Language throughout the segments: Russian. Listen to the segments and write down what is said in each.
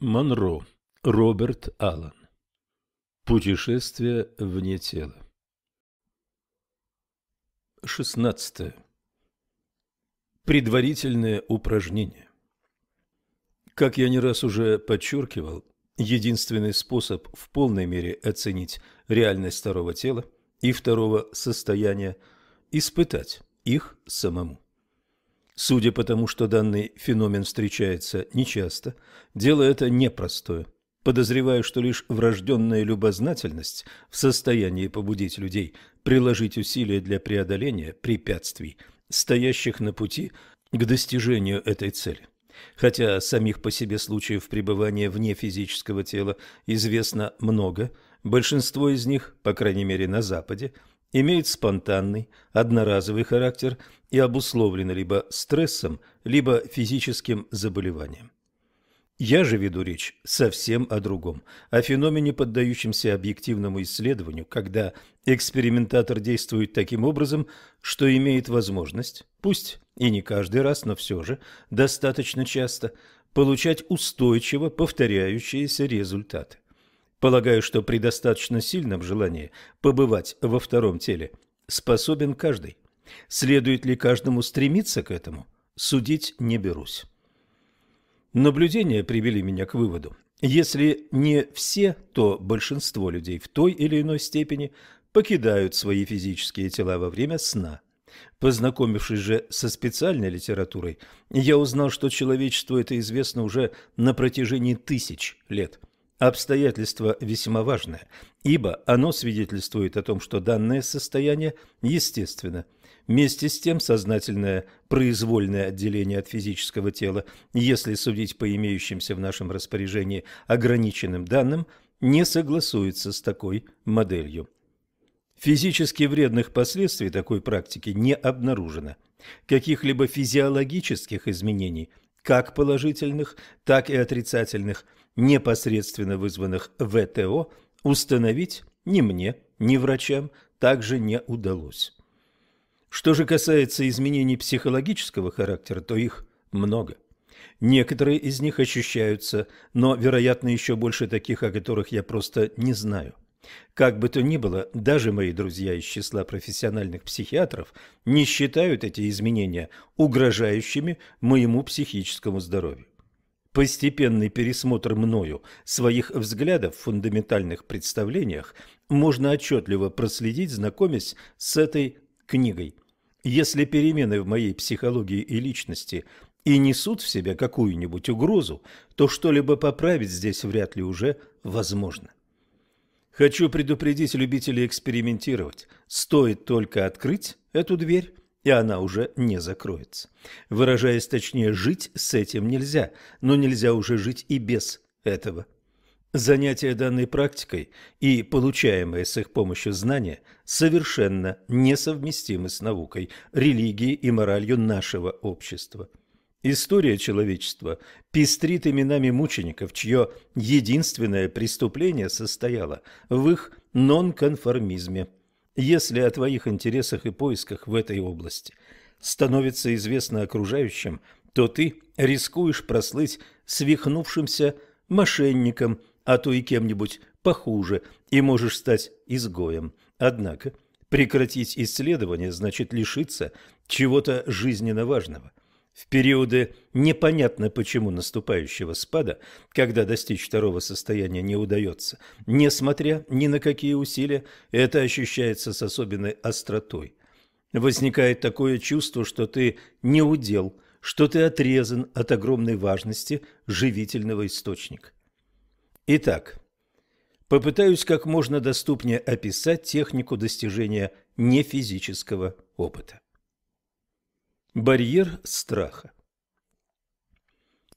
Монро. Роберт Аллан. Путешествие вне тела. 16. Предварительное упражнение. Как я не раз уже подчеркивал, единственный способ в полной мере оценить реальность второго тела и второго состояния – испытать их самому. Судя по тому, что данный феномен встречается нечасто, дело это непростое. Подозреваю, что лишь врожденная любознательность в состоянии побудить людей приложить усилия для преодоления препятствий, стоящих на пути к достижению этой цели. Хотя самих по себе случаев пребывания вне физического тела известно много, большинство из них, по крайней мере на Западе, – имеют спонтанный, одноразовый характер и обусловлены либо стрессом, либо физическим заболеванием. Я же веду речь совсем о другом, о феномене, поддающемся объективному исследованию, когда экспериментатор действует таким образом, что имеет возможность, пусть и не каждый раз, но все же достаточно часто, получать устойчиво повторяющиеся результаты. Полагаю, что при достаточно сильном желании побывать во втором теле способен каждый. Следует ли каждому стремиться к этому, судить не берусь. Наблюдения привели меня к выводу. Если не все, то большинство людей в той или иной степени покидают свои физические тела во время сна. Познакомившись же со специальной литературой, я узнал, что человечеству это известно уже на протяжении тысяч лет – Обстоятельство весьма важное, ибо оно свидетельствует о том, что данное состояние естественно. Вместе с тем, сознательное произвольное отделение от физического тела, если судить по имеющимся в нашем распоряжении ограниченным данным, не согласуется с такой моделью. Физически вредных последствий такой практики не обнаружено. Каких-либо физиологических изменений, как положительных, так и отрицательных – непосредственно вызванных ВТО, установить ни мне, ни врачам также не удалось. Что же касается изменений психологического характера, то их много. Некоторые из них ощущаются, но, вероятно, еще больше таких, о которых я просто не знаю. Как бы то ни было, даже мои друзья из числа профессиональных психиатров не считают эти изменения угрожающими моему психическому здоровью. Постепенный пересмотр мною своих взглядов в фундаментальных представлениях можно отчетливо проследить, знакомясь с этой книгой. Если перемены в моей психологии и личности и несут в себе какую-нибудь угрозу, то что-либо поправить здесь вряд ли уже возможно. Хочу предупредить любителей экспериментировать. Стоит только открыть эту дверь, и она уже не закроется. Выражаясь точнее, жить с этим нельзя, но нельзя уже жить и без этого. Занятия данной практикой и получаемые с их помощью знания совершенно несовместимы с наукой, религией и моралью нашего общества. История человечества пестрит именами мучеников, чье единственное преступление состояло в их нонконформизме – если о твоих интересах и поисках в этой области становится известно окружающим, то ты рискуешь прослыть свихнувшимся мошенником, а то и кем-нибудь похуже, и можешь стать изгоем. Однако прекратить исследование значит лишиться чего-то жизненно важного. В периоды непонятно почему наступающего спада, когда достичь второго состояния не удается, несмотря ни на какие усилия, это ощущается с особенной остротой. Возникает такое чувство, что ты не удел, что ты отрезан от огромной важности живительного источника. Итак, попытаюсь как можно доступнее описать технику достижения нефизического опыта. Барьер страха.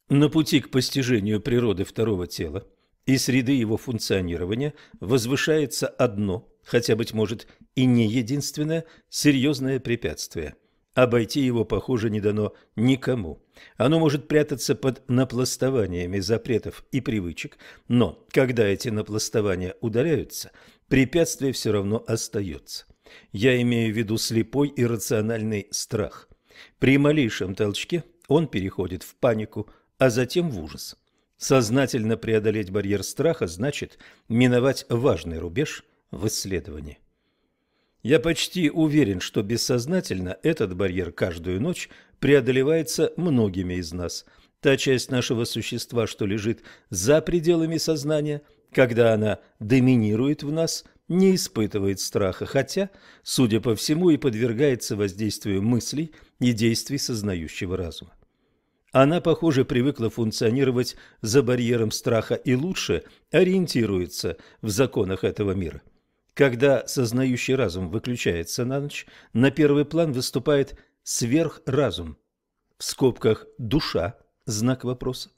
На пути к постижению природы второго тела и среды его функционирования возвышается одно, хотя, быть может, и не единственное, серьезное препятствие. Обойти его, похоже, не дано никому. Оно может прятаться под напластованиями запретов и привычек, но когда эти напластования удаляются, препятствие все равно остается. Я имею в виду слепой иррациональный страх – при малейшем толчке он переходит в панику, а затем в ужас. Сознательно преодолеть барьер страха значит миновать важный рубеж в исследовании. Я почти уверен, что бессознательно этот барьер каждую ночь преодолевается многими из нас. Та часть нашего существа, что лежит за пределами сознания, когда она доминирует в нас, не испытывает страха, хотя, судя по всему, и подвергается воздействию мыслей – и действий сознающего разума. Она, похоже, привыкла функционировать за барьером страха и лучше ориентируется в законах этого мира. Когда сознающий разум выключается на ночь, на первый план выступает сверхразум, в скобках «душа» – знак вопроса.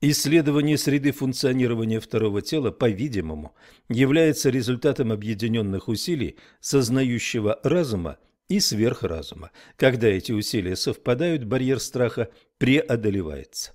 Исследование среды функционирования второго тела, по-видимому, является результатом объединенных усилий сознающего разума и сверхразума. Когда эти усилия совпадают, барьер страха преодолевается.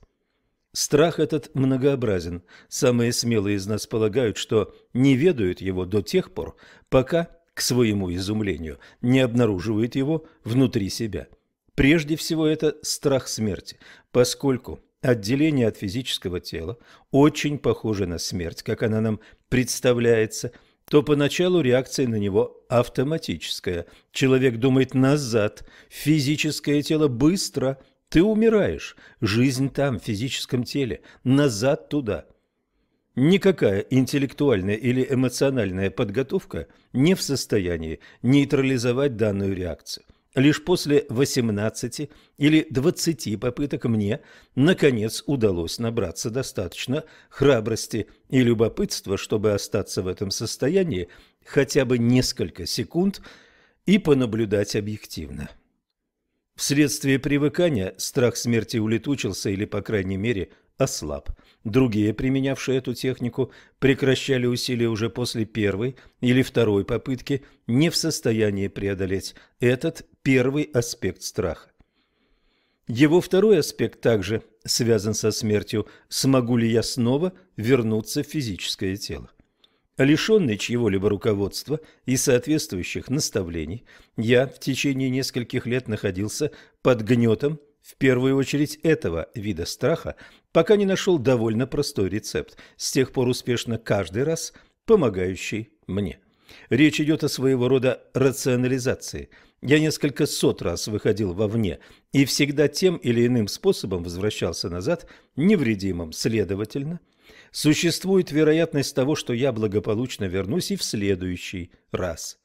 Страх этот многообразен. Самые смелые из нас полагают, что не ведают его до тех пор, пока, к своему изумлению, не обнаруживают его внутри себя. Прежде всего это страх смерти, поскольку отделение от физического тела очень похоже на смерть, как она нам представляется – то поначалу реакция на него автоматическая. Человек думает назад, физическое тело быстро, ты умираешь, жизнь там, в физическом теле, назад туда. Никакая интеллектуальная или эмоциональная подготовка не в состоянии нейтрализовать данную реакцию. Лишь после 18 или 20 попыток мне, наконец, удалось набраться достаточно храбрости и любопытства, чтобы остаться в этом состоянии хотя бы несколько секунд и понаблюдать объективно. Вследствие привыкания страх смерти улетучился или, по крайней мере, ослаб – Другие, применявшие эту технику, прекращали усилия уже после первой или второй попытки, не в состоянии преодолеть этот первый аспект страха. Его второй аспект также связан со смертью «смогу ли я снова вернуться в физическое тело?» Лишенный чьего-либо руководства и соответствующих наставлений, я в течение нескольких лет находился под гнетом в первую очередь этого вида страха, пока не нашел довольно простой рецепт, с тех пор успешно каждый раз помогающий мне. Речь идет о своего рода рационализации. Я несколько сот раз выходил вовне и всегда тем или иным способом возвращался назад невредимым. Следовательно, существует вероятность того, что я благополучно вернусь и в следующий раз.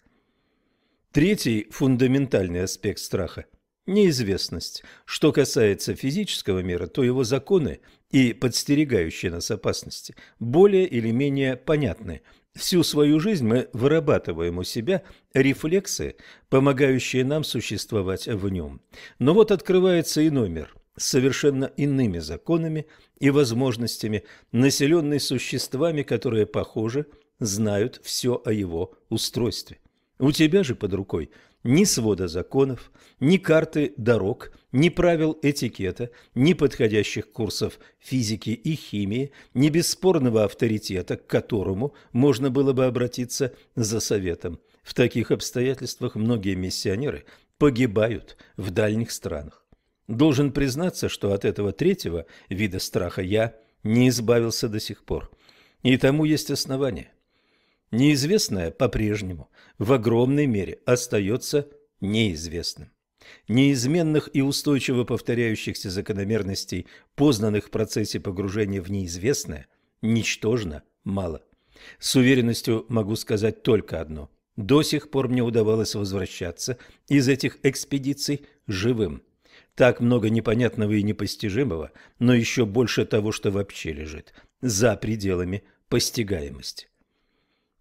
Третий фундаментальный аспект страха неизвестность. Что касается физического мира, то его законы и подстерегающие нас опасности более или менее понятны. Всю свою жизнь мы вырабатываем у себя рефлексы, помогающие нам существовать в нем. Но вот открывается иной мир с совершенно иными законами и возможностями, населенный существами, которые, похоже, знают все о его устройстве. У тебя же под рукой – ни свода законов, ни карты дорог, ни правил этикета, ни подходящих курсов физики и химии, ни бесспорного авторитета, к которому можно было бы обратиться за советом. В таких обстоятельствах многие миссионеры погибают в дальних странах. Должен признаться, что от этого третьего вида страха я не избавился до сих пор. И тому есть основания. Неизвестное по-прежнему в огромной мере остается неизвестным. Неизменных и устойчиво повторяющихся закономерностей, познанных в процессе погружения в неизвестное, ничтожно мало. С уверенностью могу сказать только одно. До сих пор мне удавалось возвращаться из этих экспедиций живым. Так много непонятного и непостижимого, но еще больше того, что вообще лежит за пределами постигаемости.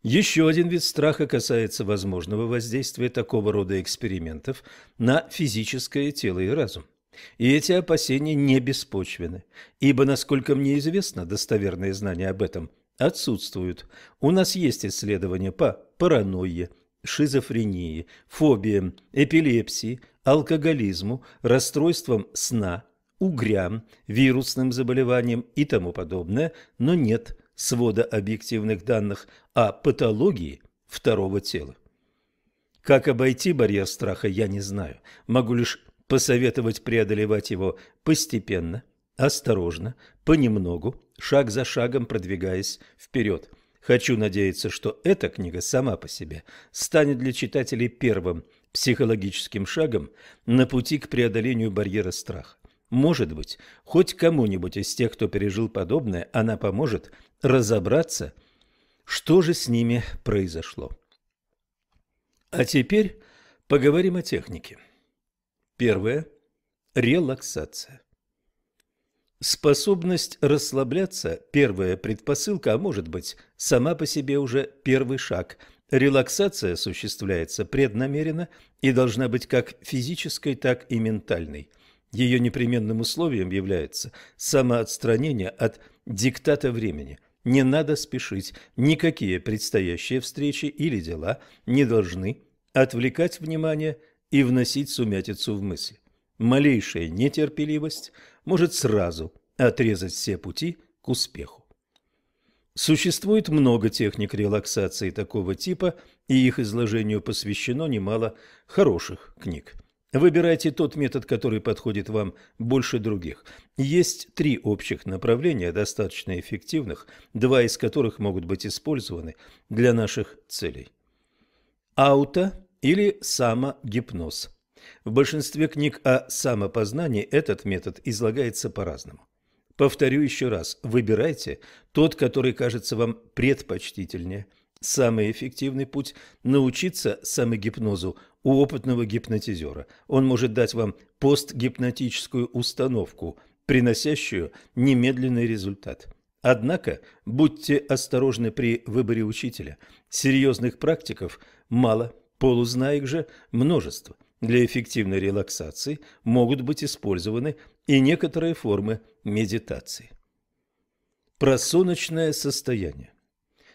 Еще один вид страха касается возможного воздействия такого рода экспериментов на физическое тело и разум. И эти опасения не беспочвены, ибо, насколько мне известно, достоверные знания об этом отсутствуют. У нас есть исследования по паранойе, шизофрении, фобиям, эпилепсии, алкоголизму, расстройствам сна, угрям, вирусным заболеваниям и тому подобное, но нет свода объективных данных о патологии второго тела. Как обойти барьер страха, я не знаю. Могу лишь посоветовать преодолевать его постепенно, осторожно, понемногу, шаг за шагом продвигаясь вперед. Хочу надеяться, что эта книга сама по себе станет для читателей первым психологическим шагом на пути к преодолению барьера страха. Может быть, хоть кому-нибудь из тех, кто пережил подобное, она поможет разобраться, что же с ними произошло. А теперь поговорим о технике. Первое – релаксация. Способность расслабляться – первая предпосылка, а может быть, сама по себе уже первый шаг. Релаксация осуществляется преднамеренно и должна быть как физической, так и ментальной – ее непременным условием является самоотстранение от диктата времени. Не надо спешить, никакие предстоящие встречи или дела не должны отвлекать внимание и вносить сумятицу в мысли. Малейшая нетерпеливость может сразу отрезать все пути к успеху. Существует много техник релаксации такого типа, и их изложению посвящено немало хороших книг. Выбирайте тот метод, который подходит вам больше других. Есть три общих направления, достаточно эффективных, два из которых могут быть использованы для наших целей. Ауто или самогипноз. В большинстве книг о самопознании этот метод излагается по-разному. Повторю еще раз, выбирайте тот, который кажется вам предпочтительнее – Самый эффективный путь – научиться самогипнозу у опытного гипнотизера. Он может дать вам постгипнотическую установку, приносящую немедленный результат. Однако будьте осторожны при выборе учителя. Серьезных практиков мало, полузнаек же множество. Для эффективной релаксации могут быть использованы и некоторые формы медитации. Просоночное состояние.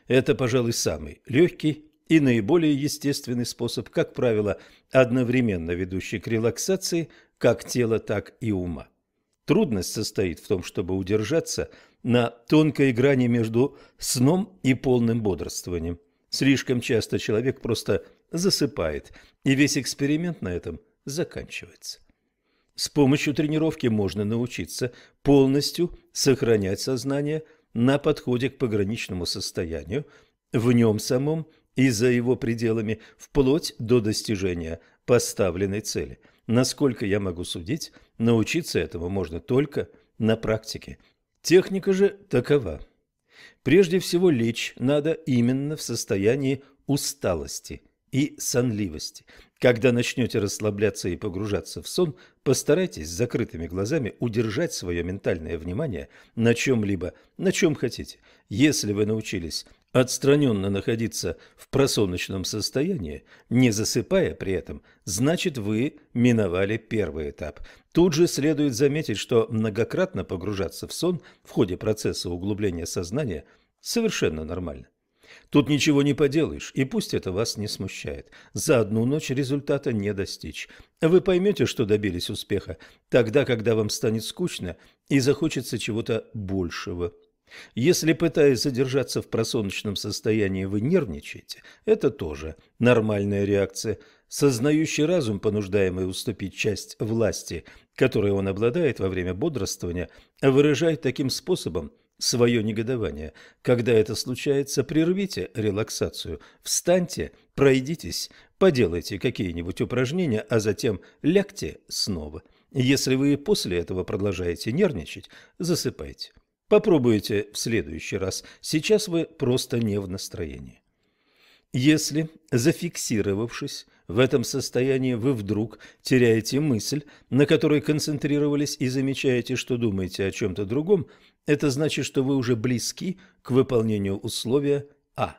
Это, пожалуй, самый легкий и наиболее естественный способ, как правило, одновременно ведущий к релаксации как тела, так и ума. Трудность состоит в том, чтобы удержаться на тонкой грани между сном и полным бодрствованием. Слишком часто человек просто засыпает, и весь эксперимент на этом заканчивается. С помощью тренировки можно научиться полностью сохранять сознание – на подходе к пограничному состоянию, в нем самом и за его пределами, вплоть до достижения поставленной цели. Насколько я могу судить, научиться этому можно только на практике. Техника же такова. Прежде всего лечь надо именно в состоянии усталости, и сонливости. Когда начнете расслабляться и погружаться в сон, постарайтесь с закрытыми глазами удержать свое ментальное внимание на чем-либо, на чем хотите. Если вы научились отстраненно находиться в просоночном состоянии, не засыпая при этом, значит вы миновали первый этап. Тут же следует заметить, что многократно погружаться в сон в ходе процесса углубления сознания совершенно нормально. Тут ничего не поделаешь, и пусть это вас не смущает. За одну ночь результата не достичь. Вы поймете, что добились успеха, тогда, когда вам станет скучно и захочется чего-то большего. Если, пытаясь задержаться в просоночном состоянии, вы нервничаете, это тоже нормальная реакция. Сознающий разум, понуждаемый уступить часть власти, которой он обладает во время бодрствования, выражает таким способом – свое негодование. Когда это случается, прервите релаксацию, встаньте, пройдитесь, поделайте какие-нибудь упражнения, а затем лягте снова. Если вы после этого продолжаете нервничать, засыпайте. Попробуйте в следующий раз, сейчас вы просто не в настроении. Если, зафиксировавшись в этом состоянии, вы вдруг теряете мысль, на которой концентрировались и замечаете, что думаете о чем-то другом – это значит, что вы уже близки к выполнению условия А.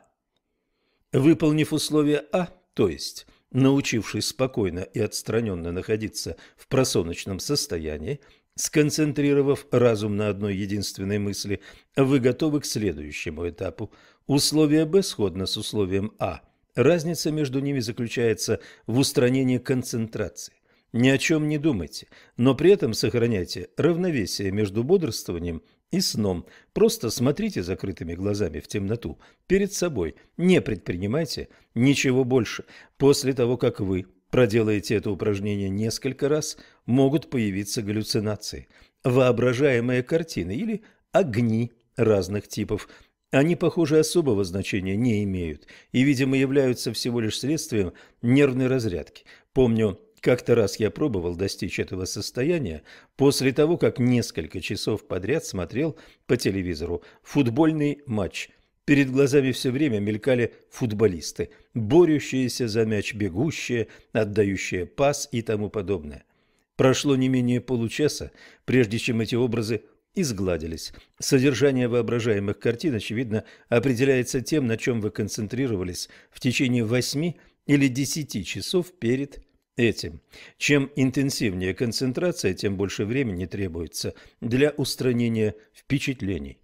Выполнив условие А, то есть научившись спокойно и отстраненно находиться в просоночном состоянии, сконцентрировав разум на одной единственной мысли, вы готовы к следующему этапу. Условие Б сходно с условием А. Разница между ними заключается в устранении концентрации. Ни о чем не думайте, но при этом сохраняйте равновесие между бодрствованием и сном. Просто смотрите закрытыми глазами в темноту, перед собой, не предпринимайте ничего больше. После того, как вы проделаете это упражнение несколько раз, могут появиться галлюцинации, воображаемые картины или огни разных типов. Они, похоже, особого значения не имеют и, видимо, являются всего лишь средством нервной разрядки. Помню, как-то раз я пробовал достичь этого состояния после того, как несколько часов подряд смотрел по телевизору футбольный матч. Перед глазами все время мелькали футболисты, борющиеся за мяч, бегущие, отдающие пас и тому подобное. Прошло не менее получаса, прежде чем эти образы изгладились. Содержание воображаемых картин, очевидно, определяется тем, на чем вы концентрировались в течение восьми или десяти часов перед этим. Чем интенсивнее концентрация, тем больше времени требуется для устранения впечатлений.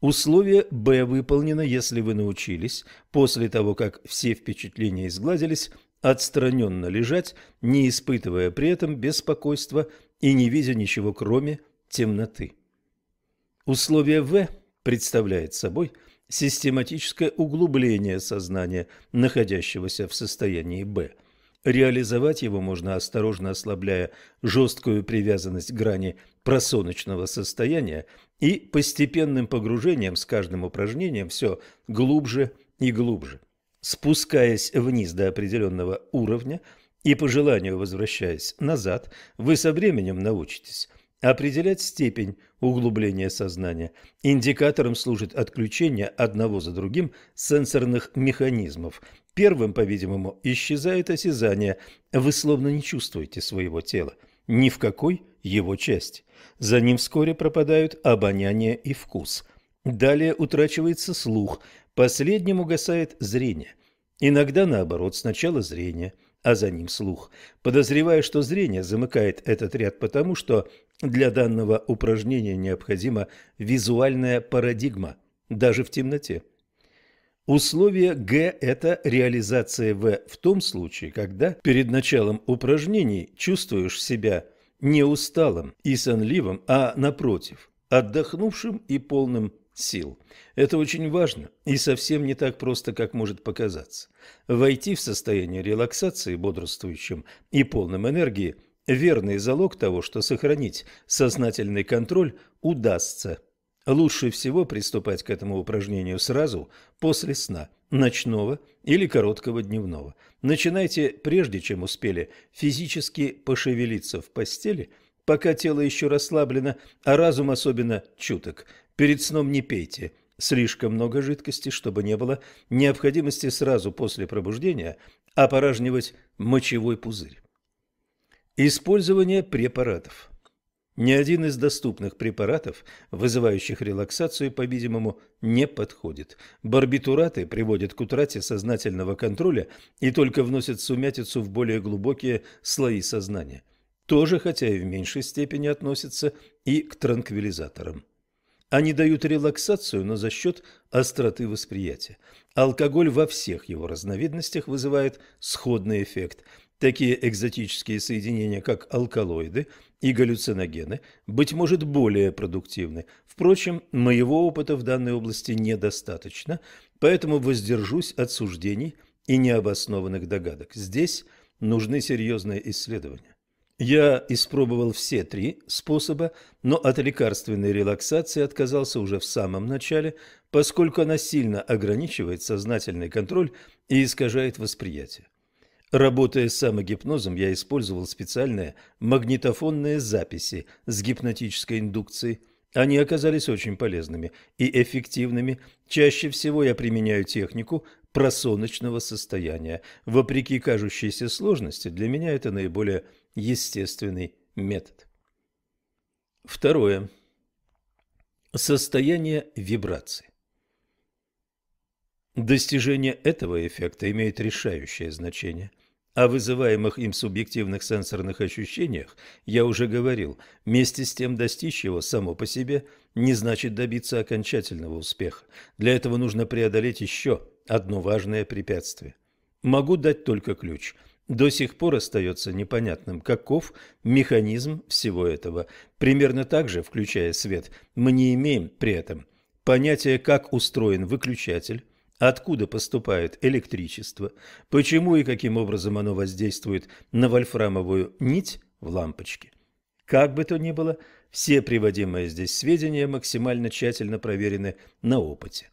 Условие Б выполнено, если вы научились, после того, как все впечатления изгладились, отстраненно лежать, не испытывая при этом беспокойства и не видя ничего, кроме темноты. Условие В представляет собой систематическое углубление сознания, находящегося в состоянии Б – Реализовать его можно, осторожно ослабляя жесткую привязанность к грани просоночного состояния и постепенным погружением с каждым упражнением все глубже и глубже, спускаясь вниз до определенного уровня и по желанию возвращаясь назад, вы со временем научитесь определять степень углубления сознания. Индикатором служит отключение одного за другим сенсорных механизмов. Первым, по-видимому, исчезает осязание. Вы словно не чувствуете своего тела, ни в какой его части. За ним вскоре пропадают обоняние и вкус. Далее утрачивается слух, последним угасает зрение. Иногда наоборот, сначала зрение – а за ним слух. Подозреваю, что зрение замыкает этот ряд потому, что для данного упражнения необходима визуальная парадигма, даже в темноте. Условие Г – это реализация В в том случае, когда перед началом упражнений чувствуешь себя не усталым и сонливым, а, напротив, отдохнувшим и полным сил. Это очень важно и совсем не так просто, как может показаться. Войти в состояние релаксации бодрствующем и полном энергии – верный залог того, что сохранить сознательный контроль удастся. Лучше всего приступать к этому упражнению сразу после сна, ночного или короткого дневного. Начинайте прежде, чем успели физически пошевелиться в постели, пока тело еще расслаблено, а разум особенно чуток – Перед сном не пейте слишком много жидкости, чтобы не было необходимости сразу после пробуждения опорожнивать мочевой пузырь. Использование препаратов. Ни один из доступных препаратов, вызывающих релаксацию, по-видимому, не подходит. Барбитураты приводят к утрате сознательного контроля и только вносят сумятицу в более глубокие слои сознания. Тоже, хотя и в меньшей степени, относятся и к транквилизаторам. Они дают релаксацию, но за счет остроты восприятия. Алкоголь во всех его разновидностях вызывает сходный эффект. Такие экзотические соединения, как алкалоиды и галлюциногены, быть может более продуктивны. Впрочем, моего опыта в данной области недостаточно, поэтому воздержусь от суждений и необоснованных догадок. Здесь нужны серьезные исследования. Я испробовал все три способа, но от лекарственной релаксации отказался уже в самом начале, поскольку она сильно ограничивает сознательный контроль и искажает восприятие. Работая с самогипнозом, я использовал специальные магнитофонные записи с гипнотической индукцией. Они оказались очень полезными и эффективными. Чаще всего я применяю технику просоночного состояния. Вопреки кажущейся сложности, для меня это наиболее естественный метод. Второе. Состояние вибрации. Достижение этого эффекта имеет решающее значение. О вызываемых им субъективных сенсорных ощущениях я уже говорил. Вместе с тем достичь его само по себе не значит добиться окончательного успеха. Для этого нужно преодолеть еще одно важное препятствие. Могу дать только ключ – до сих пор остается непонятным, каков механизм всего этого. Примерно так же, включая свет, мы не имеем при этом понятия, как устроен выключатель, откуда поступает электричество, почему и каким образом оно воздействует на вольфрамовую нить в лампочке. Как бы то ни было, все приводимые здесь сведения максимально тщательно проверены на опыте.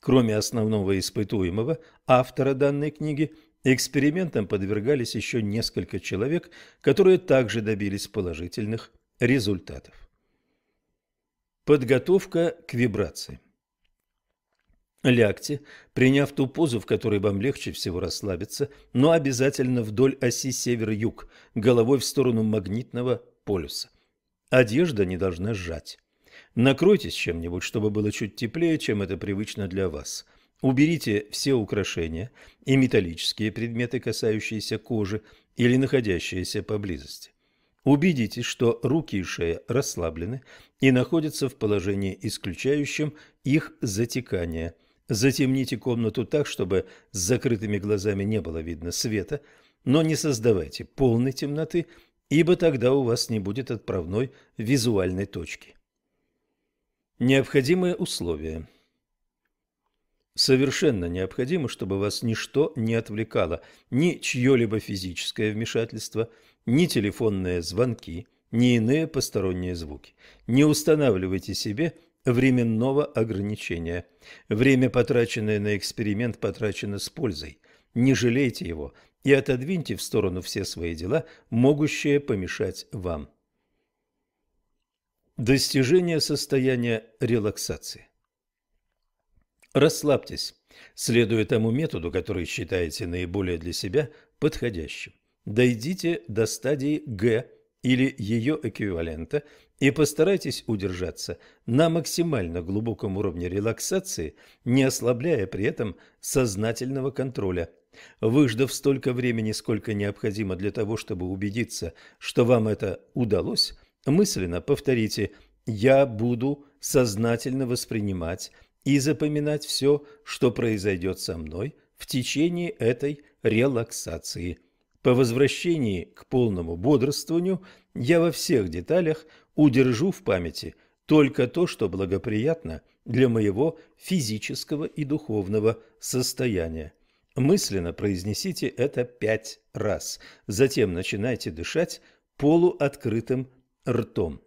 Кроме основного испытуемого, автора данной книги – Экспериментам подвергались еще несколько человек, которые также добились положительных результатов. Подготовка к вибрации. Лягте, приняв ту позу, в которой вам легче всего расслабиться, но обязательно вдоль оси север-юг, головой в сторону магнитного полюса. Одежда не должна сжать. Накройтесь чем-нибудь, чтобы было чуть теплее, чем это привычно для вас. Уберите все украшения и металлические предметы, касающиеся кожи или находящиеся поблизости. Убедитесь, что руки и шея расслаблены и находятся в положении, исключающем их затекание. Затемните комнату так, чтобы с закрытыми глазами не было видно света, но не создавайте полной темноты, ибо тогда у вас не будет отправной визуальной точки. Необходимые условия. Совершенно необходимо, чтобы вас ничто не отвлекало, ни чье-либо физическое вмешательство, ни телефонные звонки, ни иные посторонние звуки. Не устанавливайте себе временного ограничения. Время, потраченное на эксперимент, потрачено с пользой. Не жалейте его и отодвиньте в сторону все свои дела, могущие помешать вам. Достижение состояния релаксации. Расслабьтесь, следуя тому методу, который считаете наиболее для себя подходящим. Дойдите до стадии Г или ее эквивалента и постарайтесь удержаться на максимально глубоком уровне релаксации, не ослабляя при этом сознательного контроля. Выждав столько времени, сколько необходимо для того, чтобы убедиться, что вам это удалось, мысленно повторите «Я буду сознательно воспринимать и запоминать все, что произойдет со мной в течение этой релаксации. По возвращении к полному бодрствованию я во всех деталях удержу в памяти только то, что благоприятно для моего физического и духовного состояния. Мысленно произнесите это пять раз, затем начинайте дышать полуоткрытым ртом.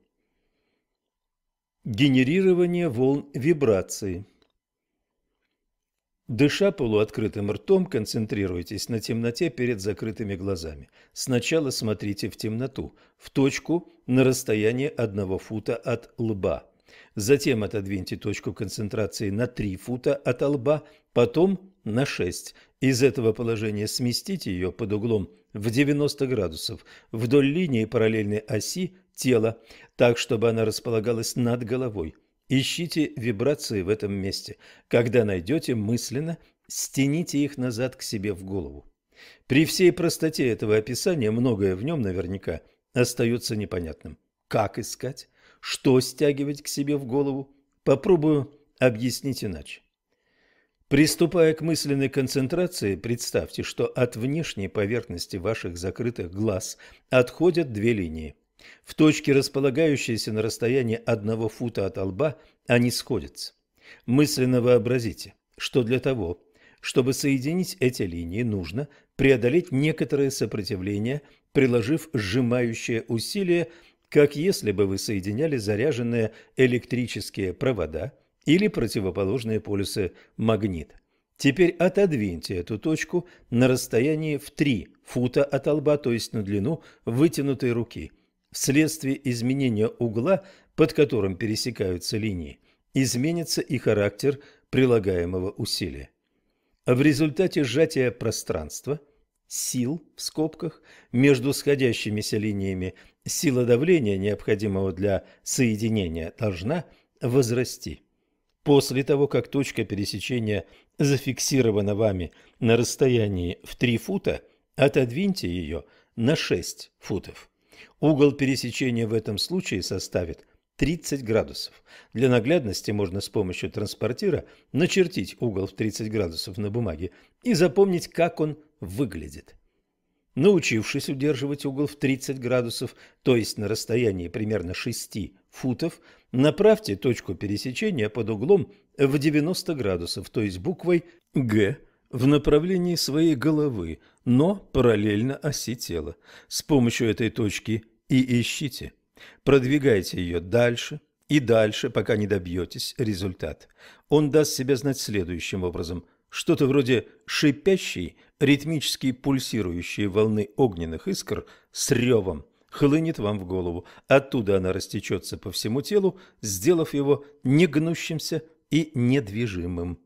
Генерирование волн вибрации. Дыша полуоткрытым ртом, концентрируйтесь на темноте перед закрытыми глазами. Сначала смотрите в темноту, в точку на расстоянии одного фута от лба. Затем отодвиньте точку концентрации на 3 фута от лба, потом на 6. Из этого положения сместите ее под углом в 90 градусов вдоль линии параллельной оси тела, так, чтобы она располагалась над головой. Ищите вибрации в этом месте. Когда найдете, мысленно стяните их назад к себе в голову. При всей простоте этого описания многое в нем наверняка остается непонятным. Как искать? Что стягивать к себе в голову? Попробую объяснить иначе. Приступая к мысленной концентрации, представьте, что от внешней поверхности ваших закрытых глаз отходят две линии. В точке, располагающейся на расстоянии одного фута от лба, они сходятся. Мысленно вообразите, что для того, чтобы соединить эти линии, нужно преодолеть некоторое сопротивление, приложив сжимающее усилие, как если бы вы соединяли заряженные электрические провода – или противоположные полюсы магнит. Теперь отодвиньте эту точку на расстоянии в 3 фута от лба, то есть на длину вытянутой руки. Вследствие изменения угла, под которым пересекаются линии, изменится и характер прилагаемого усилия. В результате сжатия пространства, сил в скобках, между сходящимися линиями сила давления, необходимого для соединения, должна возрасти. После того, как точка пересечения зафиксирована вами на расстоянии в 3 фута, отодвиньте ее на 6 футов. Угол пересечения в этом случае составит 30 градусов. Для наглядности можно с помощью транспортира начертить угол в 30 градусов на бумаге и запомнить, как он выглядит. Научившись удерживать угол в 30 градусов, то есть на расстоянии примерно 6 футов, направьте точку пересечения под углом в 90 градусов, то есть буквой «Г» в направлении своей головы, но параллельно оси тела. С помощью этой точки и ищите. Продвигайте ее дальше и дальше, пока не добьетесь результат. Он даст себя знать следующим образом. Что-то вроде шипящей, ритмически пульсирующей волны огненных искр с ревом – хлынет вам в голову. Оттуда она растечется по всему телу, сделав его негнущимся и недвижимым.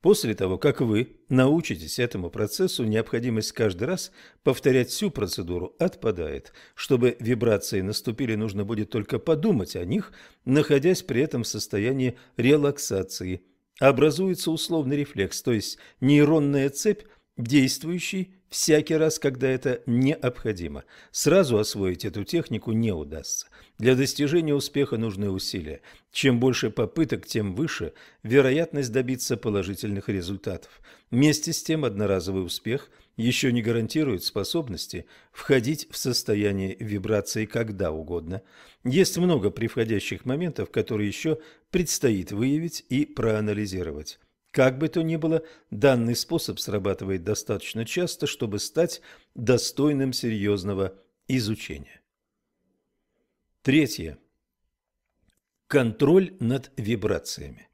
После того, как вы научитесь этому процессу, необходимость каждый раз повторять всю процедуру отпадает. Чтобы вибрации наступили, нужно будет только подумать о них, находясь при этом в состоянии релаксации. Образуется условный рефлекс, то есть нейронная цепь, действующий Всякий раз, когда это необходимо, сразу освоить эту технику не удастся. Для достижения успеха нужны усилия. Чем больше попыток, тем выше вероятность добиться положительных результатов. Вместе с тем одноразовый успех еще не гарантирует способности входить в состояние вибрации когда угодно. Есть много приходящих моментов, которые еще предстоит выявить и проанализировать. Как бы то ни было, данный способ срабатывает достаточно часто, чтобы стать достойным серьезного изучения. Третье. Контроль над вибрациями.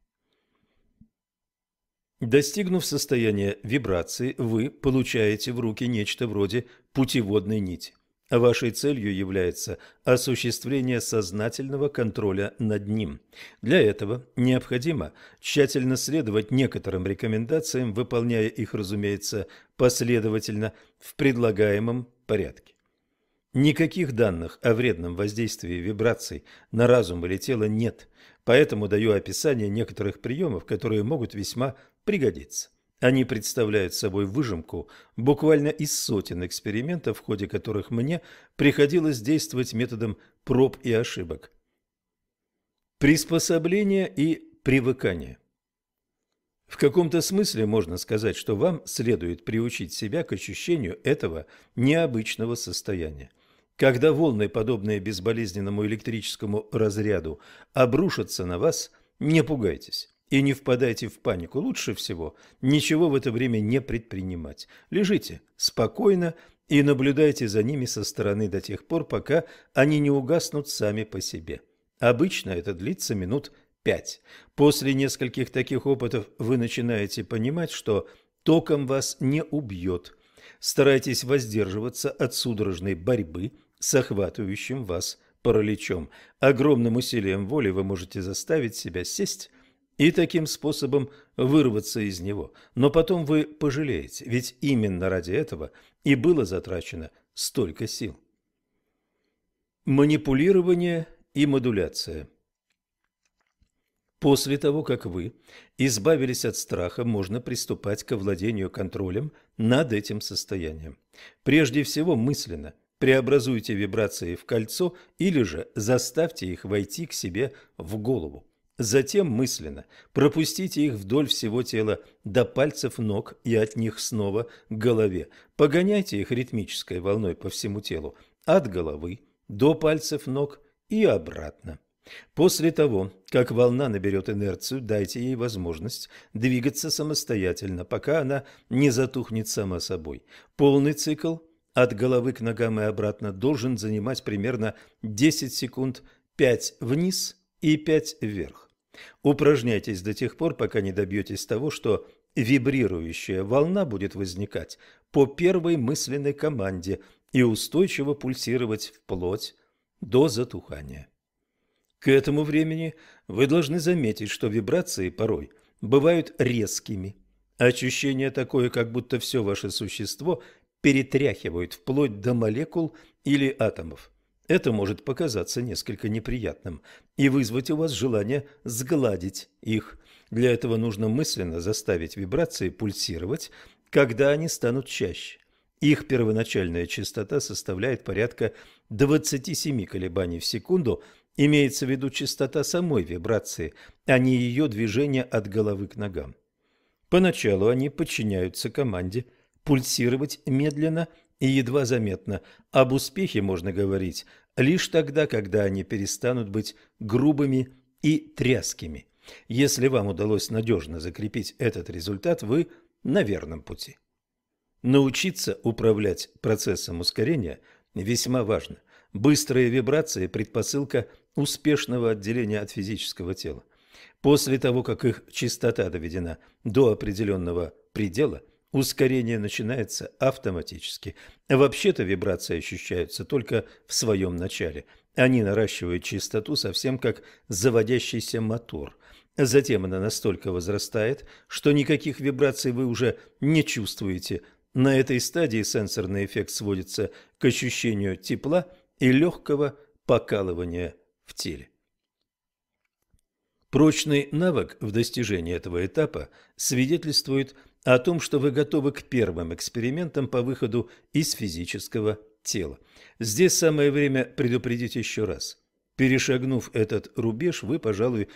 Достигнув состояния вибрации, вы получаете в руки нечто вроде путеводной нити – Вашей целью является осуществление сознательного контроля над ним. Для этого необходимо тщательно следовать некоторым рекомендациям, выполняя их, разумеется, последовательно в предлагаемом порядке. Никаких данных о вредном воздействии вибраций на разум или тело нет, поэтому даю описание некоторых приемов, которые могут весьма пригодиться. Они представляют собой выжимку буквально из сотен экспериментов, в ходе которых мне приходилось действовать методом проб и ошибок. Приспособление и привыкание. В каком-то смысле можно сказать, что вам следует приучить себя к ощущению этого необычного состояния. Когда волны, подобные безболезненному электрическому разряду, обрушатся на вас, не пугайтесь. И не впадайте в панику. Лучше всего ничего в это время не предпринимать. Лежите спокойно и наблюдайте за ними со стороны до тех пор, пока они не угаснут сами по себе. Обычно это длится минут пять. После нескольких таких опытов вы начинаете понимать, что током вас не убьет. Старайтесь воздерживаться от судорожной борьбы с охватывающим вас параличом. Огромным усилием воли вы можете заставить себя сесть и таким способом вырваться из него. Но потом вы пожалеете, ведь именно ради этого и было затрачено столько сил. Манипулирование и модуляция После того, как вы избавились от страха, можно приступать к владению контролем над этим состоянием. Прежде всего мысленно – преобразуйте вибрации в кольцо или же заставьте их войти к себе в голову. Затем мысленно пропустите их вдоль всего тела до пальцев ног и от них снова к голове. Погоняйте их ритмической волной по всему телу от головы до пальцев ног и обратно. После того, как волна наберет инерцию, дайте ей возможность двигаться самостоятельно, пока она не затухнет сама собой. Полный цикл от головы к ногам и обратно должен занимать примерно 10 секунд 5 вниз и 5 вверх. Упражняйтесь до тех пор, пока не добьетесь того, что вибрирующая волна будет возникать по первой мысленной команде и устойчиво пульсировать вплоть до затухания. К этому времени вы должны заметить, что вибрации порой бывают резкими. Ощущение такое, как будто все ваше существо перетряхивают вплоть до молекул или атомов. Это может показаться несколько неприятным и вызвать у вас желание сгладить их. Для этого нужно мысленно заставить вибрации пульсировать, когда они станут чаще. Их первоначальная частота составляет порядка 27 колебаний в секунду, имеется в виду частота самой вибрации, а не ее движение от головы к ногам. Поначалу они подчиняются команде пульсировать медленно – и едва заметно. Об успехе можно говорить лишь тогда, когда они перестанут быть грубыми и тряскими. Если вам удалось надежно закрепить этот результат, вы на верном пути. Научиться управлять процессом ускорения весьма важно. Быстрые вибрации – предпосылка успешного отделения от физического тела. После того, как их частота доведена до определенного предела – Ускорение начинается автоматически. Вообще-то вибрации ощущаются только в своем начале. Они наращивают частоту совсем как заводящийся мотор. Затем она настолько возрастает, что никаких вибраций вы уже не чувствуете. На этой стадии сенсорный эффект сводится к ощущению тепла и легкого покалывания в теле. Прочный навык в достижении этого этапа свидетельствует о том, что вы готовы к первым экспериментам по выходу из физического тела. Здесь самое время предупредить еще раз. Перешагнув этот рубеж, вы, пожалуй,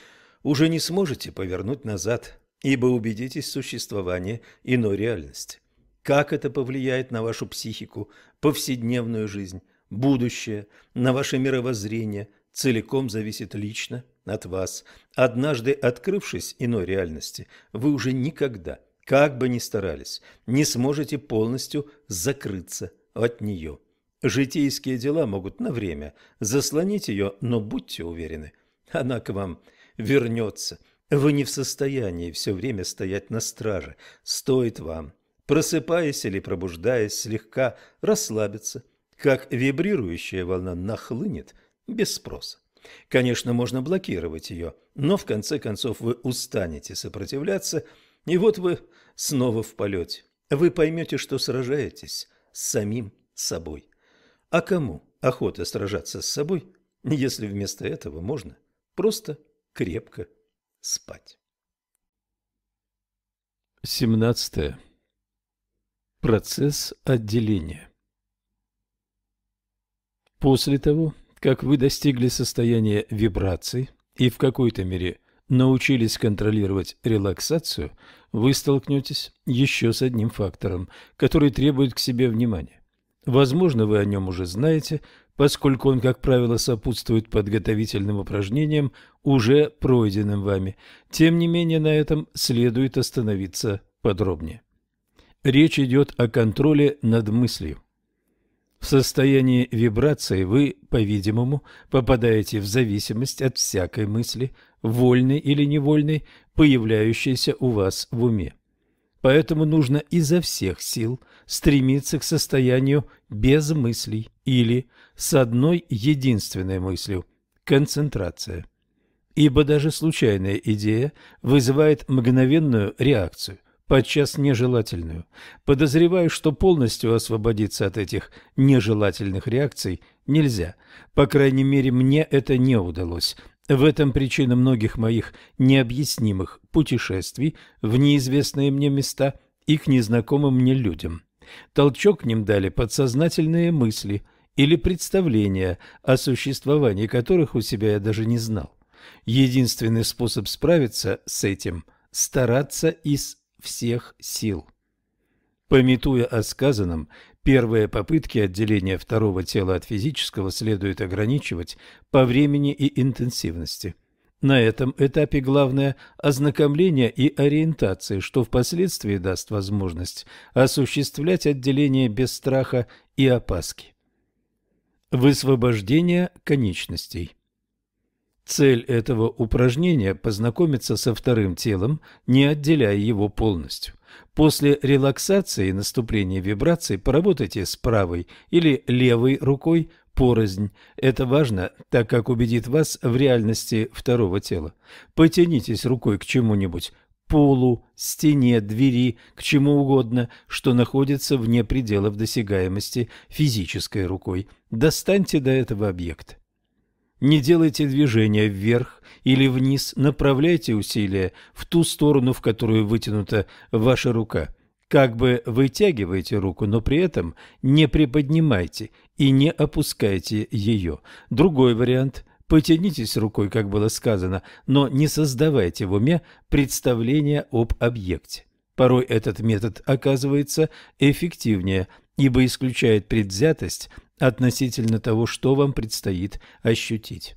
уже не сможете повернуть назад, ибо убедитесь в существовании иной реальности. Как это повлияет на вашу психику, повседневную жизнь, будущее, на ваше мировоззрение, целиком зависит лично от вас. Однажды открывшись иной реальности, вы уже никогда не как бы ни старались, не сможете полностью закрыться от нее. Житейские дела могут на время заслонить ее, но будьте уверены, она к вам вернется. Вы не в состоянии все время стоять на страже. Стоит вам, просыпаясь или пробуждаясь, слегка расслабиться, как вибрирующая волна нахлынет без спроса. Конечно, можно блокировать ее, но в конце концов вы устанете сопротивляться, и вот вы снова в полете. Вы поймете, что сражаетесь с самим собой. А кому охота сражаться с собой, если вместо этого можно просто крепко спать? 17. Процесс отделения После того, как вы достигли состояния вибраций и в какой-то мере научились контролировать релаксацию – вы столкнетесь еще с одним фактором, который требует к себе внимания. Возможно, вы о нем уже знаете, поскольку он, как правило, сопутствует подготовительным упражнениям, уже пройденным вами. Тем не менее, на этом следует остановиться подробнее. Речь идет о контроле над мыслью. В состоянии вибрации вы, по-видимому, попадаете в зависимость от всякой мысли, вольный или невольный, появляющийся у вас в уме. Поэтому нужно изо всех сил стремиться к состоянию без мыслей или с одной единственной мыслью – концентрация. Ибо даже случайная идея вызывает мгновенную реакцию, подчас нежелательную. Подозреваю, что полностью освободиться от этих нежелательных реакций нельзя. По крайней мере, мне это не удалось – в этом причина многих моих необъяснимых путешествий в неизвестные мне места и к незнакомым мне людям. Толчок к ним дали подсознательные мысли или представления, о существовании которых у себя я даже не знал. Единственный способ справиться с этим – стараться из всех сил. Пометуя о сказанном, Первые попытки отделения второго тела от физического следует ограничивать по времени и интенсивности. На этом этапе главное – ознакомление и ориентация, что впоследствии даст возможность осуществлять отделение без страха и опаски. Высвобождение конечностей Цель этого упражнения – познакомиться со вторым телом, не отделяя его полностью. После релаксации и наступления вибраций поработайте с правой или левой рукой порознь. Это важно, так как убедит вас в реальности второго тела. Потянитесь рукой к чему-нибудь, полу, стене, двери, к чему угодно, что находится вне пределов досягаемости физической рукой. Достаньте до этого объекта. Не делайте движения вверх или вниз, направляйте усилия в ту сторону, в которую вытянута ваша рука. Как бы вытягивайте руку, но при этом не приподнимайте и не опускайте ее. Другой вариант – потянитесь рукой, как было сказано, но не создавайте в уме представления об объекте. Порой этот метод оказывается эффективнее, ибо исключает предвзятость относительно того, что вам предстоит ощутить.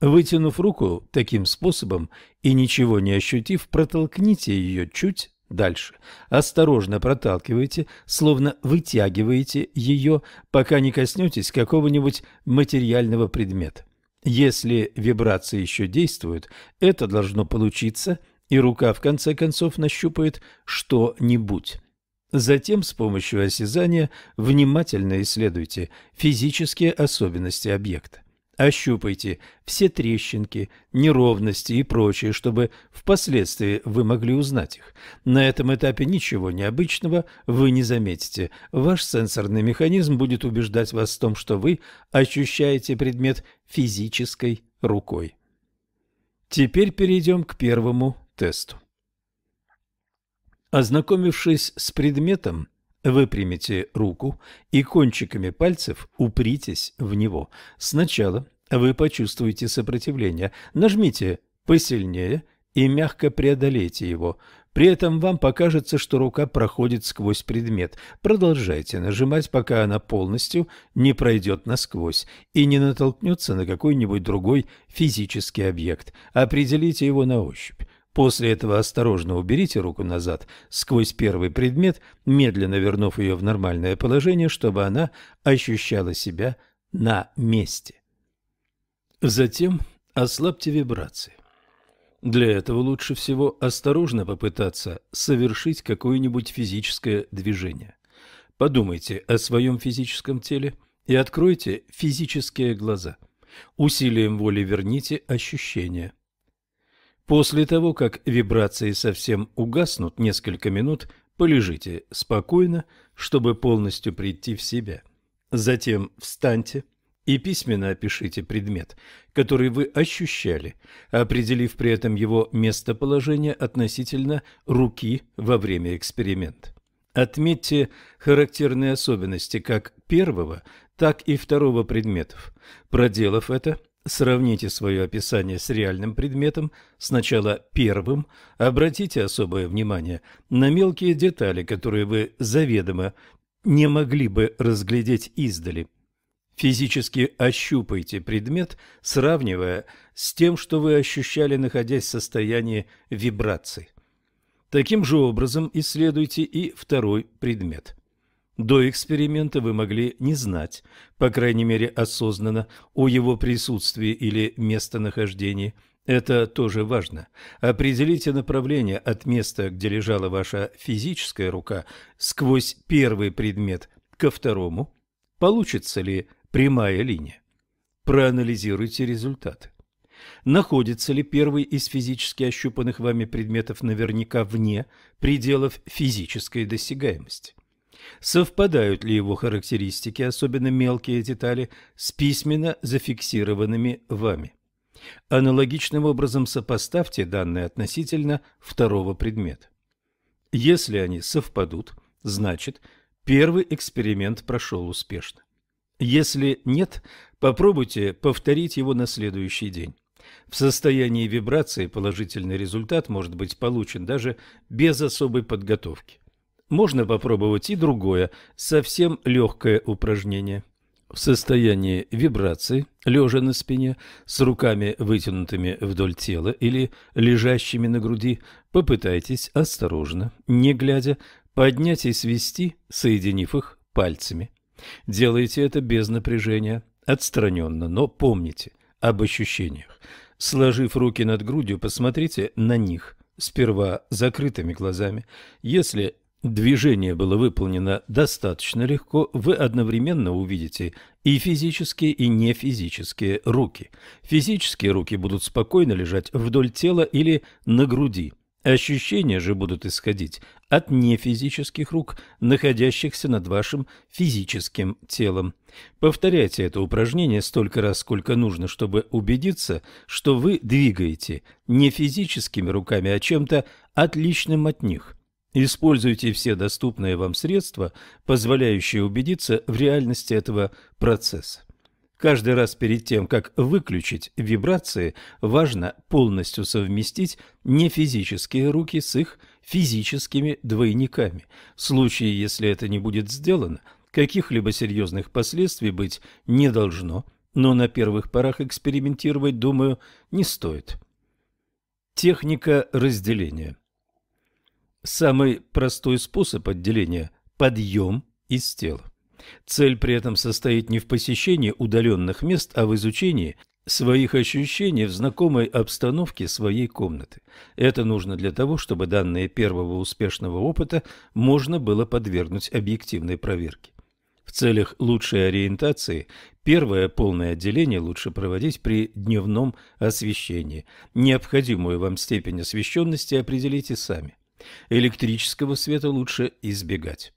Вытянув руку таким способом и ничего не ощутив, протолкните ее чуть дальше. Осторожно проталкивайте, словно вытягиваете ее, пока не коснетесь какого-нибудь материального предмета. Если вибрации еще действуют, это должно получиться, и рука в конце концов нащупает что-нибудь. Затем с помощью осязания внимательно исследуйте физические особенности объекта. Ощупайте все трещинки, неровности и прочее, чтобы впоследствии вы могли узнать их. На этом этапе ничего необычного вы не заметите. Ваш сенсорный механизм будет убеждать вас в том, что вы ощущаете предмет физической рукой. Теперь перейдем к первому тесту. Ознакомившись с предметом, выпрямите руку и кончиками пальцев упритесь в него. Сначала вы почувствуете сопротивление, нажмите посильнее и мягко преодолейте его. При этом вам покажется, что рука проходит сквозь предмет. Продолжайте нажимать, пока она полностью не пройдет насквозь и не натолкнется на какой-нибудь другой физический объект. Определите его на ощупь. После этого осторожно уберите руку назад сквозь первый предмет, медленно вернув ее в нормальное положение, чтобы она ощущала себя на месте. Затем ослабьте вибрации. Для этого лучше всего осторожно попытаться совершить какое-нибудь физическое движение. Подумайте о своем физическом теле и откройте физические глаза. Усилием воли верните ощущения – После того, как вибрации совсем угаснут, несколько минут полежите спокойно, чтобы полностью прийти в себя. Затем встаньте и письменно опишите предмет, который вы ощущали, определив при этом его местоположение относительно руки во время эксперимента. Отметьте характерные особенности как первого, так и второго предметов. Проделав это, Сравните свое описание с реальным предметом, сначала первым, обратите особое внимание на мелкие детали, которые вы заведомо не могли бы разглядеть издали. Физически ощупайте предмет, сравнивая с тем, что вы ощущали, находясь в состоянии вибраций. Таким же образом исследуйте и второй предмет – до эксперимента вы могли не знать, по крайней мере осознанно, о его присутствии или местонахождении. Это тоже важно. Определите направление от места, где лежала ваша физическая рука, сквозь первый предмет ко второму. Получится ли прямая линия? Проанализируйте результаты. Находится ли первый из физически ощупанных вами предметов наверняка вне пределов физической досягаемости? Совпадают ли его характеристики, особенно мелкие детали, с письменно зафиксированными вами? Аналогичным образом сопоставьте данные относительно второго предмета. Если они совпадут, значит, первый эксперимент прошел успешно. Если нет, попробуйте повторить его на следующий день. В состоянии вибрации положительный результат может быть получен даже без особой подготовки. Можно попробовать и другое, совсем легкое упражнение. В состоянии вибрации, лежа на спине, с руками вытянутыми вдоль тела или лежащими на груди, попытайтесь осторожно, не глядя, поднять и свести, соединив их пальцами. Делайте это без напряжения, отстраненно, но помните об ощущениях. Сложив руки над грудью, посмотрите на них – сперва закрытыми глазами. Если Движение было выполнено достаточно легко, вы одновременно увидите и физические, и нефизические руки. Физические руки будут спокойно лежать вдоль тела или на груди. Ощущения же будут исходить от нефизических рук, находящихся над вашим физическим телом. Повторяйте это упражнение столько раз, сколько нужно, чтобы убедиться, что вы двигаете не физическими руками, а чем-то отличным от них – Используйте все доступные вам средства, позволяющие убедиться в реальности этого процесса. Каждый раз перед тем, как выключить вибрации, важно полностью совместить нефизические руки с их физическими двойниками. В случае, если это не будет сделано, каких-либо серьезных последствий быть не должно, но на первых порах экспериментировать, думаю, не стоит. Техника разделения – Самый простой способ отделения – подъем из тела. Цель при этом состоит не в посещении удаленных мест, а в изучении своих ощущений в знакомой обстановке своей комнаты. Это нужно для того, чтобы данные первого успешного опыта можно было подвергнуть объективной проверке. В целях лучшей ориентации первое полное отделение лучше проводить при дневном освещении. Необходимую вам степень освещенности определите сами. Электрического света лучше избегать.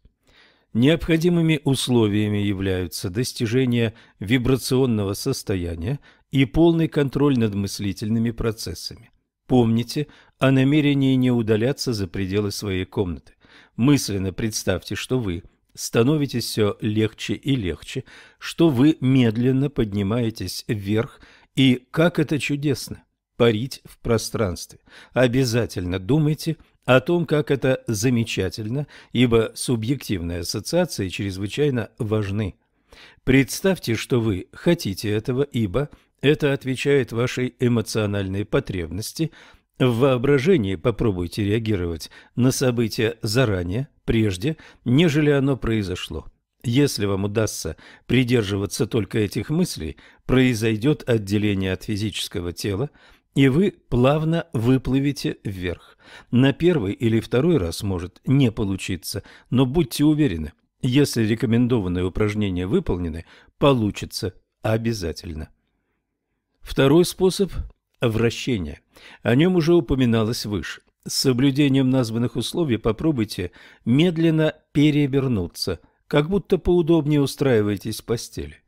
Необходимыми условиями являются достижение вибрационного состояния и полный контроль над мыслительными процессами. Помните о намерении не удаляться за пределы своей комнаты. Мысленно представьте, что вы становитесь все легче и легче, что вы медленно поднимаетесь вверх, и как это чудесно – парить в пространстве. Обязательно думайте – о том, как это замечательно, ибо субъективные ассоциации чрезвычайно важны. Представьте, что вы хотите этого, ибо это отвечает вашей эмоциональной потребности. В воображении попробуйте реагировать на событие заранее, прежде, нежели оно произошло. Если вам удастся придерживаться только этих мыслей, произойдет отделение от физического тела – и вы плавно выплывете вверх. На первый или второй раз может не получиться, но будьте уверены, если рекомендованные упражнения выполнены, получится обязательно. Второй способ – вращение. О нем уже упоминалось выше. С соблюдением названных условий попробуйте медленно перевернуться, как будто поудобнее устраиваетесь в постели.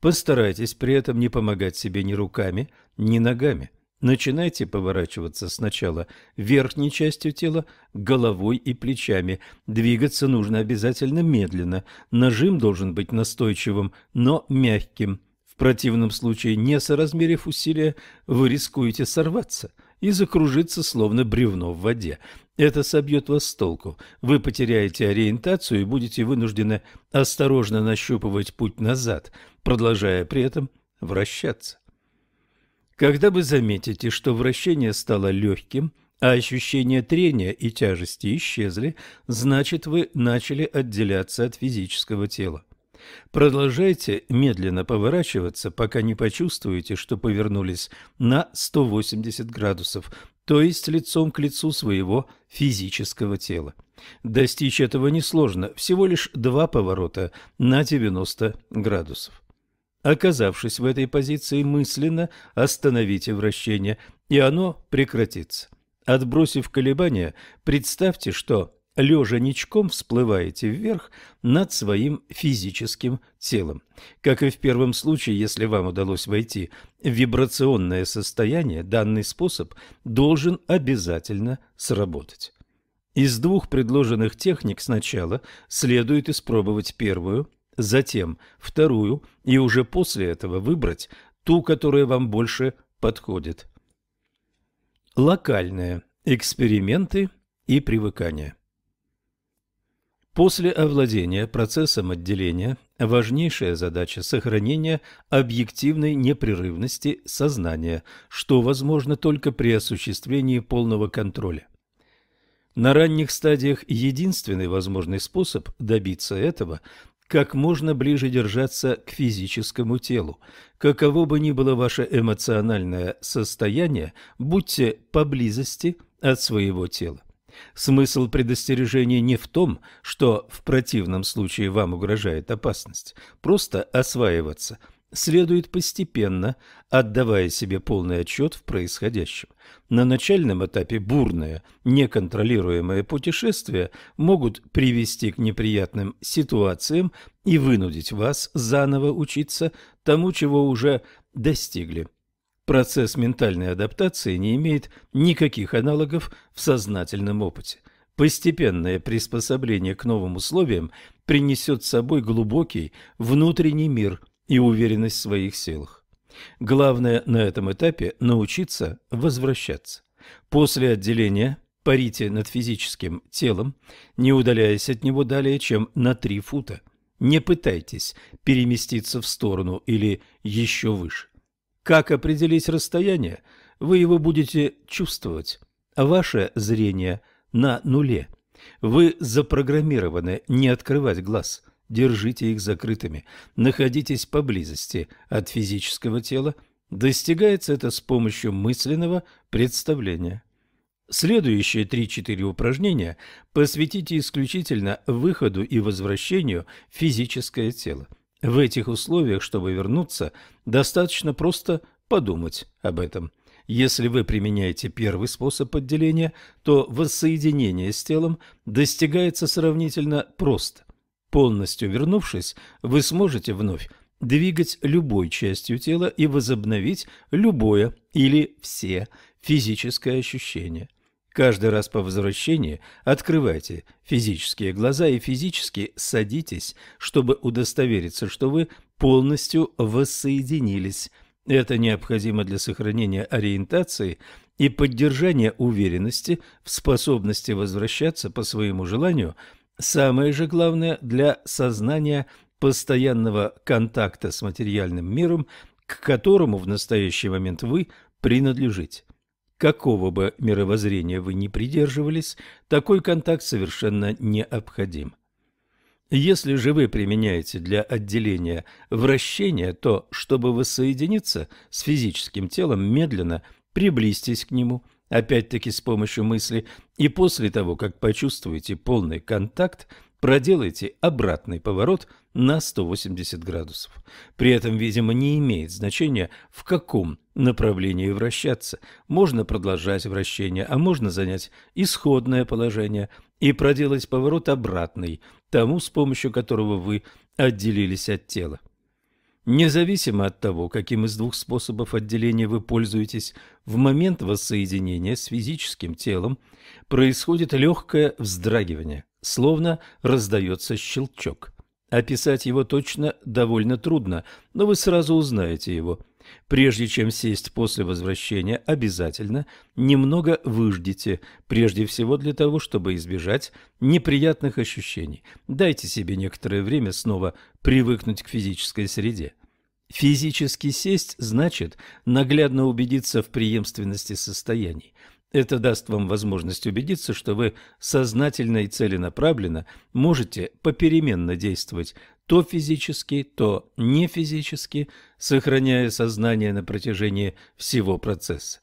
Постарайтесь при этом не помогать себе ни руками, ни ногами – Начинайте поворачиваться сначала верхней частью тела, головой и плечами. Двигаться нужно обязательно медленно. Нажим должен быть настойчивым, но мягким. В противном случае, не соразмерив усилия, вы рискуете сорваться и закружиться, словно бревно в воде. Это собьет вас с толку. Вы потеряете ориентацию и будете вынуждены осторожно нащупывать путь назад, продолжая при этом вращаться. Когда вы заметите, что вращение стало легким, а ощущение трения и тяжести исчезли, значит вы начали отделяться от физического тела. Продолжайте медленно поворачиваться, пока не почувствуете, что повернулись на 180 градусов, то есть лицом к лицу своего физического тела. Достичь этого несложно, всего лишь два поворота на 90 градусов. Оказавшись в этой позиции, мысленно остановите вращение, и оно прекратится. Отбросив колебания, представьте, что лежа ничком всплываете вверх над своим физическим телом. Как и в первом случае, если вам удалось войти в вибрационное состояние, данный способ должен обязательно сработать. Из двух предложенных техник сначала следует испробовать первую, затем вторую и уже после этого выбрать ту, которая вам больше подходит. Локальные эксперименты и привыкание. После овладения процессом отделения важнейшая задача сохранения объективной непрерывности сознания, что возможно только при осуществлении полного контроля. На ранних стадиях единственный возможный способ добиться этого – как можно ближе держаться к физическому телу. Каково бы ни было ваше эмоциональное состояние, будьте поблизости от своего тела. Смысл предостережения не в том, что в противном случае вам угрожает опасность, просто осваиваться – следует постепенно, отдавая себе полный отчет в происходящем. На начальном этапе бурные, неконтролируемые путешествия могут привести к неприятным ситуациям и вынудить вас заново учиться тому, чего уже достигли. Процесс ментальной адаптации не имеет никаких аналогов в сознательном опыте. Постепенное приспособление к новым условиям принесет с собой глубокий внутренний мир – и уверенность в своих силах. Главное на этом этапе научиться возвращаться. После отделения парите над физическим телом, не удаляясь от него далее, чем на 3 фута. Не пытайтесь переместиться в сторону или еще выше. Как определить расстояние? Вы его будете чувствовать. Ваше зрение на нуле. Вы запрограммированы не открывать глаз – держите их закрытыми, находитесь поблизости от физического тела, достигается это с помощью мысленного представления. Следующие 3-4 упражнения посвятите исключительно выходу и возвращению в физическое тело. В этих условиях, чтобы вернуться, достаточно просто подумать об этом. Если вы применяете первый способ отделения, то воссоединение с телом достигается сравнительно просто – Полностью вернувшись, вы сможете вновь двигать любой частью тела и возобновить любое или все физическое ощущение. Каждый раз по возвращении открывайте физические глаза и физически садитесь, чтобы удостовериться, что вы полностью воссоединились. Это необходимо для сохранения ориентации и поддержания уверенности в способности возвращаться по своему желанию – Самое же главное для сознания постоянного контакта с материальным миром, к которому в настоящий момент вы принадлежите. Какого бы мировоззрения вы ни придерживались, такой контакт совершенно необходим. Если же вы применяете для отделения вращение, то, чтобы воссоединиться с физическим телом, медленно приблизьтесь к нему – опять-таки с помощью мысли, и после того, как почувствуете полный контакт, проделайте обратный поворот на 180 градусов. При этом, видимо, не имеет значения, в каком направлении вращаться. Можно продолжать вращение, а можно занять исходное положение и проделать поворот обратный, тому, с помощью которого вы отделились от тела. Независимо от того, каким из двух способов отделения вы пользуетесь, в момент воссоединения с физическим телом происходит легкое вздрагивание, словно раздается щелчок. Описать его точно довольно трудно, но вы сразу узнаете его – Прежде чем сесть после возвращения, обязательно немного выждите, прежде всего для того, чтобы избежать неприятных ощущений. Дайте себе некоторое время снова привыкнуть к физической среде. Физически сесть значит наглядно убедиться в преемственности состояний. Это даст вам возможность убедиться, что вы сознательно и целенаправленно можете попеременно действовать то физически, то не физически, сохраняя сознание на протяжении всего процесса.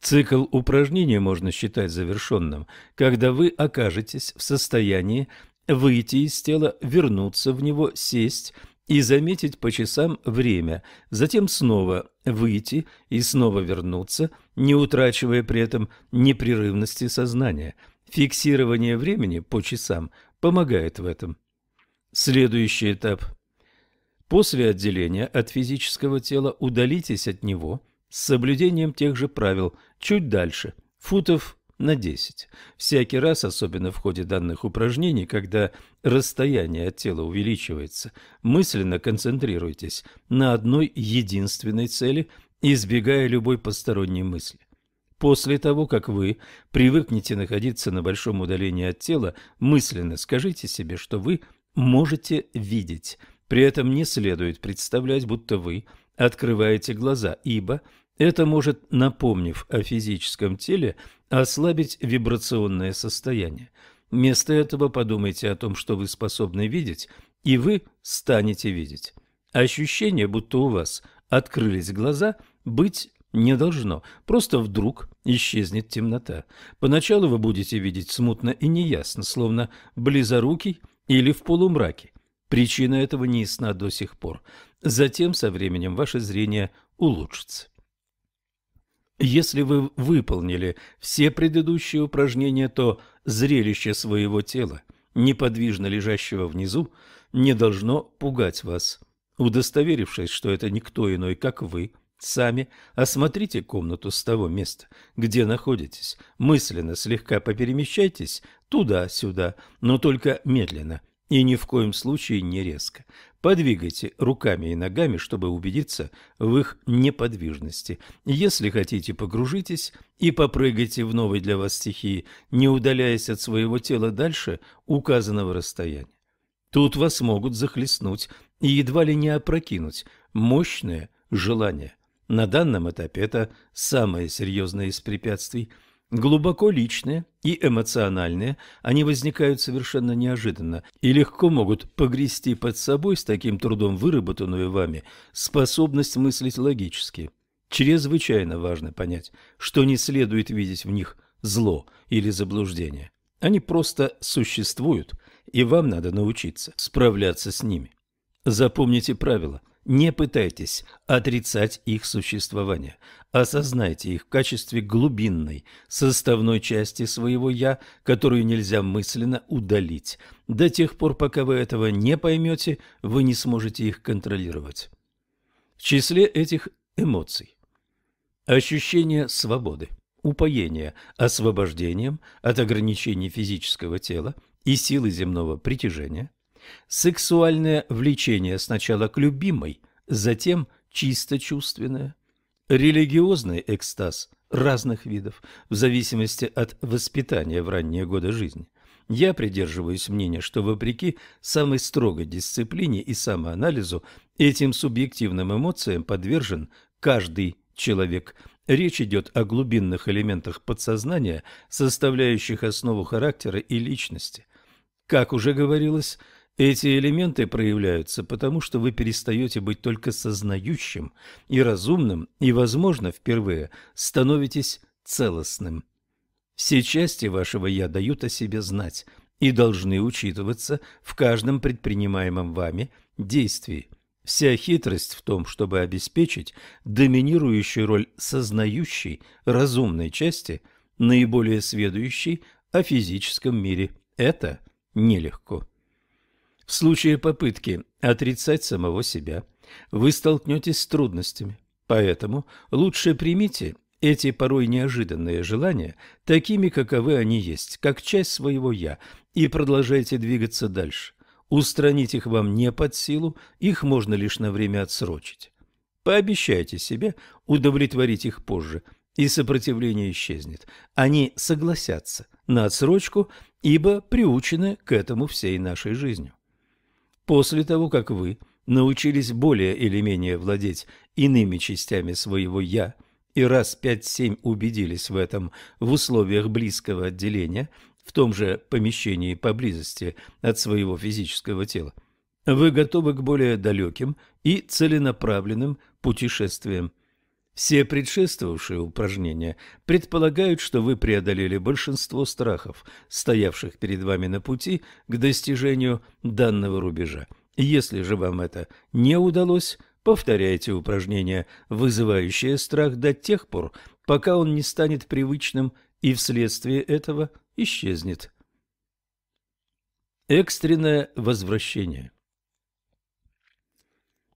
Цикл упражнения можно считать завершенным, когда вы окажетесь в состоянии выйти из тела, вернуться в него, сесть и заметить по часам время, затем снова выйти и снова вернуться – не утрачивая при этом непрерывности сознания. Фиксирование времени по часам помогает в этом. Следующий этап. После отделения от физического тела удалитесь от него с соблюдением тех же правил чуть дальше, футов на 10. Всякий раз, особенно в ходе данных упражнений, когда расстояние от тела увеличивается, мысленно концентрируйтесь на одной единственной цели избегая любой посторонней мысли. После того, как вы привыкнете находиться на большом удалении от тела, мысленно скажите себе, что вы можете видеть. При этом не следует представлять, будто вы открываете глаза, ибо это может, напомнив о физическом теле, ослабить вибрационное состояние. Вместо этого подумайте о том, что вы способны видеть, и вы станете видеть. Ощущение, будто у вас открылись глаза – быть не должно. Просто вдруг исчезнет темнота. Поначалу вы будете видеть смутно и неясно, словно близорукий или в полумраке. Причина этого не ясна до сих пор. Затем со временем ваше зрение улучшится. Если вы выполнили все предыдущие упражнения, то зрелище своего тела, неподвижно лежащего внизу, не должно пугать вас. Удостоверившись, что это никто иной, как вы – Сами осмотрите комнату с того места, где находитесь. Мысленно слегка поперемещайтесь туда-сюда, но только медленно и ни в коем случае не резко. Подвигайте руками и ногами, чтобы убедиться в их неподвижности. Если хотите, погружитесь и попрыгайте в новой для вас стихии, не удаляясь от своего тела дальше указанного расстояния. Тут вас могут захлестнуть и едва ли не опрокинуть мощное желание – на данном этапе это самое серьезное из препятствий. Глубоко личные и эмоциональные, они возникают совершенно неожиданно и легко могут погрести под собой с таким трудом выработанную вами способность мыслить логически. Чрезвычайно важно понять, что не следует видеть в них зло или заблуждение. Они просто существуют, и вам надо научиться справляться с ними. Запомните правило – не пытайтесь отрицать их существование. Осознайте их в качестве глубинной составной части своего «я», которую нельзя мысленно удалить. До тех пор, пока вы этого не поймете, вы не сможете их контролировать. В числе этих эмоций ощущение свободы, упоение освобождением от ограничений физического тела и силы земного притяжения – Сексуальное влечение сначала к любимой, затем чисто чувственное. Религиозный экстаз разных видов, в зависимости от воспитания в ранние годы жизни. Я придерживаюсь мнения, что вопреки самой строгой дисциплине и самоанализу этим субъективным эмоциям подвержен каждый человек. Речь идет о глубинных элементах подсознания, составляющих основу характера и личности. Как уже говорилось, эти элементы проявляются потому, что вы перестаете быть только сознающим и разумным, и, возможно, впервые становитесь целостным. Все части вашего «я» дают о себе знать и должны учитываться в каждом предпринимаемом вами действии. Вся хитрость в том, чтобы обеспечить доминирующую роль сознающей, разумной части, наиболее сведущей о физическом мире. Это нелегко. В случае попытки отрицать самого себя, вы столкнетесь с трудностями. Поэтому лучше примите эти порой неожиданные желания такими, каковы они есть, как часть своего «я», и продолжайте двигаться дальше. Устранить их вам не под силу, их можно лишь на время отсрочить. Пообещайте себе удовлетворить их позже, и сопротивление исчезнет. Они согласятся на отсрочку, ибо приучены к этому всей нашей жизнью. После того, как вы научились более или менее владеть иными частями своего «я», и раз пять семь убедились в этом в условиях близкого отделения, в том же помещении поблизости от своего физического тела, вы готовы к более далеким и целенаправленным путешествиям. Все предшествовавшие упражнения предполагают, что вы преодолели большинство страхов, стоявших перед вами на пути к достижению данного рубежа. Если же вам это не удалось, повторяйте упражнения, вызывающие страх до тех пор, пока он не станет привычным и вследствие этого исчезнет. Экстренное возвращение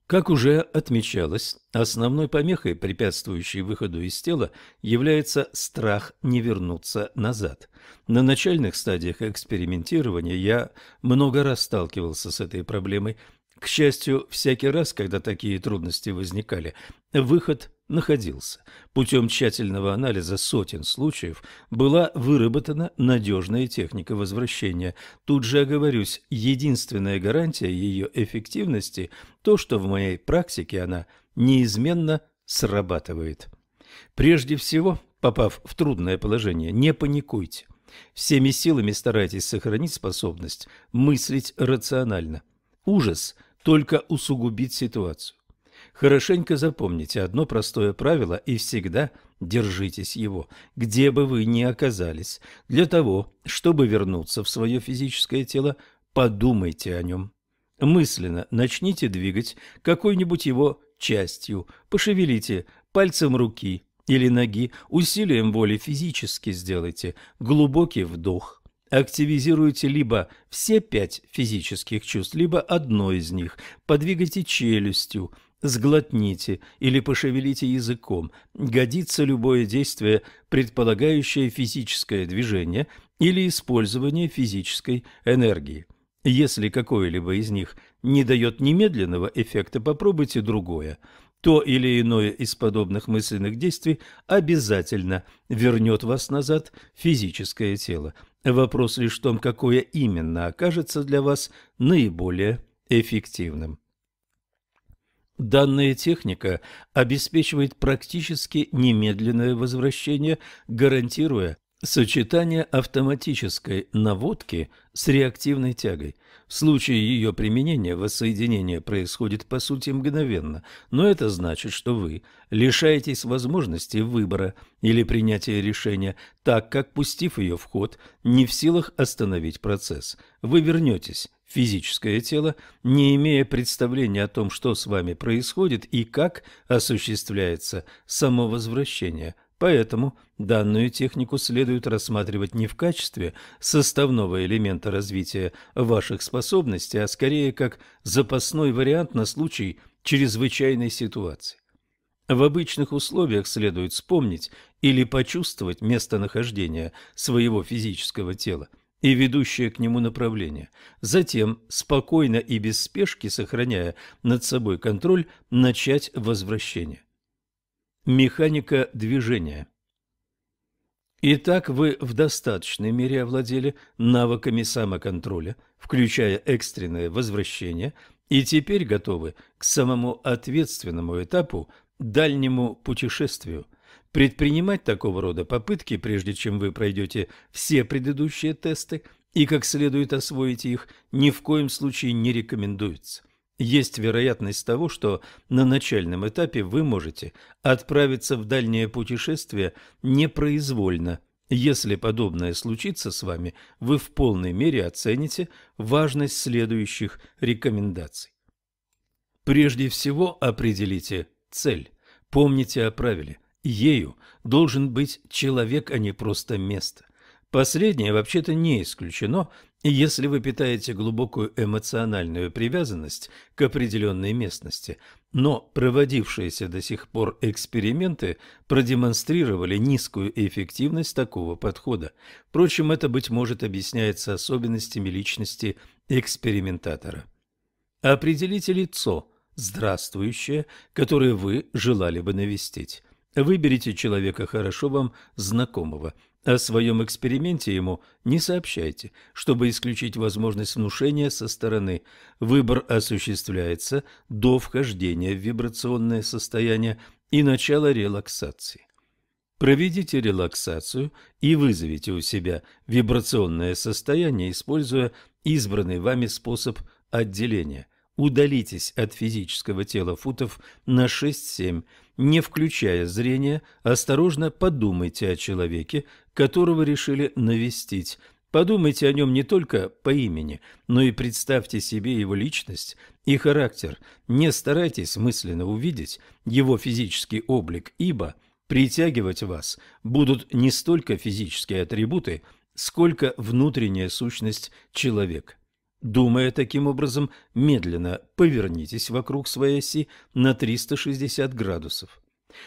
как уже отмечалось, основной помехой, препятствующей выходу из тела, является страх не вернуться назад. На начальных стадиях экспериментирования я много раз сталкивался с этой проблемой – к счастью, всякий раз, когда такие трудности возникали, выход находился. Путем тщательного анализа сотен случаев была выработана надежная техника возвращения. Тут же оговорюсь, единственная гарантия ее эффективности – то, что в моей практике она неизменно срабатывает. Прежде всего, попав в трудное положение, не паникуйте. Всеми силами старайтесь сохранить способность мыслить рационально. Ужас – только усугубит ситуацию. Хорошенько запомните одно простое правило и всегда держитесь его, где бы вы ни оказались. Для того, чтобы вернуться в свое физическое тело, подумайте о нем. Мысленно начните двигать какой-нибудь его частью, пошевелите пальцем руки или ноги, усилием воли физически сделайте глубокий вдох, Активизируйте либо все пять физических чувств, либо одно из них. Подвигайте челюстью, сглотните или пошевелите языком. Годится любое действие, предполагающее физическое движение или использование физической энергии. Если какое-либо из них не дает немедленного эффекта, попробуйте другое. То или иное из подобных мысленных действий обязательно вернет вас назад в физическое тело. Вопрос лишь в том, какое именно окажется для вас наиболее эффективным. Данная техника обеспечивает практически немедленное возвращение, гарантируя сочетание автоматической наводки с реактивной тягой – в случае ее применения воссоединение происходит по сути мгновенно, но это значит, что вы лишаетесь возможности выбора или принятия решения, так как, пустив ее в ход, не в силах остановить процесс. Вы вернетесь в физическое тело, не имея представления о том, что с вами происходит и как осуществляется само возвращение. Поэтому Данную технику следует рассматривать не в качестве составного элемента развития ваших способностей, а скорее как запасной вариант на случай чрезвычайной ситуации. В обычных условиях следует вспомнить или почувствовать местонахождение своего физического тела и ведущее к нему направление. Затем, спокойно и без спешки, сохраняя над собой контроль, начать возвращение. Механика движения – Итак, вы в достаточной мере овладели навыками самоконтроля, включая экстренное возвращение, и теперь готовы к самому ответственному этапу – дальнему путешествию. Предпринимать такого рода попытки, прежде чем вы пройдете все предыдущие тесты и как следует освоите их, ни в коем случае не рекомендуется. Есть вероятность того, что на начальном этапе вы можете отправиться в дальнее путешествие непроизвольно. Если подобное случится с вами, вы в полной мере оцените важность следующих рекомендаций. Прежде всего определите цель. Помните о правиле. Ею должен быть человек, а не просто место. Последнее вообще-то не исключено, если вы питаете глубокую эмоциональную привязанность к определенной местности, но проводившиеся до сих пор эксперименты продемонстрировали низкую эффективность такого подхода. Впрочем, это, быть может, объясняется особенностями личности экспериментатора. Определите лицо «здравствующее», которое вы желали бы навестить. Выберите человека хорошо вам знакомого, о своем эксперименте ему не сообщайте, чтобы исключить возможность внушения со стороны. Выбор осуществляется до вхождения в вибрационное состояние и начала релаксации. Проведите релаксацию и вызовите у себя вибрационное состояние, используя избранный вами способ отделения. Удалитесь от физического тела футов на 6-7, не включая зрение, осторожно подумайте о человеке, которого решили навестить. Подумайте о нем не только по имени, но и представьте себе его личность и характер. Не старайтесь мысленно увидеть его физический облик, ибо притягивать вас будут не столько физические атрибуты, сколько внутренняя сущность человека. Думая таким образом, медленно повернитесь вокруг своей оси на 360 градусов.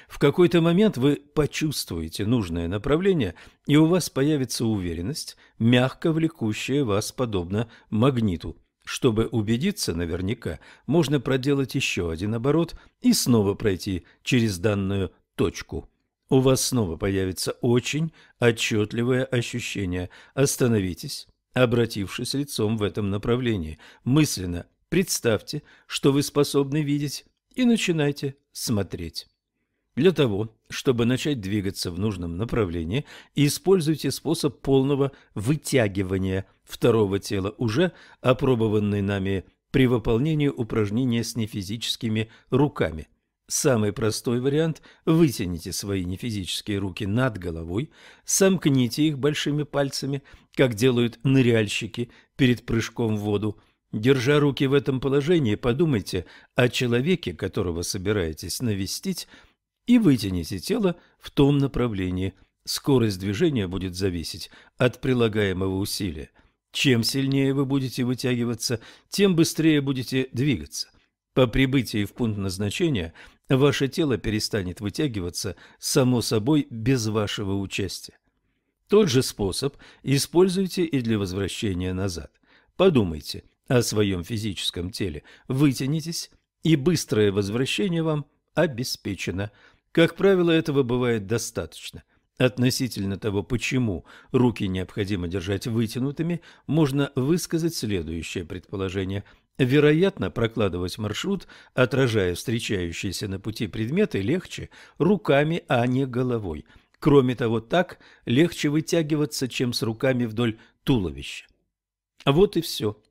В какой-то момент вы почувствуете нужное направление, и у вас появится уверенность, мягко влекущая вас подобно магниту. Чтобы убедиться наверняка, можно проделать еще один оборот и снова пройти через данную точку. У вас снова появится очень отчетливое ощущение. Остановитесь, обратившись лицом в этом направлении. Мысленно представьте, что вы способны видеть, и начинайте смотреть. Для того, чтобы начать двигаться в нужном направлении, используйте способ полного вытягивания второго тела, уже опробованный нами при выполнении упражнения с нефизическими руками. Самый простой вариант – вытяните свои нефизические руки над головой, сомкните их большими пальцами, как делают ныряльщики перед прыжком в воду. Держа руки в этом положении, подумайте о человеке, которого собираетесь навестить – и вытяните тело в том направлении. Скорость движения будет зависеть от прилагаемого усилия. Чем сильнее вы будете вытягиваться, тем быстрее будете двигаться. По прибытии в пункт назначения ваше тело перестанет вытягиваться само собой без вашего участия. Тот же способ используйте и для возвращения назад. Подумайте о своем физическом теле, вытянитесь, и быстрое возвращение вам обеспечено – как правило, этого бывает достаточно. Относительно того, почему руки необходимо держать вытянутыми, можно высказать следующее предположение. Вероятно, прокладывать маршрут, отражая встречающиеся на пути предметы, легче руками, а не головой. Кроме того, так легче вытягиваться, чем с руками вдоль туловища. Вот и все.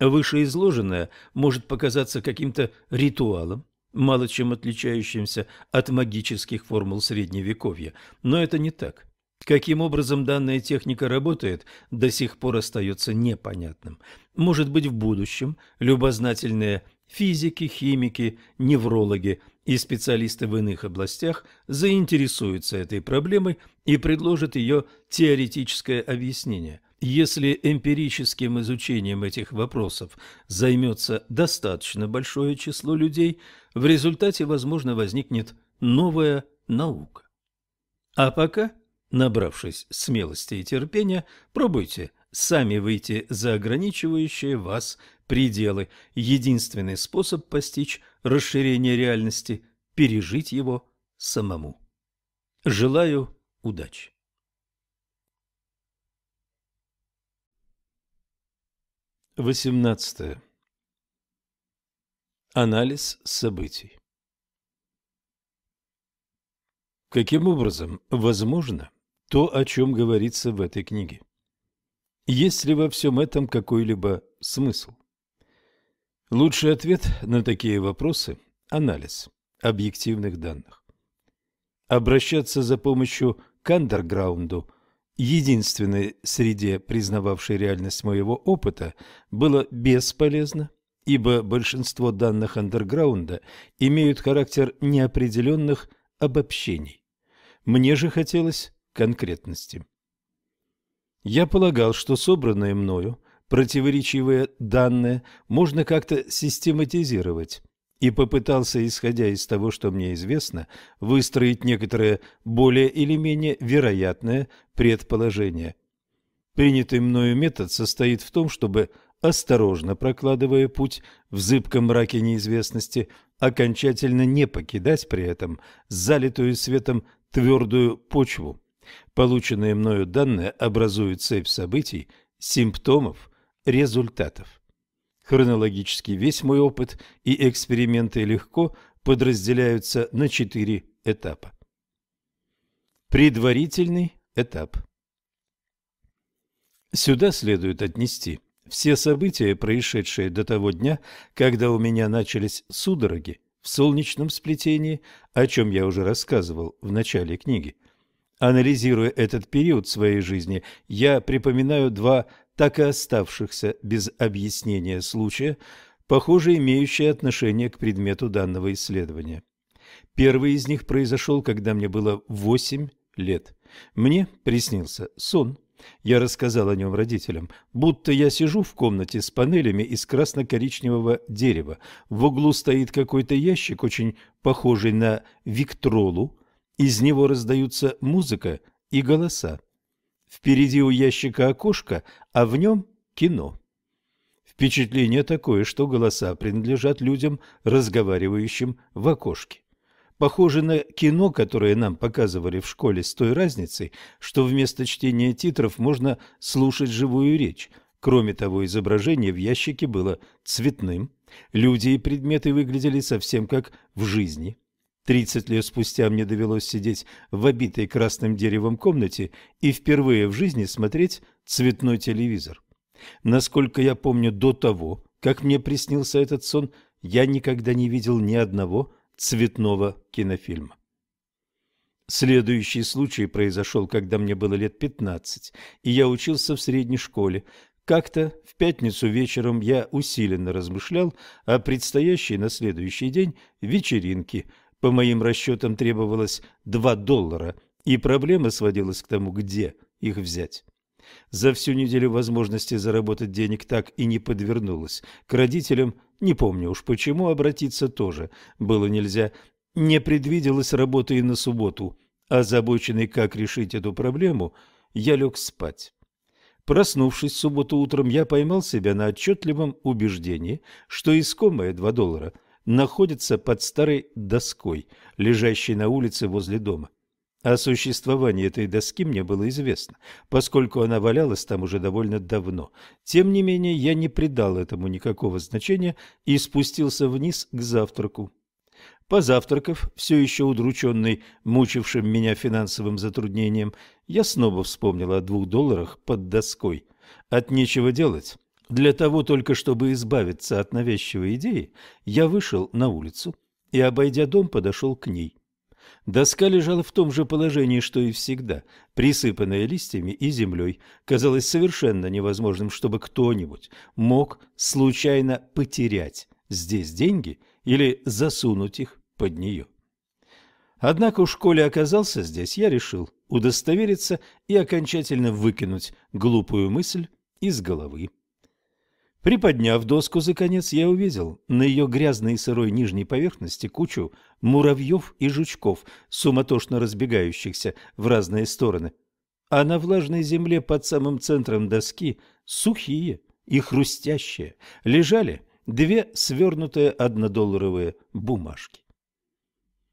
Вышеизложенное может показаться каким-то ритуалом, мало чем отличающимся от магических формул Средневековья. Но это не так. Каким образом данная техника работает, до сих пор остается непонятным. Может быть, в будущем любознательные физики, химики, неврологи и специалисты в иных областях заинтересуются этой проблемой и предложат ее теоретическое объяснение – если эмпирическим изучением этих вопросов займется достаточно большое число людей, в результате, возможно, возникнет новая наука. А пока, набравшись смелости и терпения, пробуйте сами выйти за ограничивающие вас пределы. Единственный способ постичь расширение реальности – пережить его самому. Желаю удачи! 18. Анализ событий. Каким образом возможно то, о чем говорится в этой книге? Есть ли во всем этом какой-либо смысл? Лучший ответ на такие вопросы – анализ объективных данных. Обращаться за помощью к андерграунду единственной среде, признававшей реальность моего опыта, было бесполезно, ибо большинство данных андерграунда имеют характер неопределенных обобщений. Мне же хотелось конкретности. Я полагал, что собранные мною противоречивые данные можно как-то систематизировать, и попытался, исходя из того, что мне известно, выстроить некоторые более или менее вероятные предположения. Принятый мною метод состоит в том, чтобы, осторожно прокладывая путь в зыбком мраке неизвестности, окончательно не покидать при этом залитую светом твердую почву. Полученные мною данные образуют цепь событий, симптомов, результатов. Хронологически весь мой опыт и эксперименты легко подразделяются на четыре этапа. Предварительный этап. Сюда следует отнести все события, происшедшие до того дня, когда у меня начались судороги в солнечном сплетении, о чем я уже рассказывал в начале книги. Анализируя этот период своей жизни, я припоминаю два так и оставшихся без объяснения случая, похоже имеющие отношение к предмету данного исследования. Первый из них произошел, когда мне было 8 лет. Мне приснился сон. Я рассказал о нем родителям, будто я сижу в комнате с панелями из красно-коричневого дерева. В углу стоит какой-то ящик, очень похожий на виктролу. Из него раздаются музыка и голоса. Впереди у ящика окошко, а в нем кино. Впечатление такое, что голоса принадлежат людям, разговаривающим в окошке. Похоже на кино, которое нам показывали в школе с той разницей, что вместо чтения титров можно слушать живую речь. Кроме того, изображение в ящике было цветным, люди и предметы выглядели совсем как в жизни. Тридцать лет спустя мне довелось сидеть в обитой красным деревом комнате и впервые в жизни смотреть цветной телевизор. Насколько я помню, до того, как мне приснился этот сон, я никогда не видел ни одного цветного кинофильма. Следующий случай произошел, когда мне было лет 15, и я учился в средней школе. Как-то в пятницу вечером я усиленно размышлял о предстоящей на следующий день вечеринке – по моим расчетам требовалось 2 доллара, и проблема сводилась к тому, где их взять. За всю неделю возможности заработать денег так и не подвернулось. К родителям, не помню уж почему, обратиться тоже было нельзя. Не предвиделось работы и на субботу. Озабоченный, как решить эту проблему, я лег спать. Проснувшись в субботу утром, я поймал себя на отчетливом убеждении, что искомые 2 доллара – находится под старой доской, лежащей на улице возле дома. О существовании этой доски мне было известно, поскольку она валялась там уже довольно давно. Тем не менее, я не придал этому никакого значения и спустился вниз к завтраку. Позавтракав, все еще удрученный, мучившим меня финансовым затруднением, я снова вспомнил о двух долларах под доской. От нечего делать, для того только, чтобы избавиться от навязчивой идеи, я вышел на улицу и, обойдя дом, подошел к ней. Доска лежала в том же положении, что и всегда, присыпанная листьями и землей. Казалось совершенно невозможным, чтобы кто-нибудь мог случайно потерять здесь деньги или засунуть их под нее. Однако уж коли оказался здесь, я решил удостовериться и окончательно выкинуть глупую мысль из головы. Приподняв доску за конец, я увидел на ее грязной и сырой нижней поверхности кучу муравьев и жучков, суматошно разбегающихся в разные стороны. А на влажной земле под самым центром доски сухие и хрустящие лежали две свернутые однодолларовые бумажки.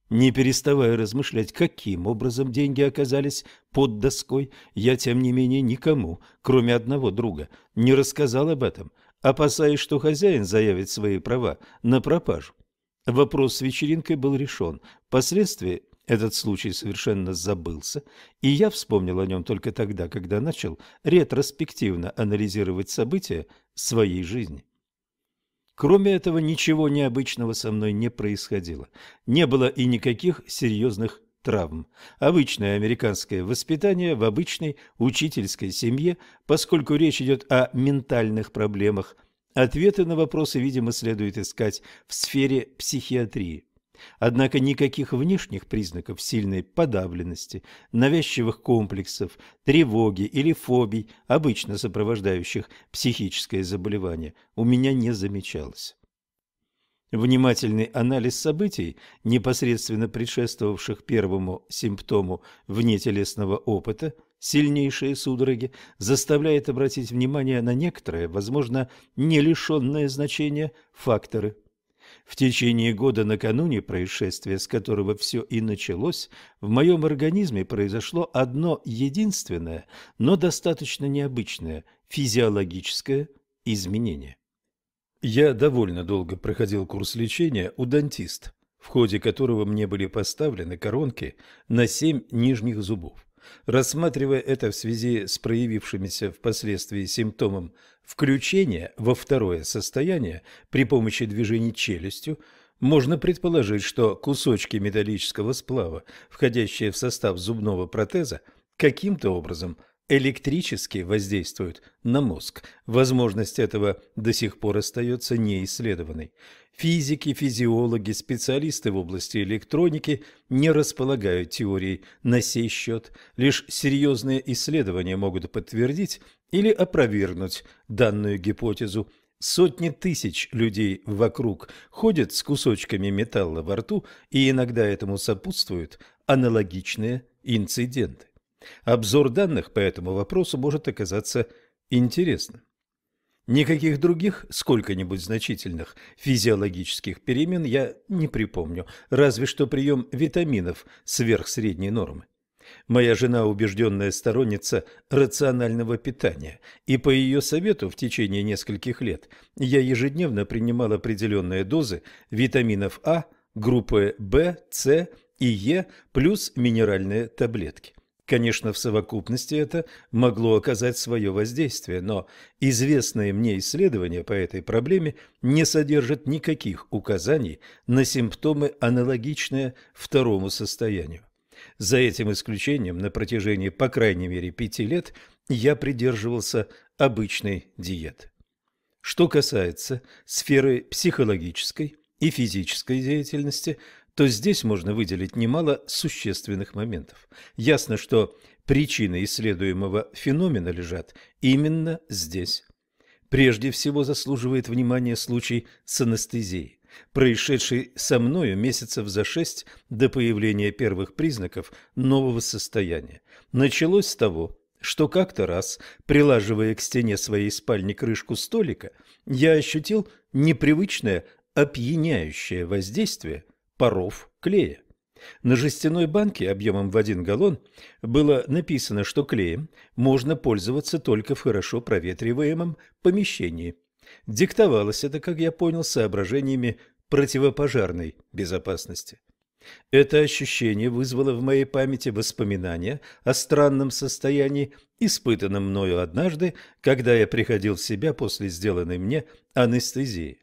Не переставая размышлять, каким образом деньги оказались под доской, я, тем не менее, никому, кроме одного друга, не рассказал об этом, опасаясь, что хозяин заявит свои права на пропажу. Вопрос с вечеринкой был решен. Впоследствии этот случай совершенно забылся, и я вспомнил о нем только тогда, когда начал ретроспективно анализировать события своей жизни. Кроме этого, ничего необычного со мной не происходило. Не было и никаких серьезных травм. Обычное американское воспитание в обычной учительской семье, поскольку речь идет о ментальных проблемах. Ответы на вопросы, видимо, следует искать в сфере психиатрии. Однако никаких внешних признаков сильной подавленности, навязчивых комплексов, тревоги или фобий, обычно сопровождающих психическое заболевание, у меня не замечалось. Внимательный анализ событий, непосредственно предшествовавших первому симптому внетелесного опыта, сильнейшие судороги, заставляет обратить внимание на некоторые, возможно, не лишенные значения факторы. В течение года накануне происшествия, с которого все и началось, в моем организме произошло одно единственное, но достаточно необычное физиологическое изменение. Я довольно долго проходил курс лечения у дантиста, в ходе которого мне были поставлены коронки на семь нижних зубов. Рассматривая это в связи с проявившимися впоследствии симптомом включения во второе состояние при помощи движений челюстью, можно предположить, что кусочки металлического сплава, входящие в состав зубного протеза, каким-то образом – электрически воздействуют на мозг. Возможность этого до сих пор остается неисследованной. Физики, физиологи, специалисты в области электроники не располагают теорией на сей счет. Лишь серьезные исследования могут подтвердить или опровергнуть данную гипотезу. Сотни тысяч людей вокруг ходят с кусочками металла во рту, и иногда этому сопутствуют аналогичные инциденты. Обзор данных по этому вопросу может оказаться интересным. Никаких других, сколько-нибудь значительных физиологических перемен я не припомню, разве что прием витаминов сверх средней нормы. Моя жена убежденная сторонница рационального питания, и по ее совету в течение нескольких лет я ежедневно принимал определенные дозы витаминов А, группы В, С и Е плюс минеральные таблетки. Конечно, в совокупности это могло оказать свое воздействие, но известные мне исследования по этой проблеме не содержат никаких указаний на симптомы, аналогичные второму состоянию. За этим исключением на протяжении по крайней мере пяти лет я придерживался обычной диеты. Что касается сферы психологической и физической деятельности – то здесь можно выделить немало существенных моментов. Ясно, что причины исследуемого феномена лежат именно здесь. Прежде всего заслуживает внимания случай с анестезией, происшедший со мною месяцев за шесть до появления первых признаков нового состояния. Началось с того, что как-то раз, прилаживая к стене своей спальни крышку столика, я ощутил непривычное опьяняющее воздействие паров клея. На жестяной банке объемом в один галлон было написано, что клеем можно пользоваться только в хорошо проветриваемом помещении. Диктовалось это, как я понял, соображениями противопожарной безопасности. Это ощущение вызвало в моей памяти воспоминания о странном состоянии, испытанном мною однажды, когда я приходил в себя после сделанной мне анестезии.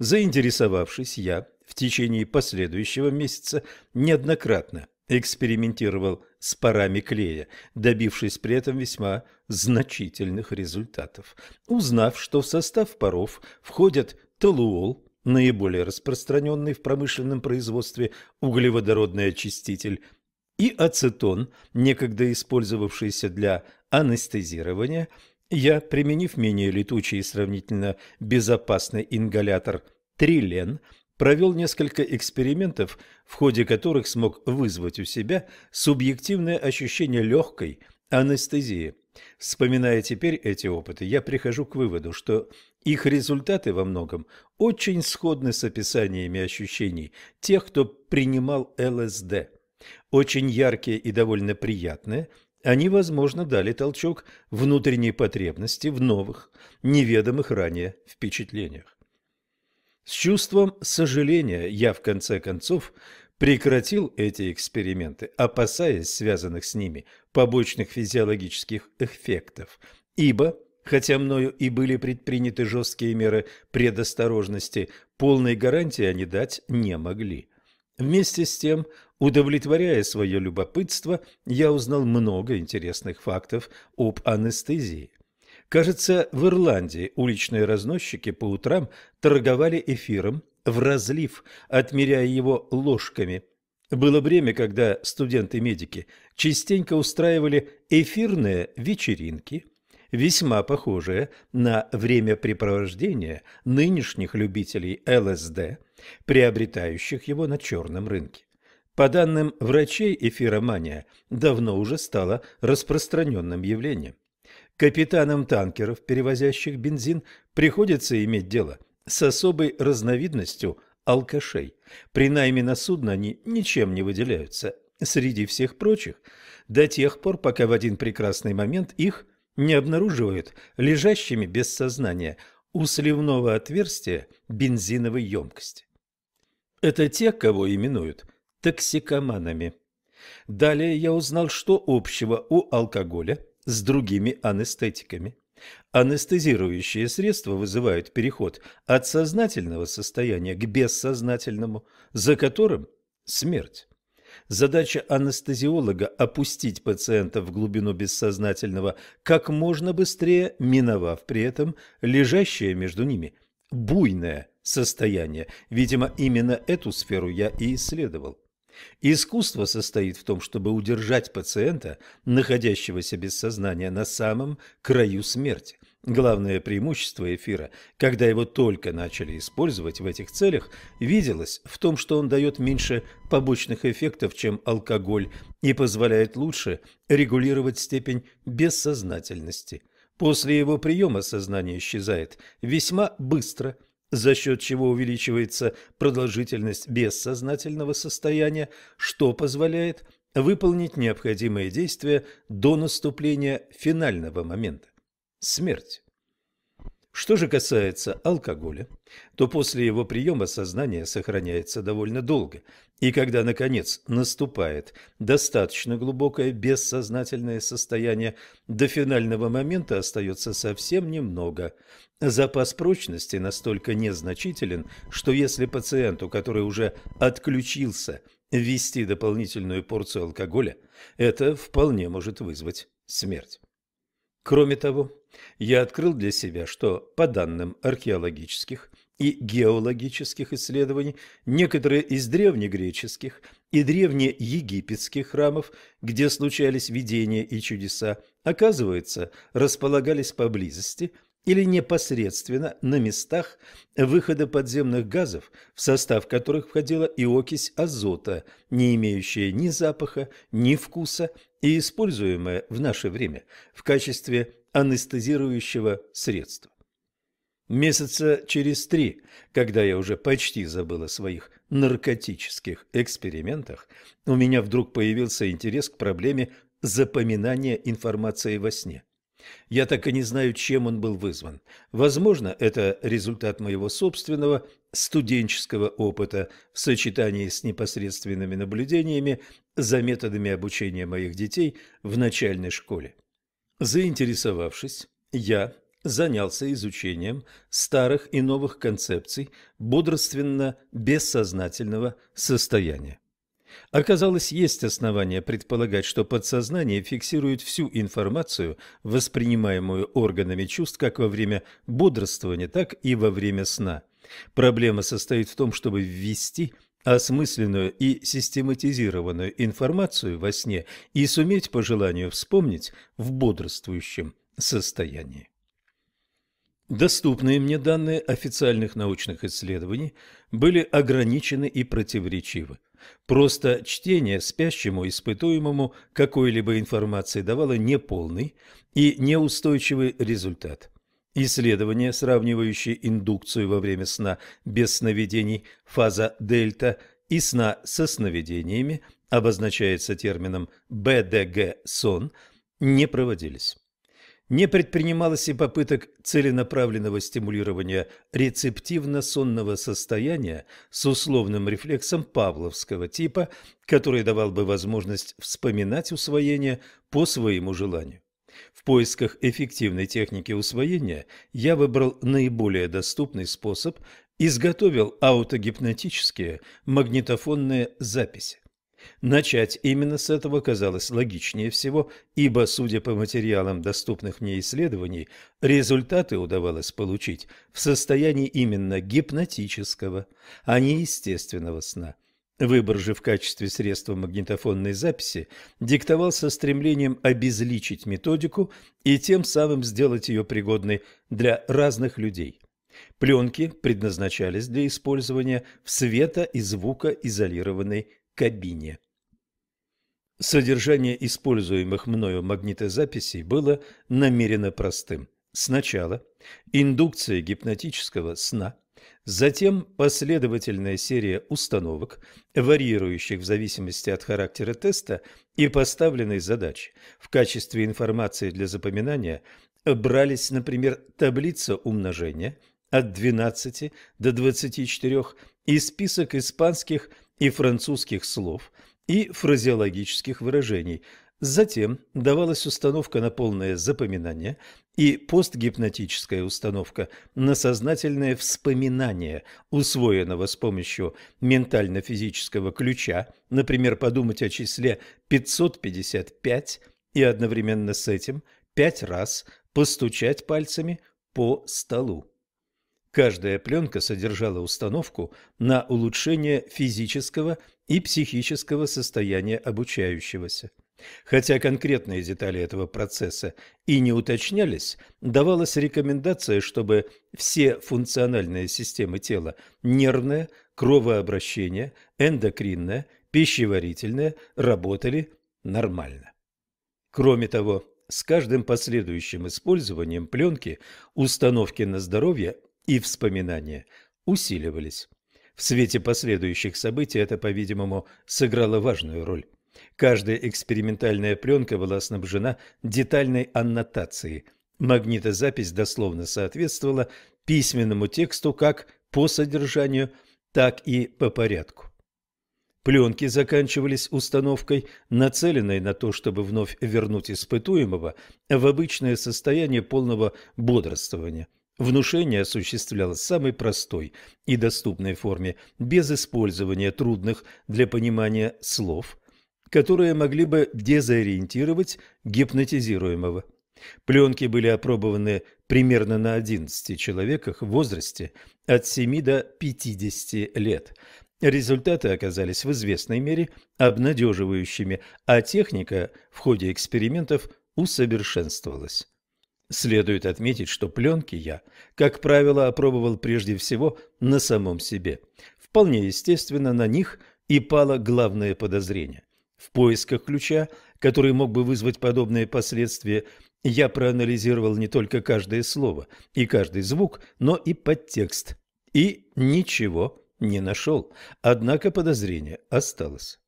Заинтересовавшись, я в течение последующего месяца неоднократно экспериментировал с парами клея, добившись при этом весьма значительных результатов. Узнав, что в состав паров входят толуол, наиболее распространенный в промышленном производстве углеводородный очиститель, и ацетон, некогда использовавшийся для анестезирования, я, применив менее летучий и сравнительно безопасный ингалятор трилен, провел несколько экспериментов, в ходе которых смог вызвать у себя субъективное ощущение легкой анестезии. Вспоминая теперь эти опыты, я прихожу к выводу, что их результаты во многом очень сходны с описаниями ощущений тех, кто принимал ЛСД. Очень яркие и довольно приятные, они, возможно, дали толчок внутренней потребности в новых, неведомых ранее впечатлениях. С чувством сожаления я в конце концов прекратил эти эксперименты, опасаясь связанных с ними побочных физиологических эффектов, ибо, хотя мною и были предприняты жесткие меры предосторожности, полной гарантии они дать не могли. Вместе с тем, удовлетворяя свое любопытство, я узнал много интересных фактов об анестезии – Кажется, в Ирландии уличные разносчики по утрам торговали эфиром в разлив, отмеряя его ложками. Было время, когда студенты-медики частенько устраивали эфирные вечеринки, весьма похожие на времяпрепровождение нынешних любителей ЛСД, приобретающих его на черном рынке. По данным врачей, эфиромания давно уже стала распространенным явлением. Капитанам танкеров, перевозящих бензин, приходится иметь дело с особой разновидностью алкашей. При найме на судно они ничем не выделяются среди всех прочих, до тех пор, пока в один прекрасный момент их не обнаруживают лежащими без сознания у сливного отверстия бензиновой емкости. Это те, кого именуют токсикоманами. Далее я узнал, что общего у алкоголя с другими анестетиками. Анестезирующие средства вызывают переход от сознательного состояния к бессознательному, за которым смерть. Задача анестезиолога – опустить пациента в глубину бессознательного, как можно быстрее, миновав при этом лежащее между ними буйное состояние. Видимо, именно эту сферу я и исследовал. Искусство состоит в том, чтобы удержать пациента, находящегося без сознания, на самом краю смерти. Главное преимущество эфира, когда его только начали использовать в этих целях, виделось в том, что он дает меньше побочных эффектов, чем алкоголь, и позволяет лучше регулировать степень бессознательности. После его приема сознание исчезает весьма быстро – за счет чего увеличивается продолжительность бессознательного состояния, что позволяет выполнить необходимые действия до наступления финального момента – смерти. Что же касается алкоголя, то после его приема сознание сохраняется довольно долго, и когда, наконец, наступает достаточно глубокое бессознательное состояние, до финального момента остается совсем немного. Запас прочности настолько незначителен, что если пациенту, который уже отключился, ввести дополнительную порцию алкоголя, это вполне может вызвать смерть. Кроме того, я открыл для себя, что по данным археологических и геологических исследований, некоторые из древнегреческих и древнеегипетских храмов, где случались видения и чудеса, оказывается, располагались поблизости или непосредственно на местах выхода подземных газов, в состав которых входила и окись азота, не имеющая ни запаха, ни вкуса и используемая в наше время в качестве анестезирующего средства. Месяца через три, когда я уже почти забыл о своих наркотических экспериментах, у меня вдруг появился интерес к проблеме запоминания информации во сне. Я так и не знаю, чем он был вызван. Возможно, это результат моего собственного студенческого опыта в сочетании с непосредственными наблюдениями за методами обучения моих детей в начальной школе. Заинтересовавшись, я занялся изучением старых и новых концепций бодрственно-бессознательного состояния. Оказалось, есть основания предполагать, что подсознание фиксирует всю информацию, воспринимаемую органами чувств как во время бодрствования, так и во время сна. Проблема состоит в том, чтобы ввести осмысленную и систематизированную информацию во сне и суметь по желанию вспомнить в бодрствующем состоянии. Доступные мне данные официальных научных исследований были ограничены и противоречивы. Просто чтение спящему испытуемому какой-либо информации давало неполный и неустойчивый результат. Исследования, сравнивающие индукцию во время сна без сновидений, фаза дельта и сна со сновидениями, обозначается термином БДГ-сон, не проводились. Не предпринималось и попыток целенаправленного стимулирования рецептивно-сонного состояния с условным рефлексом павловского типа, который давал бы возможность вспоминать усвоение по своему желанию. В поисках эффективной техники усвоения я выбрал наиболее доступный способ – изготовил аутогипнотические магнитофонные записи. Начать именно с этого казалось логичнее всего, ибо, судя по материалам доступных мне исследований, результаты удавалось получить в состоянии именно гипнотического, а не естественного сна. Выбор же в качестве средства магнитофонной записи диктовался стремлением обезличить методику и тем самым сделать ее пригодной для разных людей. Пленки предназначались для использования в света- и звукоизолированной кабине. Содержание используемых мною магнитозаписей было намеренно простым. Сначала индукция гипнотического сна – Затем последовательная серия установок, варьирующих в зависимости от характера теста и поставленной задачи. В качестве информации для запоминания брались, например, таблица умножения от 12 до 24 и список испанских и французских слов и фразеологических выражений – Затем давалась установка на полное запоминание и постгипнотическая установка на сознательное вспоминание усвоенного с помощью ментально-физического ключа, например, подумать о числе 555 и одновременно с этим пять раз постучать пальцами по столу. Каждая пленка содержала установку на улучшение физического и психического состояния обучающегося. Хотя конкретные детали этого процесса и не уточнялись, давалась рекомендация, чтобы все функциональные системы тела – нервное, кровообращение, эндокринное, пищеварительное работали нормально. Кроме того, с каждым последующим использованием пленки установки на здоровье и вспоминания усиливались. В свете последующих событий это, по-видимому, сыграло важную роль. Каждая экспериментальная пленка была снабжена детальной аннотацией. Магнитозапись дословно соответствовала письменному тексту как по содержанию, так и по порядку. Пленки заканчивались установкой, нацеленной на то, чтобы вновь вернуть испытуемого в обычное состояние полного бодрствования. Внушение осуществлялось самой простой и доступной форме, без использования трудных для понимания слов, которые могли бы дезориентировать гипнотизируемого. Пленки были опробованы примерно на 11 человеках в возрасте от 7 до 50 лет. Результаты оказались в известной мере обнадеживающими, а техника в ходе экспериментов усовершенствовалась. Следует отметить, что пленки я, как правило, опробовал прежде всего на самом себе. Вполне естественно, на них и пало главное подозрение – в поисках ключа, который мог бы вызвать подобные последствия, я проанализировал не только каждое слово и каждый звук, но и подтекст. И ничего не нашел, однако подозрение осталось.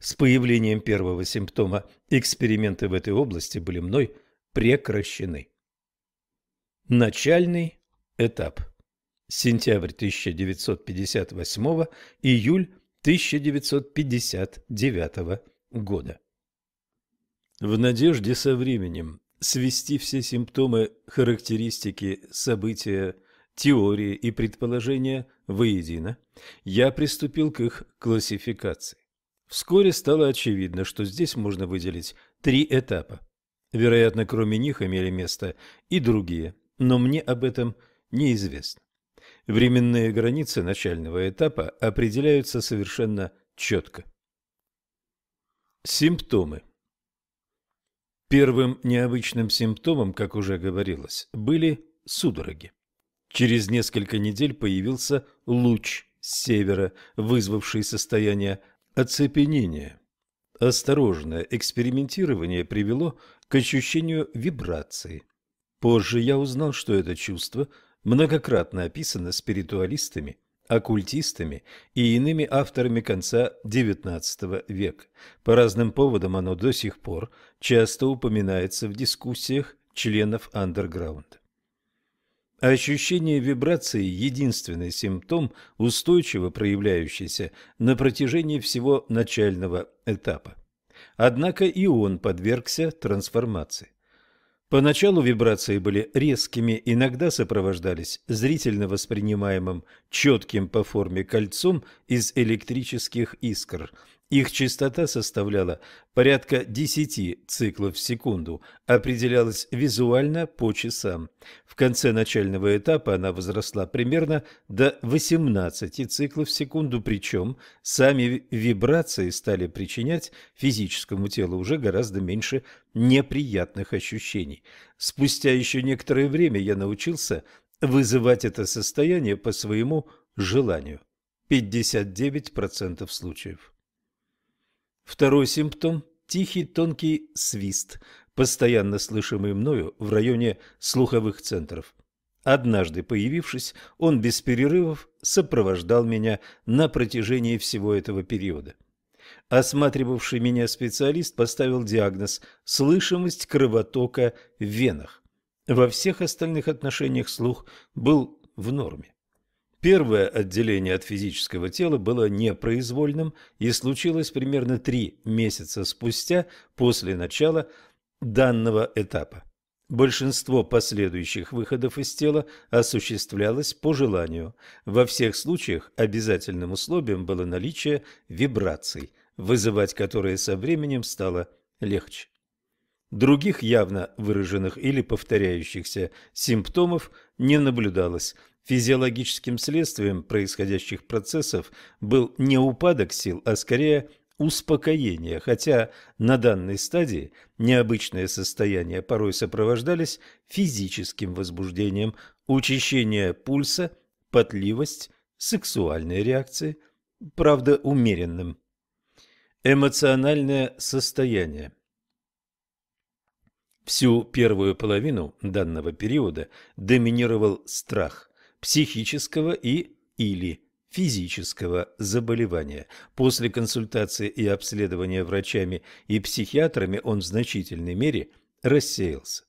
С появлением первого симптома эксперименты в этой области были мной прекращены. Начальный этап. Сентябрь 1958, июль 1959 года. В надежде со временем свести все симптомы, характеристики, события, теории и предположения воедино, я приступил к их классификации. Вскоре стало очевидно, что здесь можно выделить три этапа. Вероятно, кроме них имели место и другие, но мне об этом неизвестно. Временные границы начального этапа определяются совершенно четко. Симптомы. Первым необычным симптомом, как уже говорилось, были судороги. Через несколько недель появился луч с севера, вызвавший состояние оцепенения. Осторожное экспериментирование привело к ощущению вибрации. Позже я узнал, что это чувство многократно описано спиритуалистами – оккультистами и иными авторами конца XIX века. По разным поводам оно до сих пор часто упоминается в дискуссиях членов андерграунда. Ощущение вибрации – единственный симптом, устойчиво проявляющийся на протяжении всего начального этапа. Однако и он подвергся трансформации. Поначалу вибрации были резкими, иногда сопровождались зрительно воспринимаемым четким по форме кольцом из электрических искр. Их частота составляла порядка 10 циклов в секунду, определялась визуально по часам. В конце начального этапа она возросла примерно до 18 циклов в секунду, причем сами вибрации стали причинять физическому телу уже гораздо меньше неприятных ощущений. Спустя еще некоторое время я научился вызывать это состояние по своему желанию. 59% случаев. Второй симптом – тихий тонкий свист, постоянно слышимый мною в районе слуховых центров. Однажды появившись, он без перерывов сопровождал меня на протяжении всего этого периода. Осматривавший меня специалист поставил диагноз «слышимость кровотока в венах». Во всех остальных отношениях слух был в норме. Первое отделение от физического тела было непроизвольным и случилось примерно три месяца спустя после начала данного этапа. Большинство последующих выходов из тела осуществлялось по желанию. Во всех случаях обязательным условием было наличие вибраций, вызывать которые со временем стало легче. Других явно выраженных или повторяющихся симптомов не наблюдалось – Физиологическим следствием происходящих процессов был не упадок сил, а скорее успокоение, хотя на данной стадии необычные состояния порой сопровождались физическим возбуждением, учащение пульса, потливость, сексуальные реакции, правда умеренным. Эмоциональное состояние Всю первую половину данного периода доминировал страх психического и или физического заболевания. После консультации и обследования врачами и психиатрами он в значительной мере рассеялся.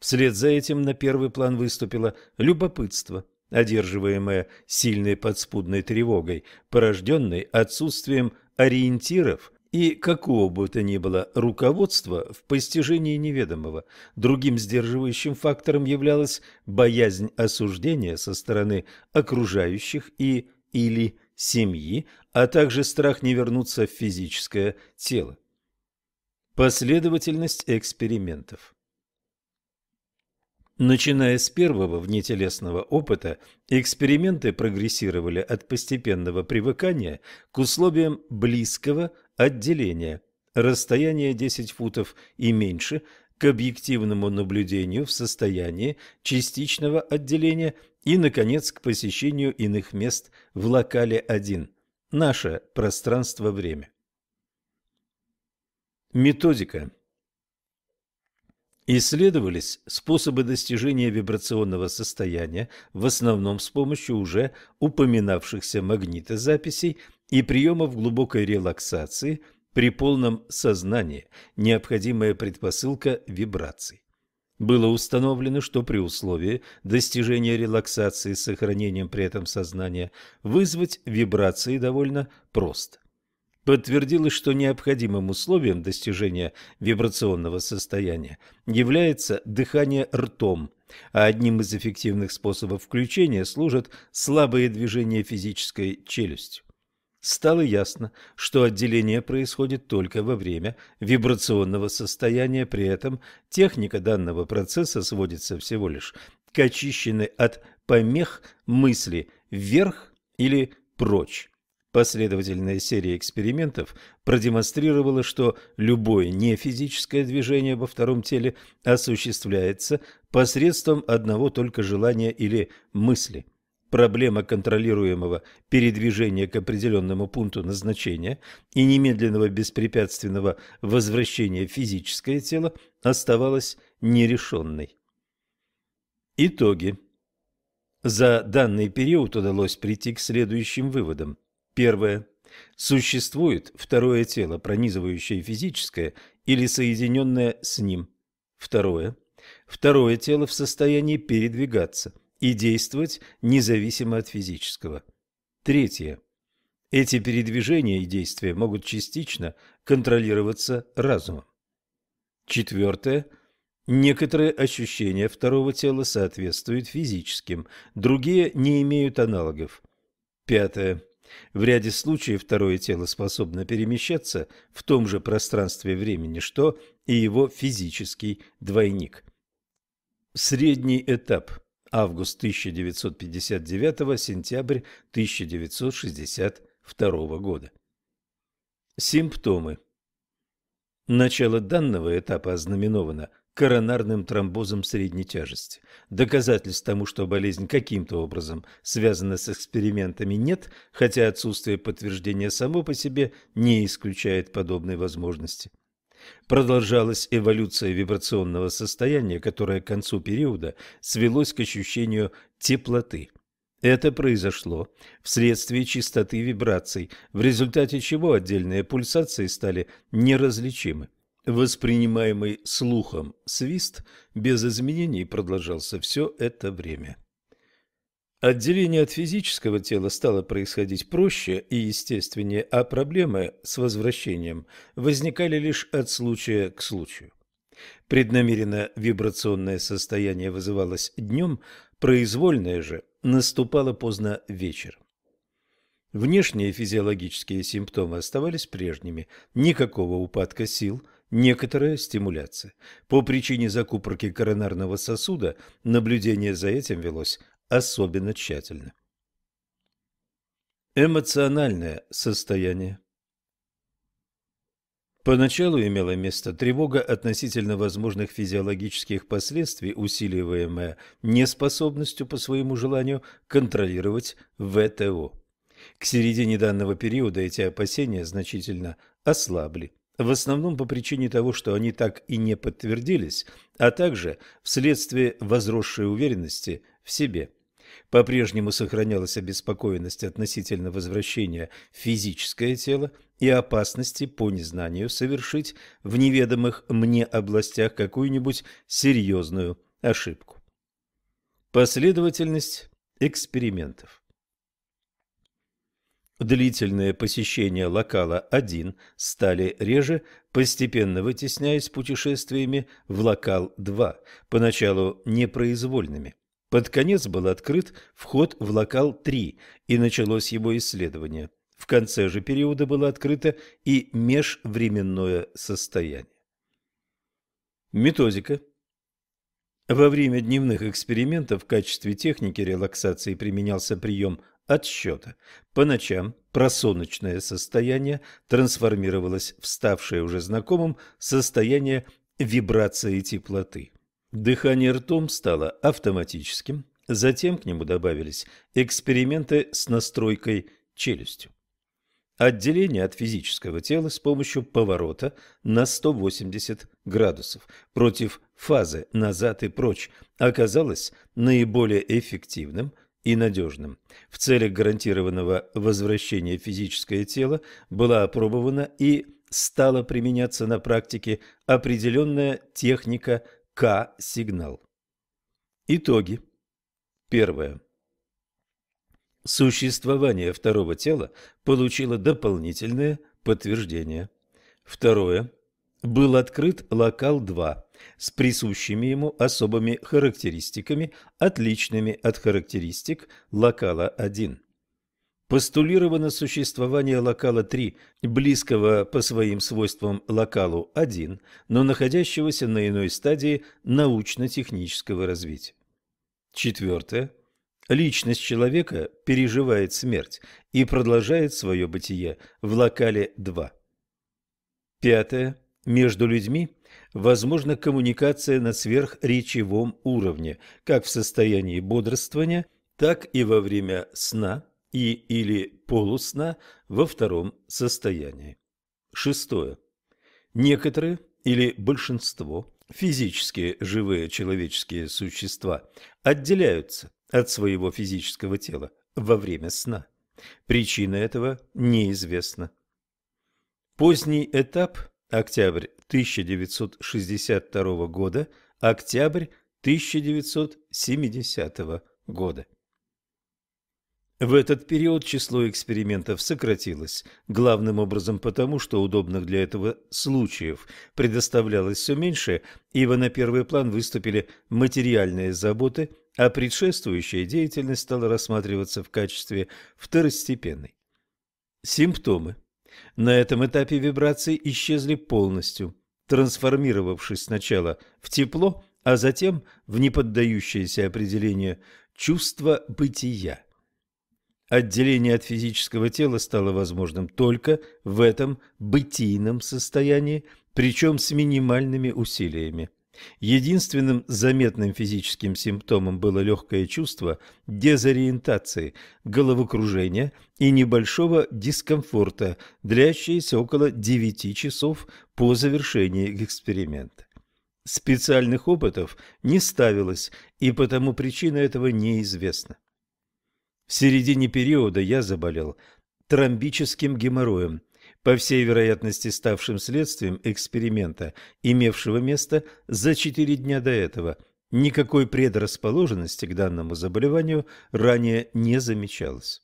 Вслед за этим на первый план выступило любопытство, одерживаемое сильной подспудной тревогой, порожденной отсутствием ориентиров и какого бы то ни было руководства в постижении неведомого. Другим сдерживающим фактором являлась боязнь осуждения со стороны окружающих и или семьи, а также страх не вернуться в физическое тело. Последовательность экспериментов Начиная с первого внетелесного опыта, эксперименты прогрессировали от постепенного привыкания к условиям близкого Отделение. Расстояние 10 футов и меньше к объективному наблюдению в состоянии частичного отделения и, наконец, к посещению иных мест в локале 1. Наше пространство-время. Методика. Исследовались способы достижения вибрационного состояния в основном с помощью уже упоминавшихся магнитозаписей – и приемов глубокой релаксации при полном сознании, необходимая предпосылка вибраций. Было установлено, что при условии достижения релаксации с сохранением при этом сознания вызвать вибрации довольно просто. Подтвердилось, что необходимым условием достижения вибрационного состояния является дыхание ртом, а одним из эффективных способов включения служат слабые движения физической челюстью. Стало ясно, что отделение происходит только во время вибрационного состояния, при этом техника данного процесса сводится всего лишь к очищенной от помех мысли вверх или прочь. Последовательная серия экспериментов продемонстрировала, что любое нефизическое движение во втором теле осуществляется посредством одного только желания или мысли – проблема контролируемого передвижения к определенному пункту назначения и немедленного беспрепятственного возвращения в физическое тело оставалась нерешенной. Итоги. За данный период удалось прийти к следующим выводам. Первое. Существует второе тело, пронизывающее физическое или соединенное с ним. Второе. Второе тело в состоянии передвигаться – и действовать независимо от физического. Третье. Эти передвижения и действия могут частично контролироваться разумом. Четвертое. Некоторые ощущения второго тела соответствуют физическим, другие не имеют аналогов. Пятое. В ряде случаев второе тело способно перемещаться в том же пространстве времени, что и его физический двойник. Средний этап – август 1959, сентябрь 1962 года. Симптомы. Начало данного этапа ознаменовано коронарным тромбозом средней тяжести. Доказательств тому, что болезнь каким-то образом связана с экспериментами, нет, хотя отсутствие подтверждения само по себе не исключает подобной возможности продолжалась эволюция вибрационного состояния, которое к концу периода свелось к ощущению теплоты. Это произошло вследствие чистоты вибраций, в результате чего отдельные пульсации стали неразличимы. Воспринимаемый слухом свист без изменений продолжался все это время. Отделение от физического тела стало происходить проще и естественнее, а проблемы с возвращением возникали лишь от случая к случаю. Преднамеренно вибрационное состояние вызывалось днем, произвольное же наступало поздно вечером. Внешние физиологические симптомы оставались прежними, никакого упадка сил, некоторая стимуляция. По причине закупорки коронарного сосуда наблюдение за этим велось особенно тщательно. Эмоциональное состояние. Поначалу имела место тревога относительно возможных физиологических последствий, усиливаемая неспособностью по своему желанию контролировать ВТО. К середине данного периода эти опасения значительно ослабли, в основном по причине того, что они так и не подтвердились, а также вследствие возросшей уверенности в себе – по-прежнему сохранялась обеспокоенность относительно возвращения в физическое тело и опасности по незнанию совершить в неведомых мне областях какую-нибудь серьезную ошибку. Последовательность экспериментов. Длительное посещение локала 1 стали реже, постепенно вытесняясь путешествиями в локал 2, поначалу непроизвольными. Под конец был открыт вход в локал-3, и началось его исследование. В конце же периода было открыто и межвременное состояние. Методика. Во время дневных экспериментов в качестве техники релаксации применялся прием отсчета. По ночам просоночное состояние трансформировалось в ставшее уже знакомым состояние вибрации теплоты. Дыхание ртом стало автоматическим, затем к нему добавились эксперименты с настройкой челюстью. Отделение от физического тела с помощью поворота на 180 градусов против фазы назад и прочь оказалось наиболее эффективным и надежным. В целях гарантированного возвращения физическое тело была опробована и стала применяться на практике определенная техника к-сигнал. Итоги. Первое. Существование второго тела получило дополнительное подтверждение. Второе. Был открыт локал 2 с присущими ему особыми характеристиками, отличными от характеристик локала 1 постулировано существование локала 3, близкого по своим свойствам локалу 1, но находящегося на иной стадии научно-технического развития. Четвертое. Личность человека переживает смерть и продолжает свое бытие в локале 2. Пятое. Между людьми возможна коммуникация на сверхречевом уровне, как в состоянии бодрствования, так и во время сна и или полусна во втором состоянии. Шестое. Некоторые или большинство физически живые человеческие существа отделяются от своего физического тела во время сна. Причина этого неизвестна. Поздний этап – октябрь 1962 года, октябрь 1970 года. В этот период число экспериментов сократилось, главным образом потому, что удобных для этого случаев предоставлялось все меньше, ибо на первый план выступили материальные заботы, а предшествующая деятельность стала рассматриваться в качестве второстепенной. Симптомы. На этом этапе вибрации исчезли полностью, трансформировавшись сначала в тепло, а затем в неподдающееся определение чувство бытия. Отделение от физического тела стало возможным только в этом бытийном состоянии, причем с минимальными усилиями. Единственным заметным физическим симптомом было легкое чувство дезориентации, головокружения и небольшого дискомфорта, длящееся около 9 часов по завершении эксперимента. Специальных опытов не ставилось, и потому причина этого неизвестна. В середине периода я заболел тромбическим геморроем, по всей вероятности ставшим следствием эксперимента, имевшего место за 4 дня до этого. Никакой предрасположенности к данному заболеванию ранее не замечалось.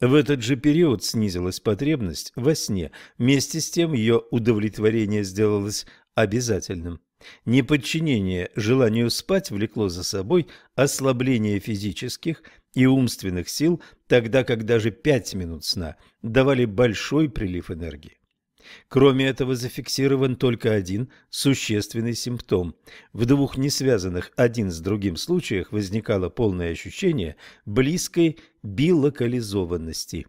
В этот же период снизилась потребность во сне, вместе с тем ее удовлетворение сделалось обязательным. Неподчинение желанию спать влекло за собой ослабление физических, и умственных сил, тогда как даже пять минут сна давали большой прилив энергии. Кроме этого зафиксирован только один существенный симптом. В двух несвязанных один с другим случаях возникало полное ощущение близкой билокализованности.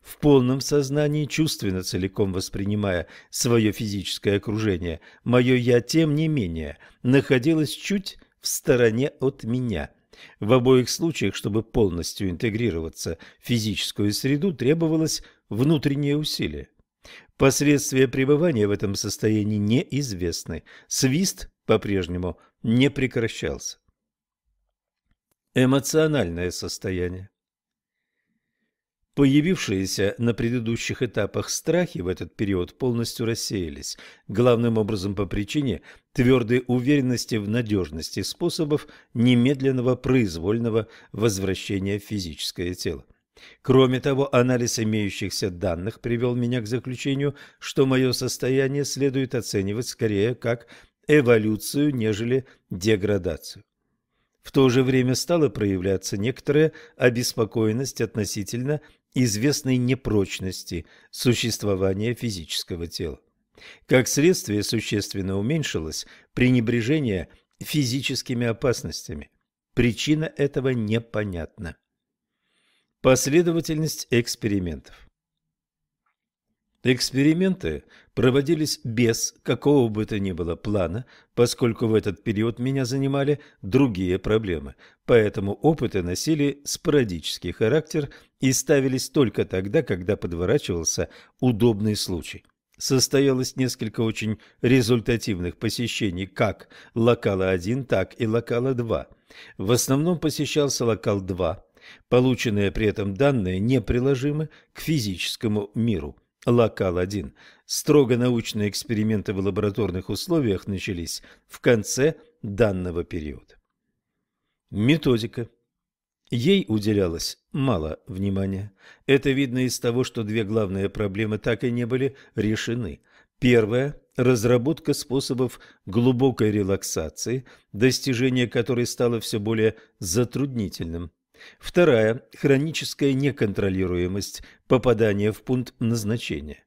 В полном сознании, чувственно целиком воспринимая свое физическое окружение, мое «я» тем не менее находилось чуть в стороне от меня – в обоих случаях, чтобы полностью интегрироваться в физическую среду, требовалось внутреннее усилие. Последствия пребывания в этом состоянии неизвестны. Свист по-прежнему не прекращался. Эмоциональное состояние. Появившиеся на предыдущих этапах страхи в этот период полностью рассеялись, главным образом по причине твердой уверенности в надежности способов немедленного произвольного возвращения в физическое тело. Кроме того, анализ имеющихся данных привел меня к заключению, что мое состояние следует оценивать скорее как эволюцию, нежели деградацию. В то же время стала проявляться некоторая обеспокоенность относительно известной непрочности существования физического тела. Как следствие, существенно уменьшилось пренебрежение физическими опасностями. Причина этого непонятна. Последовательность экспериментов. Эксперименты проводились без какого бы то ни было плана, поскольку в этот период меня занимали другие проблемы. Поэтому опыты носили спорадический характер и ставились только тогда, когда подворачивался удобный случай. Состоялось несколько очень результативных посещений как локала 1, так и локала 2. В основном посещался локал 2. Полученные при этом данные не приложимы к физическому миру – Локал-1. Строго научные эксперименты в лабораторных условиях начались в конце данного периода. Методика. Ей уделялось мало внимания. Это видно из того, что две главные проблемы так и не были решены. Первая – разработка способов глубокой релаксации, достижение которой стало все более затруднительным. Вторая – хроническая неконтролируемость попадания в пункт назначения.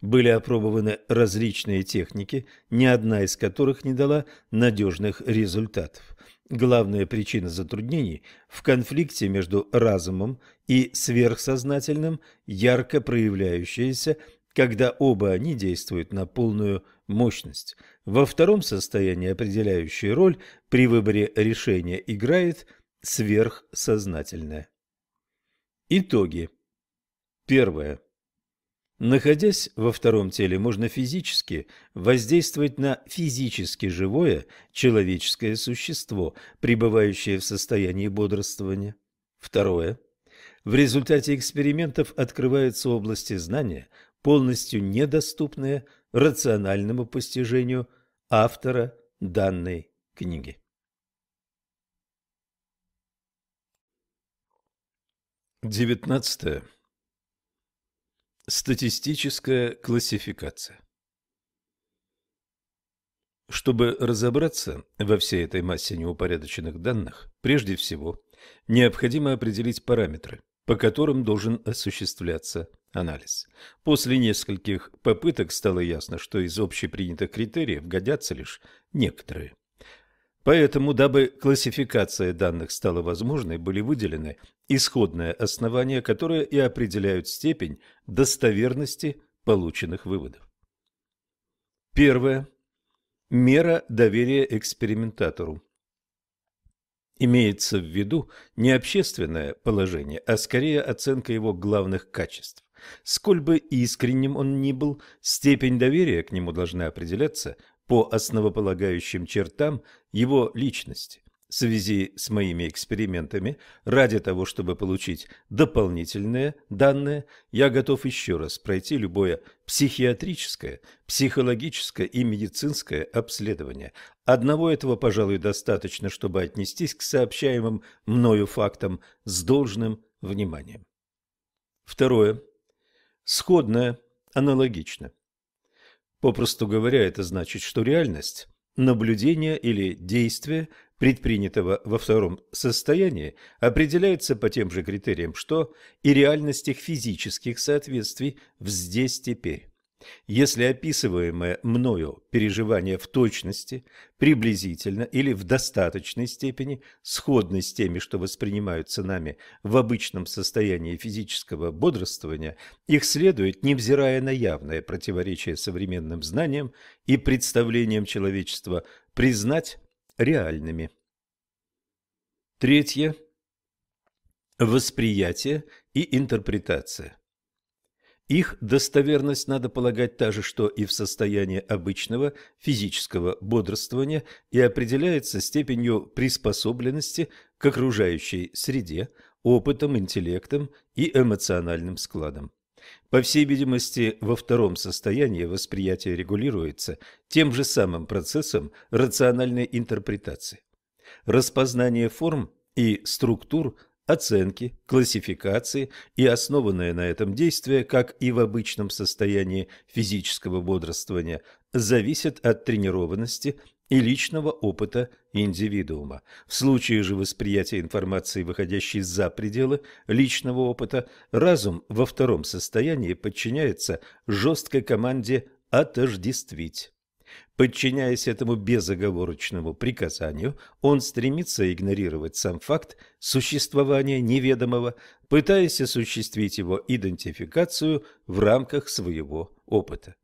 Были опробованы различные техники, ни одна из которых не дала надежных результатов. Главная причина затруднений в конфликте между разумом и сверхсознательным, ярко проявляющаяся, когда оба они действуют на полную мощность. Во втором состоянии определяющую роль при выборе решения играет – сверхсознательное. Итоги. Первое. Находясь во втором теле, можно физически воздействовать на физически живое человеческое существо, пребывающее в состоянии бодрствования. Второе. В результате экспериментов открываются области знания, полностью недоступные рациональному постижению автора данной книги. 19. Статистическая классификация Чтобы разобраться во всей этой массе неупорядоченных данных, прежде всего необходимо определить параметры, по которым должен осуществляться анализ. После нескольких попыток стало ясно, что из общепринятых критериев годятся лишь некоторые. Поэтому, дабы классификация данных стала возможной, были выделены исходные основания, которые и определяют степень достоверности полученных выводов. Первое. Мера доверия экспериментатору. Имеется в виду не общественное положение, а скорее оценка его главных качеств. Сколь бы искренним он ни был, степень доверия к нему должна определяться по основополагающим чертам его личности. В связи с моими экспериментами, ради того, чтобы получить дополнительные данные, я готов еще раз пройти любое психиатрическое, психологическое и медицинское обследование. Одного этого, пожалуй, достаточно, чтобы отнестись к сообщаемым мною фактам с должным вниманием. Второе. Сходное, аналогично. Попросту говоря, это значит, что реальность – наблюдение или действие, предпринятого во втором состоянии, определяется по тем же критериям, что и реальность их физических соответствий в «здесь-теперь». Если описываемое мною переживание в точности, приблизительно или в достаточной степени сходно с теми, что воспринимаются нами в обычном состоянии физического бодрствования, их следует, невзирая на явное противоречие современным знаниям и представлениям человечества, признать реальными. Третье. Восприятие и интерпретация. Их достоверность, надо полагать, та же, что и в состоянии обычного физического бодрствования и определяется степенью приспособленности к окружающей среде, опытом, интеллектом и эмоциональным складом. По всей видимости, во втором состоянии восприятие регулируется тем же самым процессом рациональной интерпретации. Распознание форм и структур оценки, классификации и основанное на этом действие, как и в обычном состоянии физического бодрствования, зависят от тренированности и личного опыта индивидуума. В случае же восприятия информации, выходящей за пределы личного опыта, разум во втором состоянии подчиняется жесткой команде «отождествить». Подчиняясь этому безоговорочному приказанию, он стремится игнорировать сам факт существования неведомого, пытаясь осуществить его идентификацию в рамках своего опыта.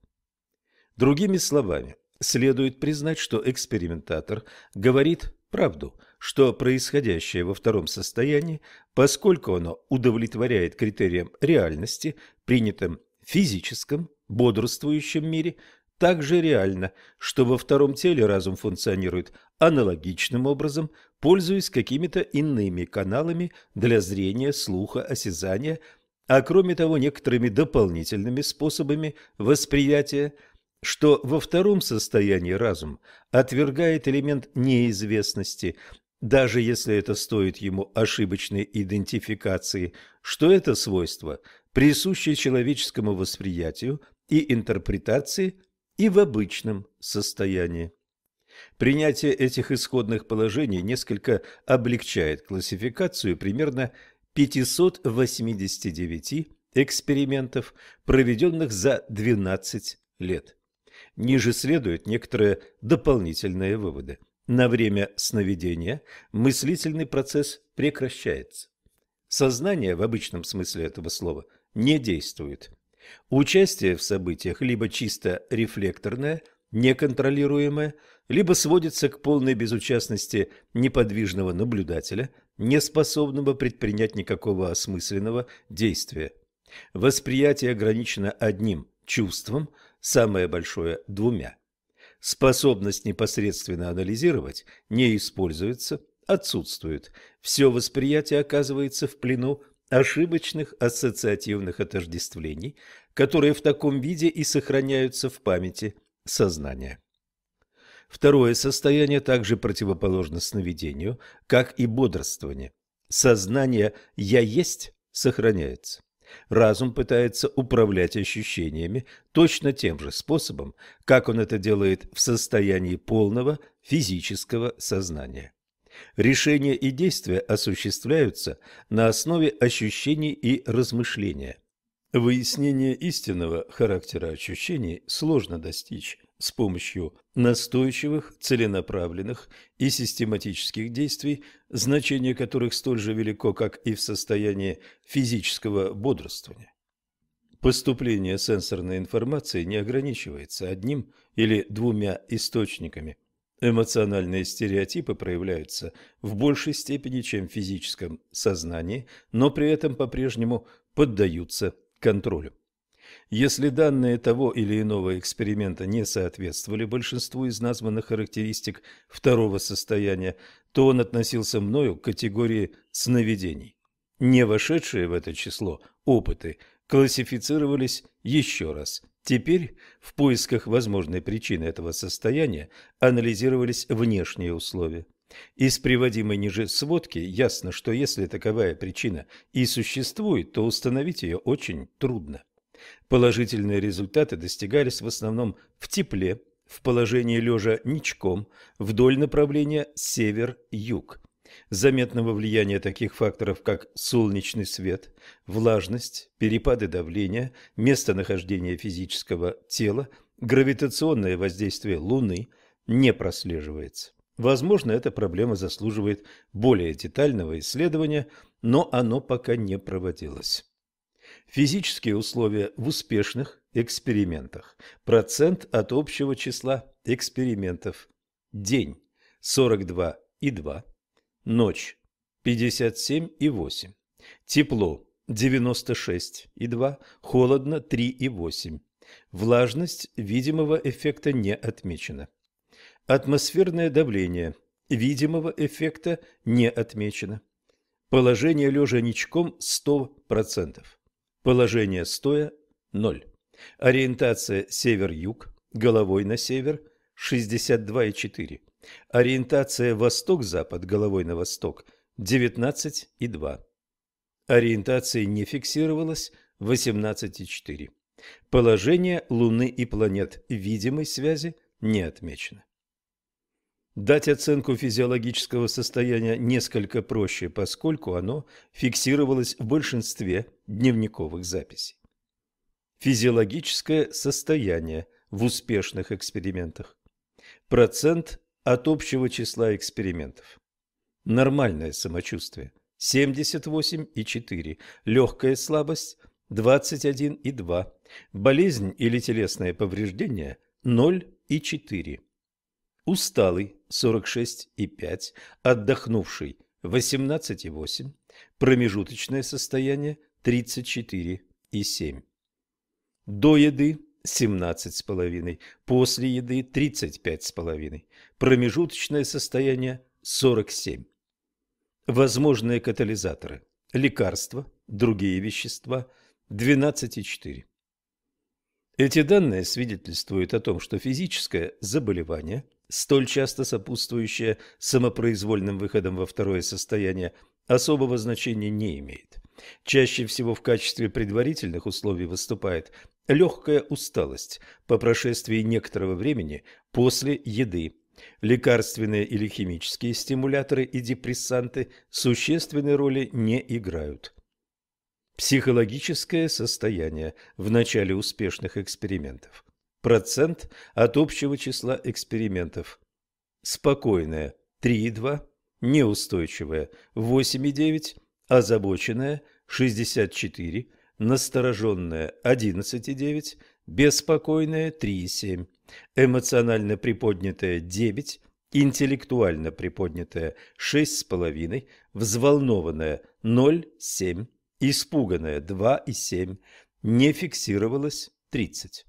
Другими словами, следует признать, что экспериментатор говорит правду, что происходящее во втором состоянии, поскольку оно удовлетворяет критериям реальности, принятым в физическом, бодрствующем мире – так же реально, что во втором теле разум функционирует аналогичным образом, пользуясь какими-то иными каналами для зрения, слуха, осязания, а кроме того некоторыми дополнительными способами восприятия, что во втором состоянии разум отвергает элемент неизвестности, даже если это стоит ему ошибочной идентификации, что это свойство присуще человеческому восприятию и интерпретации и в обычном состоянии. Принятие этих исходных положений несколько облегчает классификацию примерно 589 экспериментов, проведенных за 12 лет. Ниже следуют некоторые дополнительные выводы. На время сновидения мыслительный процесс прекращается. Сознание в обычном смысле этого слова не действует. Участие в событиях либо чисто рефлекторное, неконтролируемое, либо сводится к полной безучастности неподвижного наблюдателя, не способного предпринять никакого осмысленного действия. Восприятие ограничено одним чувством, самое большое – двумя. Способность непосредственно анализировать не используется, отсутствует. Все восприятие оказывается в плену ошибочных ассоциативных отождествлений, которые в таком виде и сохраняются в памяти сознания. Второе состояние также противоположно сновидению, как и бодрствование. Сознание «я есть» сохраняется. Разум пытается управлять ощущениями точно тем же способом, как он это делает в состоянии полного физического сознания. Решения и действия осуществляются на основе ощущений и размышления. Выяснение истинного характера ощущений сложно достичь с помощью настойчивых, целенаправленных и систематических действий, значение которых столь же велико, как и в состоянии физического бодрствования. Поступление сенсорной информации не ограничивается одним или двумя источниками – Эмоциональные стереотипы проявляются в большей степени, чем в физическом сознании, но при этом по-прежнему поддаются контролю. Если данные того или иного эксперимента не соответствовали большинству из названных характеристик второго состояния, то он относился мною к категории сновидений. Не вошедшие в это число опыты классифицировались еще раз. Теперь в поисках возможной причины этого состояния анализировались внешние условия. Из приводимой ниже сводки ясно, что если таковая причина и существует, то установить ее очень трудно. Положительные результаты достигались в основном в тепле, в положении лежа ничком, вдоль направления север-юг заметного влияния таких факторов, как солнечный свет, влажность, перепады давления, местонахождение физического тела, гравитационное воздействие Луны не прослеживается. Возможно, эта проблема заслуживает более детального исследования, но оно пока не проводилось. Физические условия в успешных экспериментах. Процент от общего числа экспериментов. День 42,2. Ночь 57,8. Тепло 96,2. Холодно 3,8. Влажность видимого эффекта не отмечена. Атмосферное давление видимого эффекта не отмечено. Положение лежа ничком 100%. Положение стоя 0. Ориентация север-юг, головой на север 62,4. Ориентация восток-запад головой на восток 19,2. Ориентация не фиксировалась 18,4. Положение Луны и планет видимой связи не отмечено. Дать оценку физиологического состояния несколько проще, поскольку оно фиксировалось в большинстве дневниковых записей. Физиологическое состояние в успешных экспериментах. Процент от общего числа экспериментов. Нормальное самочувствие – 78,4, легкая слабость – 21,2, болезнь или телесное повреждение – 0,4. Усталый – 46,5, отдохнувший – 18,8, промежуточное состояние – 34,7. До еды 17,5, после еды 35,5, промежуточное состояние 47. Возможные катализаторы – лекарства, другие вещества – 12,4. Эти данные свидетельствуют о том, что физическое заболевание, столь часто сопутствующее самопроизвольным выходом во второе состояние, особого значения не имеет. Чаще всего в качестве предварительных условий выступает легкая усталость по прошествии некоторого времени после еды. Лекарственные или химические стимуляторы и депрессанты существенной роли не играют. Психологическое состояние в начале успешных экспериментов. Процент от общего числа экспериментов. Спокойное 3,2, неустойчивое 8,9, озабоченное 64, настороженная 11,9, беспокойная 3,7, эмоционально приподнятая 9, интеллектуально приподнятая 6,5, взволнованная 0,7, испуганная 2,7, не фиксировалась 30.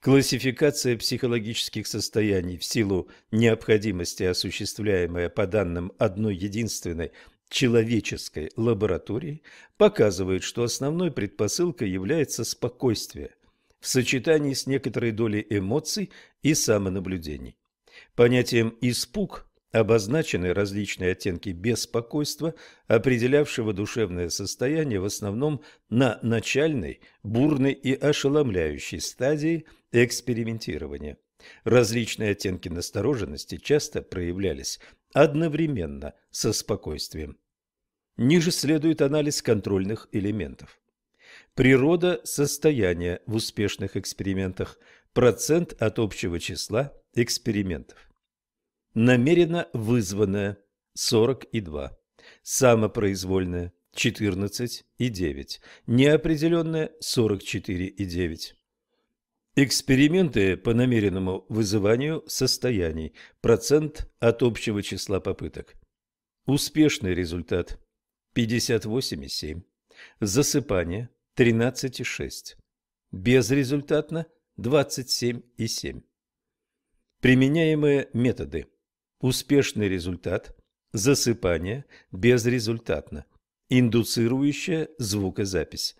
Классификация психологических состояний в силу необходимости, осуществляемая по данным одной единственной человеческой лаборатории показывают, что основной предпосылкой является спокойствие в сочетании с некоторой долей эмоций и самонаблюдений. Понятием «испуг» обозначены различные оттенки беспокойства, определявшего душевное состояние в основном на начальной, бурной и ошеломляющей стадии экспериментирования. Различные оттенки настороженности часто проявлялись одновременно со спокойствием. Ниже следует анализ контрольных элементов. Природа состояния в успешных экспериментах, процент от общего числа экспериментов. Намеренно вызванное 42, самопроизвольное 14,9, неопределенное 44,9. Эксперименты по намеренному вызыванию состояний. Процент от общего числа попыток. Успешный результат 58,7. Засыпание 13,6. Безрезультатно 27,7. Применяемые методы. Успешный результат. Засыпание безрезультатно. Индуцирующая звукозапись.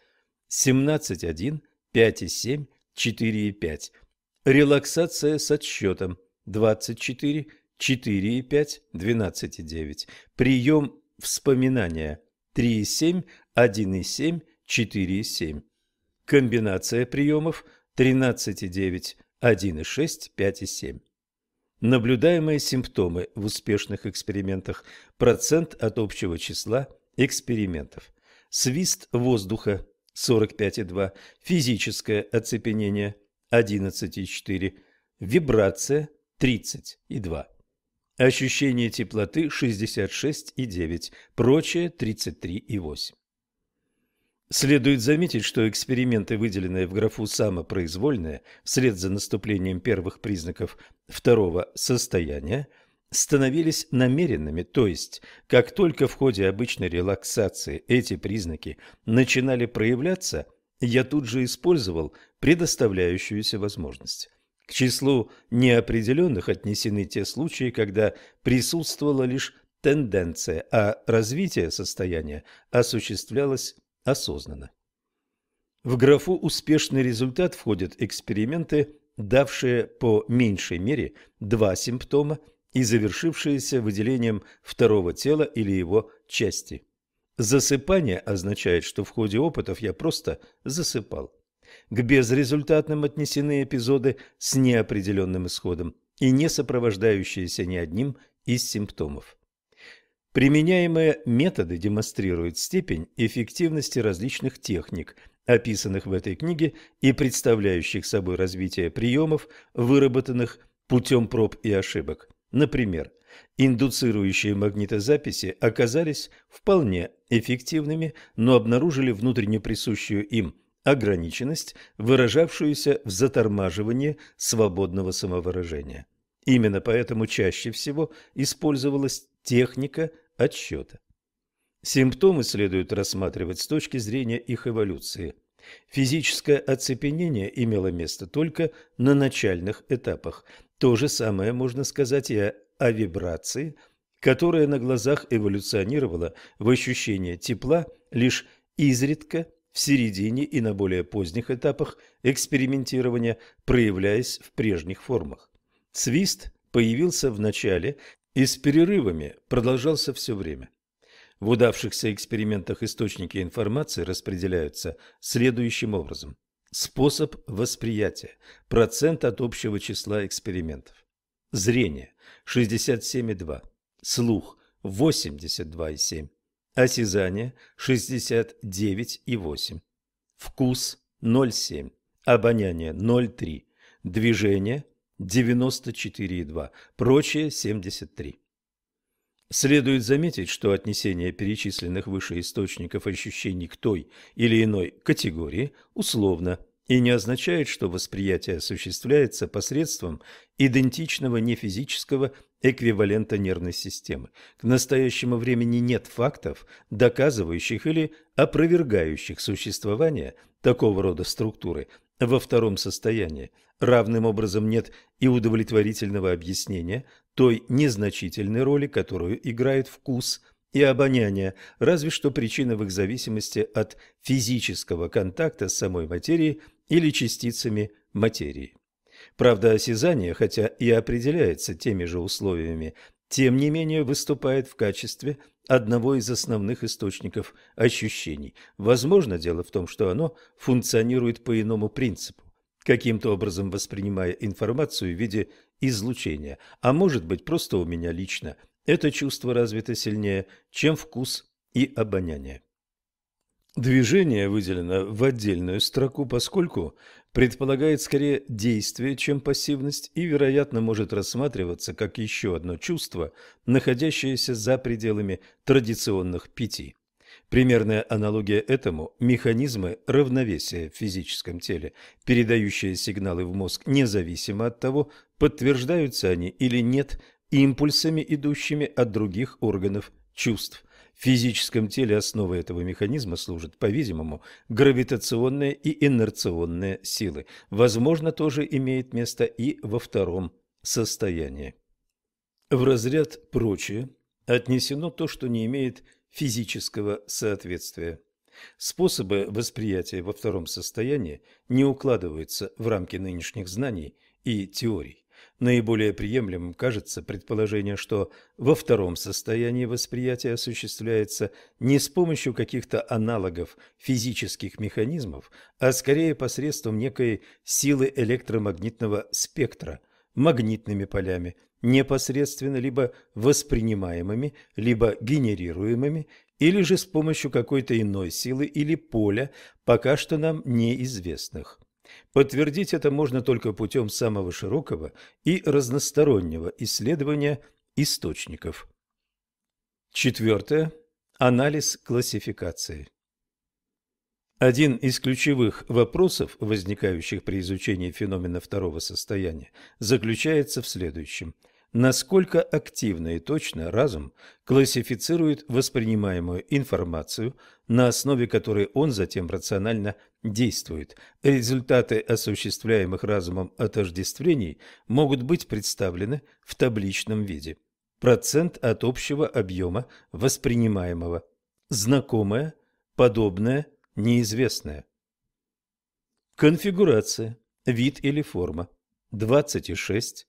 17,1, 5,7, 4,5. Релаксация с отсчетом 24, 4,5, 12,9. Прием вспоминания 3,7, 1,7, 4,7. Комбинация приемов 13,9, 1,6, 5,7. Наблюдаемые симптомы в успешных экспериментах. Процент от общего числа экспериментов. Свист воздуха 45,2, физическое оцепенение 11,4, вибрация 30,2, ощущение теплоты 66,9, прочее 33,8. Следует заметить, что эксперименты, выделенные в графу «самопроизвольные» вслед за наступлением первых признаков второго состояния – становились намеренными, то есть, как только в ходе обычной релаксации эти признаки начинали проявляться, я тут же использовал предоставляющуюся возможность. К числу неопределенных отнесены те случаи, когда присутствовала лишь тенденция, а развитие состояния осуществлялось осознанно. В графу «Успешный результат» входят эксперименты, давшие по меньшей мере два симптома – и завершившееся выделением второго тела или его части. Засыпание означает, что в ходе опытов я просто засыпал. К безрезультатным отнесены эпизоды с неопределенным исходом и не сопровождающиеся ни одним из симптомов. Применяемые методы демонстрируют степень эффективности различных техник, описанных в этой книге и представляющих собой развитие приемов, выработанных путем проб и ошибок. Например, индуцирующие магнитозаписи оказались вполне эффективными, но обнаружили внутренне присущую им ограниченность, выражавшуюся в затормаживании свободного самовыражения. Именно поэтому чаще всего использовалась техника отсчета. Симптомы следует рассматривать с точки зрения их эволюции. Физическое оцепенение имело место только на начальных этапах – то же самое можно сказать и о вибрации, которая на глазах эволюционировала в ощущение тепла лишь изредка в середине и на более поздних этапах экспериментирования, проявляясь в прежних формах. Свист появился в начале и с перерывами продолжался все время. В удавшихся экспериментах источники информации распределяются следующим образом. Способ восприятия. Процент от общего числа экспериментов. Зрение – 67,2. Слух – 82,7. Осязание – 69,8. Вкус – 0,7. Обоняние – 0,3. Движение – 94,2. Прочее – 73. Следует заметить, что отнесение перечисленных выше источников ощущений к той или иной категории условно и не означает, что восприятие осуществляется посредством идентичного нефизического эквивалента нервной системы. К настоящему времени нет фактов, доказывающих или опровергающих существование такого рода структуры во втором состоянии. Равным образом нет и удовлетворительного объяснения той незначительной роли, которую играет вкус и обоняние, разве что причина в их зависимости от физического контакта с самой материей или частицами материи. Правда, осязание, хотя и определяется теми же условиями, тем не менее выступает в качестве одного из основных источников ощущений. Возможно, дело в том, что оно функционирует по иному принципу, каким-то образом воспринимая информацию в виде излучения, а может быть просто у меня лично. Это чувство развито сильнее, чем вкус и обоняние. Движение выделено в отдельную строку, поскольку предполагает скорее действие, чем пассивность, и, вероятно, может рассматриваться как еще одно чувство, находящееся за пределами традиционных пяти. Примерная аналогия этому – механизмы равновесия в физическом теле, передающие сигналы в мозг независимо от того, Подтверждаются они или нет импульсами, идущими от других органов чувств. В физическом теле основой этого механизма служат, по-видимому, гравитационные и инерционные силы. Возможно, тоже имеет место и во втором состоянии. В разряд «прочее» отнесено то, что не имеет физического соответствия. Способы восприятия во втором состоянии не укладываются в рамки нынешних знаний и теорий. Наиболее приемлемым кажется предположение, что во втором состоянии восприятие осуществляется не с помощью каких-то аналогов физических механизмов, а скорее посредством некой силы электромагнитного спектра, магнитными полями, непосредственно либо воспринимаемыми, либо генерируемыми, или же с помощью какой-то иной силы или поля, пока что нам неизвестных. Подтвердить это можно только путем самого широкого и разностороннего исследования источников. Четвертое. Анализ классификации. Один из ключевых вопросов, возникающих при изучении феномена второго состояния, заключается в следующем – насколько активно и точно разум классифицирует воспринимаемую информацию, на основе которой он затем рационально действует. Результаты осуществляемых разумом отождествлений могут быть представлены в табличном виде. Процент от общего объема воспринимаемого. Знакомое, подобное, неизвестное. Конфигурация, вид или форма. 26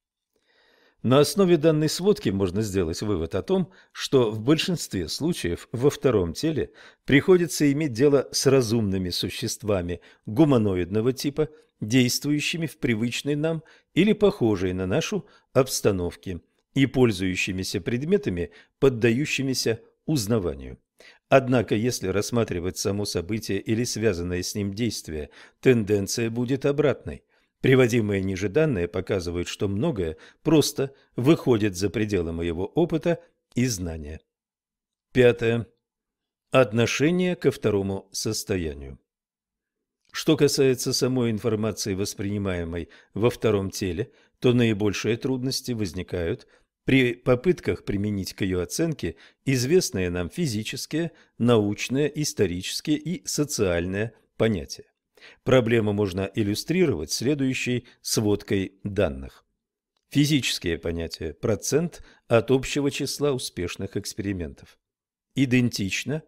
На основе данной сводки можно сделать вывод о том, что в большинстве случаев во втором теле приходится иметь дело с разумными существами гуманоидного типа, действующими в привычной нам или похожей на нашу обстановке и пользующимися предметами, поддающимися узнаванию. Однако, если рассматривать само событие или связанное с ним действие, тенденция будет обратной. Приводимые ниже данные показывают, что многое просто выходит за пределы моего опыта и знания. Пятое. Отношение ко второму состоянию. Что касается самой информации, воспринимаемой во втором теле, то наибольшие трудности возникают при попытках применить к ее оценке известные нам физические, научные, исторические и социальные понятия. Проблему можно иллюстрировать следующей сводкой данных. Физические понятия – процент от общего числа успешных экспериментов. Идентично,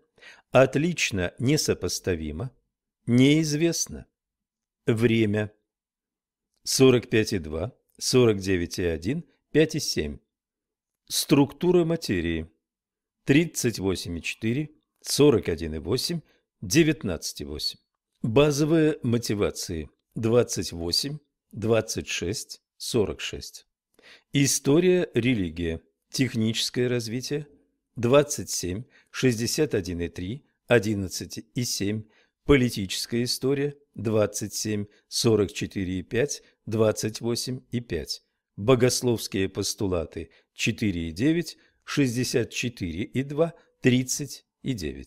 отлично, несопоставимо, неизвестно. Время 45,2, 49,1, 5,7. Структура материи 38,4, 41,8, 19,8. Базовые мотивации 28, 26, 46. История религия. Техническое развитие 27, 61,3, 11,7. Политическая история 27, 44,5, 28,5. Богословские постулаты 4,9, 64,2, 30,9.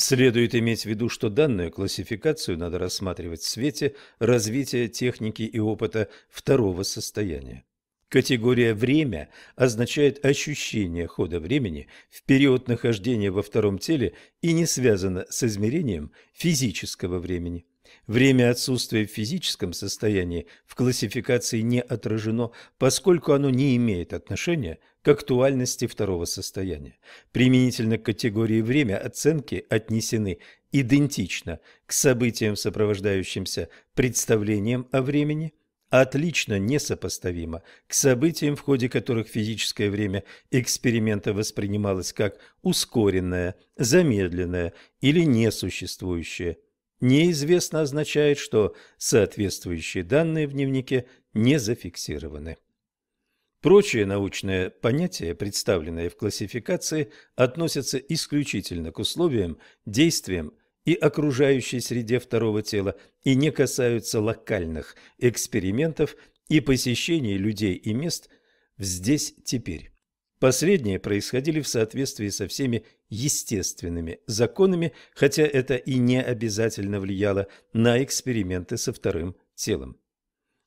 Следует иметь в виду, что данную классификацию надо рассматривать в свете развития техники и опыта второго состояния. Категория «время» означает ощущение хода времени в период нахождения во втором теле и не связана с измерением физического времени. Время отсутствия в физическом состоянии в классификации не отражено, поскольку оно не имеет отношения к актуальности второго состояния. Применительно к категории «время» оценки отнесены идентично к событиям, сопровождающимся представлением о времени, отлично несопоставимо к событиям, в ходе которых физическое время эксперимента воспринималось как ускоренное, замедленное или несуществующее неизвестно означает, что соответствующие данные в дневнике не зафиксированы. Прочие научные понятия, представленные в классификации, относятся исключительно к условиям, действиям и окружающей среде второго тела и не касаются локальных экспериментов и посещений людей и мест в «здесь-теперь». Последние происходили в соответствии со всеми естественными законами, хотя это и не обязательно влияло на эксперименты со вторым телом.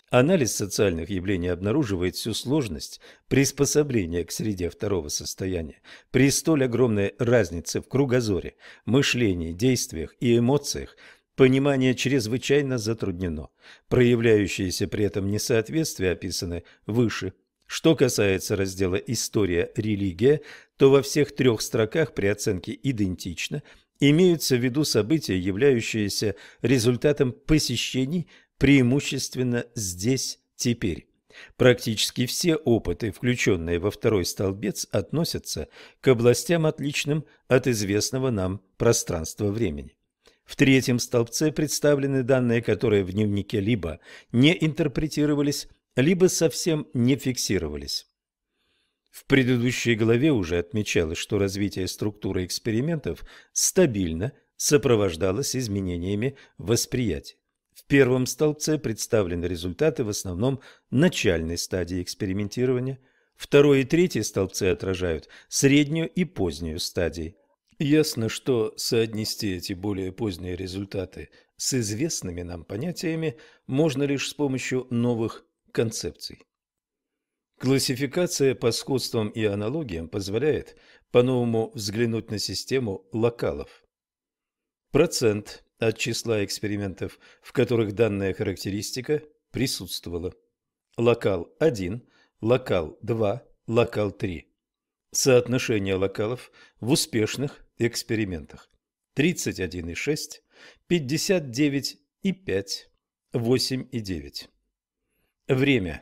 Анализ социальных явлений обнаруживает всю сложность приспособления к среде второго состояния. При столь огромной разнице в кругозоре, мышлении, действиях и эмоциях понимание чрезвычайно затруднено. Проявляющиеся при этом несоответствия описаны выше. Что касается раздела «История. Религия», то во всех трех строках при оценке идентично имеются в виду события, являющиеся результатом посещений преимущественно здесь, теперь. Практически все опыты, включенные во второй столбец, относятся к областям, отличным от известного нам пространства времени. В третьем столбце представлены данные, которые в дневнике либо не интерпретировались, либо совсем не фиксировались. В предыдущей главе уже отмечалось, что развитие структуры экспериментов стабильно сопровождалось изменениями восприятия. В первом столбце представлены результаты в основном начальной стадии экспериментирования. Второй и третий столбцы отражают среднюю и позднюю стадии. Ясно, что соотнести эти более поздние результаты с известными нам понятиями можно лишь с помощью новых концепций. Классификация по сходствам и аналогиям позволяет по-новому взглянуть на систему локалов. Процент от числа экспериментов, в которых данная характеристика присутствовала. Локал 1, локал 2, локал 3. Соотношение локалов в успешных экспериментах. 31,6, 59,5, 8,9. Время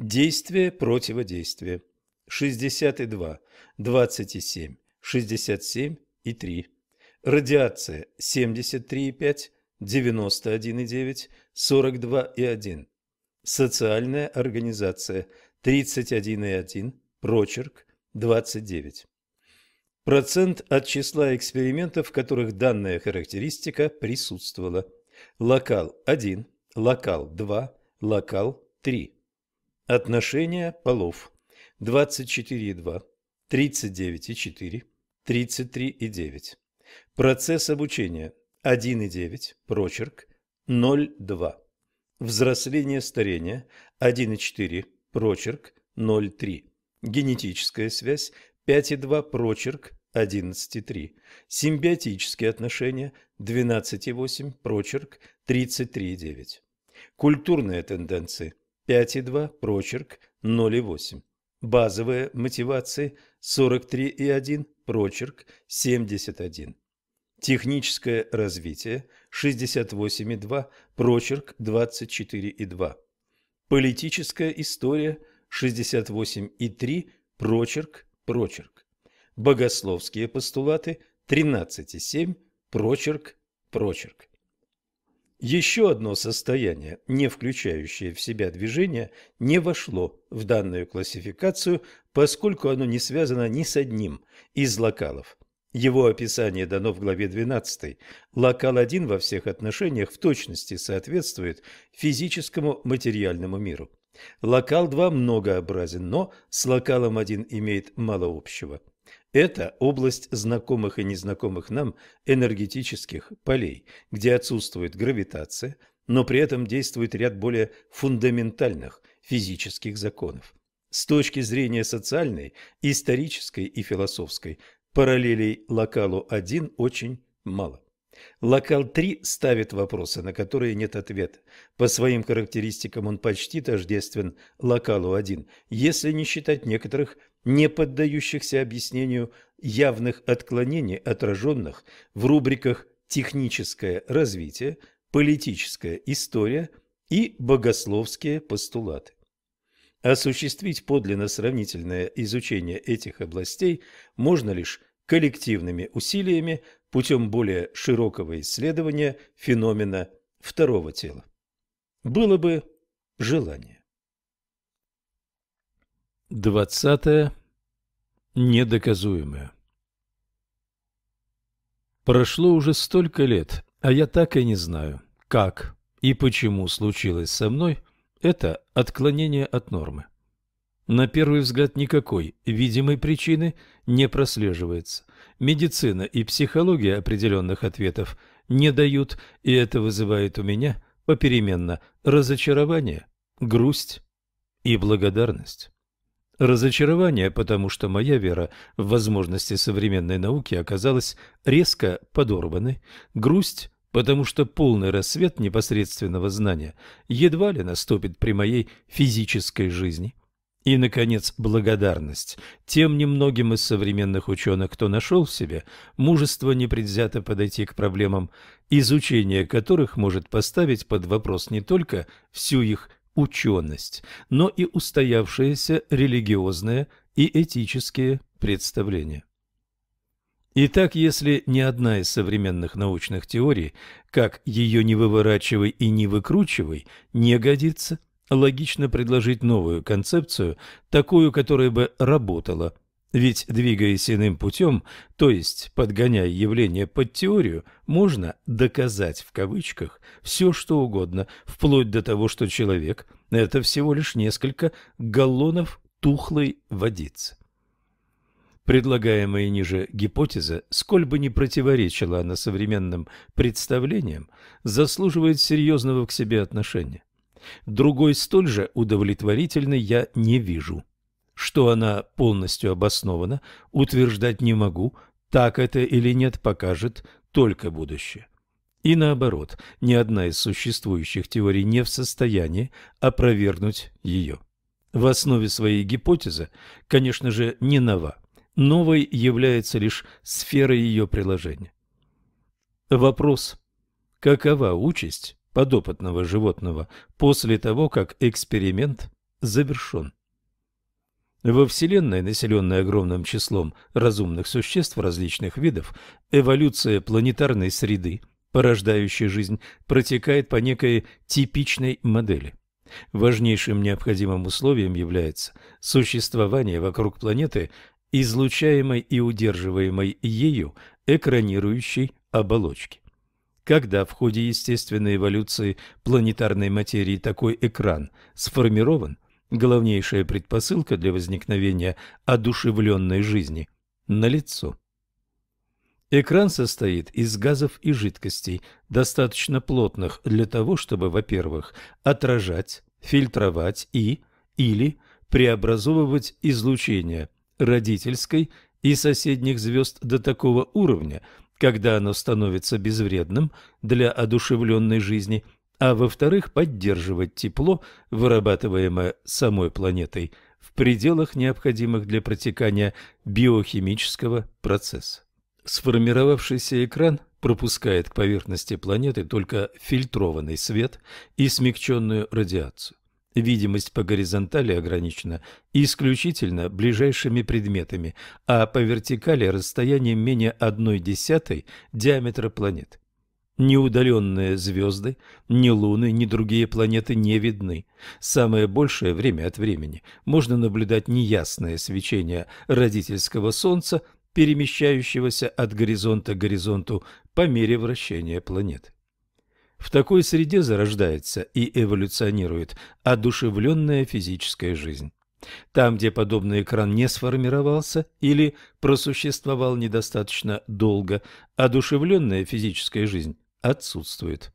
Действие противодействия. 62, 27, 67 и 3. Радиация 73,5, 91,9, 42,1. Социальная организация 31,1, прочерк 29. Процент от числа экспериментов, в которых данная характеристика присутствовала. Локал 1, локал 2, локал 3. Отношения полов 24,2, 39,4, 33,9. Процесс обучения 1,9, прочерк 0,2. Взросление старения 1,4, прочерк 0,3. Генетическая связь 5,2, прочерк 11,3. Симбиотические отношения 12,8, прочерк 33,9. Культурные тенденции 5,2, прочерк 0,8. Базовые мотивации 43,1, прочерк 71. Техническое развитие 68,2, прочерк 24,2. Политическая история 68,3, прочерк, прочерк. Богословские постулаты 13,7, прочерк, прочерк. Еще одно состояние, не включающее в себя движение, не вошло в данную классификацию, поскольку оно не связано ни с одним из локалов. Его описание дано в главе 12. Локал 1 во всех отношениях в точности соответствует физическому материальному миру. Локал 2 многообразен, но с локалом 1 имеет мало общего. Это область знакомых и незнакомых нам энергетических полей, где отсутствует гравитация, но при этом действует ряд более фундаментальных физических законов. С точки зрения социальной, исторической и философской, параллелей локалу-1 очень мало. Локал-3 ставит вопросы, на которые нет ответа. По своим характеристикам он почти тождествен локалу-1, если не считать некоторых не поддающихся объяснению явных отклонений, отраженных в рубриках «Техническое развитие», «Политическая история» и «Богословские постулаты». Осуществить подлинно сравнительное изучение этих областей можно лишь коллективными усилиями путем более широкого исследования феномена второго тела. Было бы желание. Двадцатое. Недоказуемое. Прошло уже столько лет, а я так и не знаю, как и почему случилось со мной это отклонение от нормы. На первый взгляд никакой видимой причины не прослеживается. Медицина и психология определенных ответов не дают, и это вызывает у меня попеременно разочарование, грусть и благодарность. Разочарование, потому что моя вера в возможности современной науки оказалась резко подорванной. Грусть, потому что полный рассвет непосредственного знания едва ли наступит при моей физической жизни. И, наконец, благодарность тем немногим из современных ученых, кто нашел в себе мужество непредвзято подойти к проблемам, изучение которых может поставить под вопрос не только всю их ученость, но и устоявшиеся религиозные и этические представления. Итак, если ни одна из современных научных теорий, как ее не выворачивай и не выкручивай, не годится, логично предложить новую концепцию, такую, которая бы работала – ведь, двигаясь иным путем, то есть подгоняя явление под теорию, можно «доказать» в кавычках все, что угодно, вплоть до того, что человек – это всего лишь несколько галлонов тухлой водицы. Предлагаемая ниже гипотеза, сколь бы ни противоречила она современным представлениям, заслуживает серьезного к себе отношения. Другой столь же удовлетворительной я не вижу. Что она полностью обоснована, утверждать не могу, так это или нет покажет только будущее. И наоборот, ни одна из существующих теорий не в состоянии опровергнуть ее. В основе своей гипотезы, конечно же, не нова. Новой является лишь сфера ее приложения. Вопрос. Какова участь подопытного животного после того, как эксперимент завершен? Во Вселенной, населенной огромным числом разумных существ различных видов, эволюция планетарной среды, порождающей жизнь, протекает по некой типичной модели. Важнейшим необходимым условием является существование вокруг планеты излучаемой и удерживаемой ею экранирующей оболочки. Когда в ходе естественной эволюции планетарной материи такой экран сформирован – Главнейшая предпосылка для возникновения одушевленной жизни налицо. Экран состоит из газов и жидкостей, достаточно плотных для того, чтобы, во-первых, отражать, фильтровать и или преобразовывать излучение родительской и соседних звезд до такого уровня, когда оно становится безвредным для одушевленной жизни – а во-вторых, поддерживать тепло, вырабатываемое самой планетой, в пределах, необходимых для протекания биохимического процесса. Сформировавшийся экран пропускает к поверхности планеты только фильтрованный свет и смягченную радиацию. Видимость по горизонтали ограничена исключительно ближайшими предметами, а по вертикали расстоянием менее одной десятой диаметра планет. Ни удаленные звезды, ни луны, ни другие планеты не видны. Самое большее время от времени можно наблюдать неясное свечение родительского Солнца, перемещающегося от горизонта к горизонту по мере вращения планет. В такой среде зарождается и эволюционирует одушевленная физическая жизнь. Там, где подобный экран не сформировался или просуществовал недостаточно долго, одушевленная физическая жизнь отсутствует.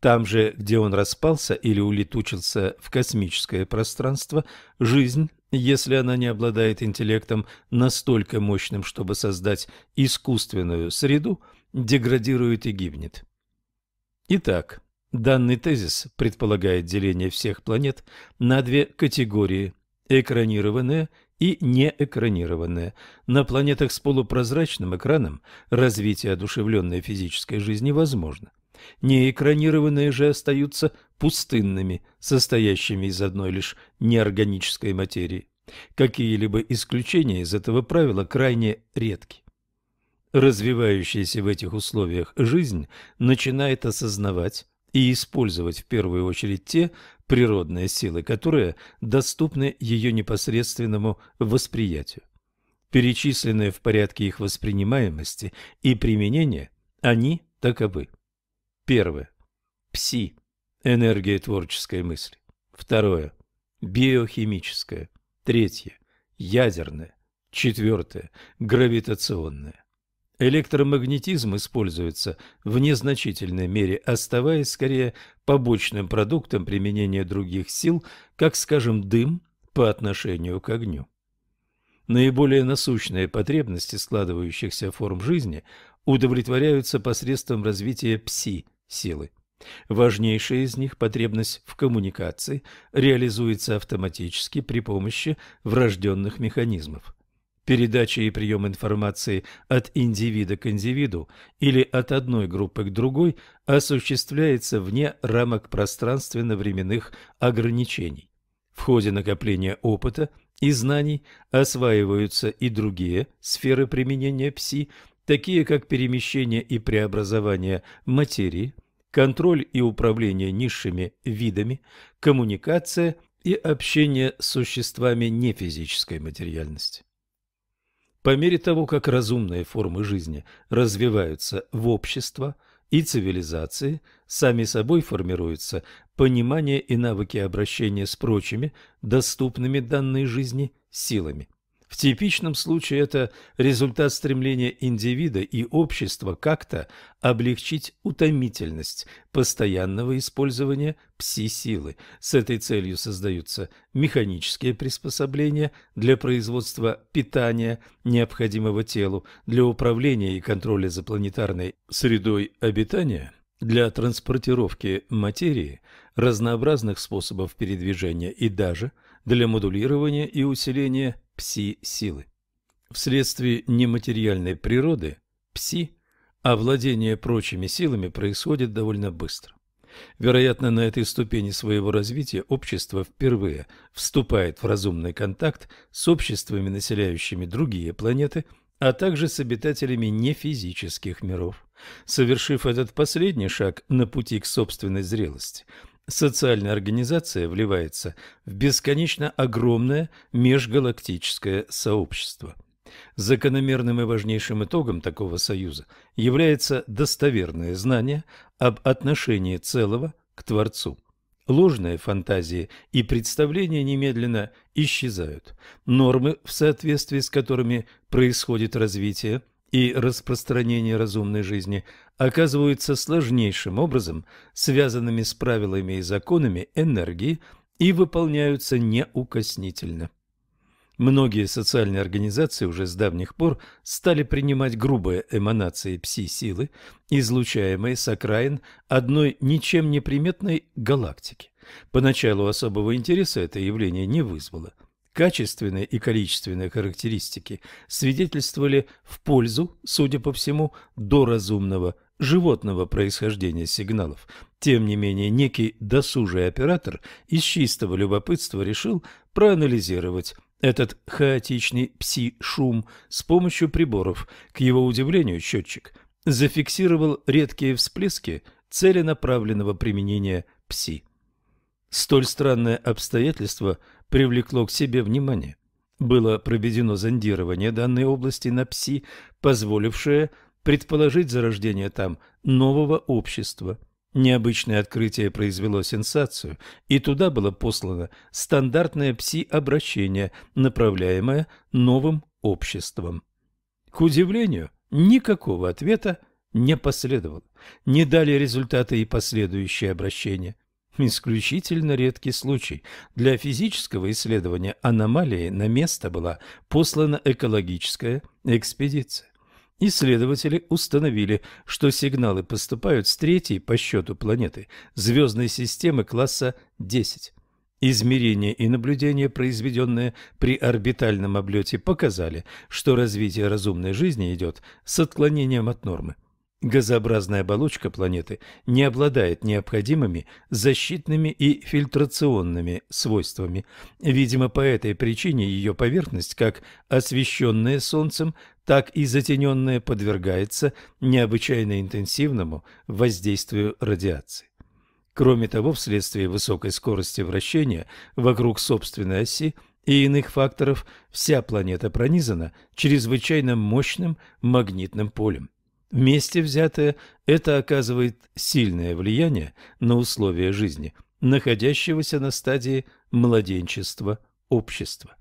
Там же, где он распался или улетучился в космическое пространство, жизнь, если она не обладает интеллектом настолько мощным, чтобы создать искусственную среду, деградирует и гибнет. Итак, данный тезис предполагает деление всех планет на две категории – экранированные и неэкранированное. На планетах с полупрозрачным экраном развитие одушевленной физической жизни возможно. Неэкранированные же остаются пустынными, состоящими из одной лишь неорганической материи. Какие-либо исключения из этого правила крайне редки. Развивающаяся в этих условиях жизнь начинает осознавать и использовать в первую очередь те природные силы, которые доступны ее непосредственному восприятию. Перечисленные в порядке их воспринимаемости и применения, они таковы. Первое. Пси – энергия творческой мысли. Второе. Биохимическая. Третье. Ядерная. Четвертое. Гравитационная. Электромагнетизм используется в незначительной мере, оставаясь скорее побочным продуктом применения других сил, как, скажем, дым по отношению к огню. Наиболее насущные потребности складывающихся форм жизни удовлетворяются посредством развития пси-силы. Важнейшая из них – потребность в коммуникации – реализуется автоматически при помощи врожденных механизмов передача и прием информации от индивида к индивиду или от одной группы к другой осуществляется вне рамок пространственно-временных ограничений. В ходе накопления опыта и знаний осваиваются и другие сферы применения ПСИ, такие как перемещение и преобразование материи, контроль и управление низшими видами, коммуникация и общение с существами нефизической материальности. По мере того, как разумные формы жизни развиваются в общество и цивилизации, сами собой формируются понимание и навыки обращения с прочими, доступными данной жизни, силами. В типичном случае это результат стремления индивида и общества как-то облегчить утомительность постоянного использования пси-силы. С этой целью создаются механические приспособления для производства питания, необходимого телу, для управления и контроля за планетарной средой обитания – для транспортировки материи, разнообразных способов передвижения и даже для модулирования и усиления пси-силы. Вследствие нематериальной природы пси овладение прочими силами происходит довольно быстро. Вероятно, на этой ступени своего развития общество впервые вступает в разумный контакт с обществами, населяющими другие планеты, а также с обитателями нефизических миров. Совершив этот последний шаг на пути к собственной зрелости, Социальная организация вливается в бесконечно огромное межгалактическое сообщество. Закономерным и важнейшим итогом такого союза является достоверное знание об отношении целого к Творцу. Ложные фантазии и представления немедленно исчезают. Нормы, в соответствии с которыми происходит развитие – и распространение разумной жизни оказываются сложнейшим образом связанными с правилами и законами энергии и выполняются неукоснительно. Многие социальные организации уже с давних пор стали принимать грубые эманации пси-силы, излучаемые с окраин одной ничем не приметной галактики. Поначалу особого интереса это явление не вызвало – Качественные и количественные характеристики свидетельствовали в пользу, судя по всему, доразумного животного происхождения сигналов. Тем не менее, некий досужий оператор из чистого любопытства решил проанализировать этот хаотичный пси-шум с помощью приборов. К его удивлению, счетчик зафиксировал редкие всплески целенаправленного применения пси. Столь странное обстоятельство – привлекло к себе внимание. Было проведено зондирование данной области на ПСИ, позволившее предположить зарождение там нового общества. Необычное открытие произвело сенсацию, и туда было послано стандартное ПСИ-обращение, направляемое новым обществом. К удивлению, никакого ответа не последовало. Не дали результаты и последующие обращения – Исключительно редкий случай. Для физического исследования аномалии на место была послана экологическая экспедиция. Исследователи установили, что сигналы поступают с третьей по счету планеты звездной системы класса 10. Измерения и наблюдения, произведенные при орбитальном облете, показали, что развитие разумной жизни идет с отклонением от нормы. Газообразная оболочка планеты не обладает необходимыми защитными и фильтрационными свойствами. Видимо, по этой причине ее поверхность, как освещенная Солнцем, так и затененная, подвергается необычайно интенсивному воздействию радиации. Кроме того, вследствие высокой скорости вращения вокруг собственной оси и иных факторов, вся планета пронизана чрезвычайно мощным магнитным полем. Вместе взятое это оказывает сильное влияние на условия жизни, находящегося на стадии младенчества общества.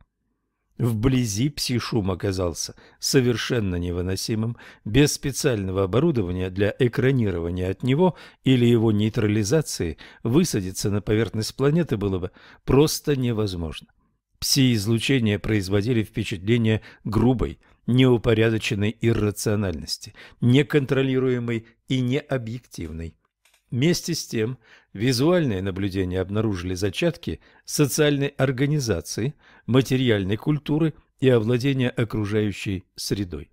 Вблизи пси-шум оказался совершенно невыносимым, без специального оборудования для экранирования от него или его нейтрализации высадиться на поверхность планеты было бы просто невозможно. Пси-излучения производили впечатление грубой, неупорядоченной иррациональности, неконтролируемой и необъективной. Вместе с тем, визуальные наблюдения обнаружили зачатки социальной организации, материальной культуры и овладения окружающей средой.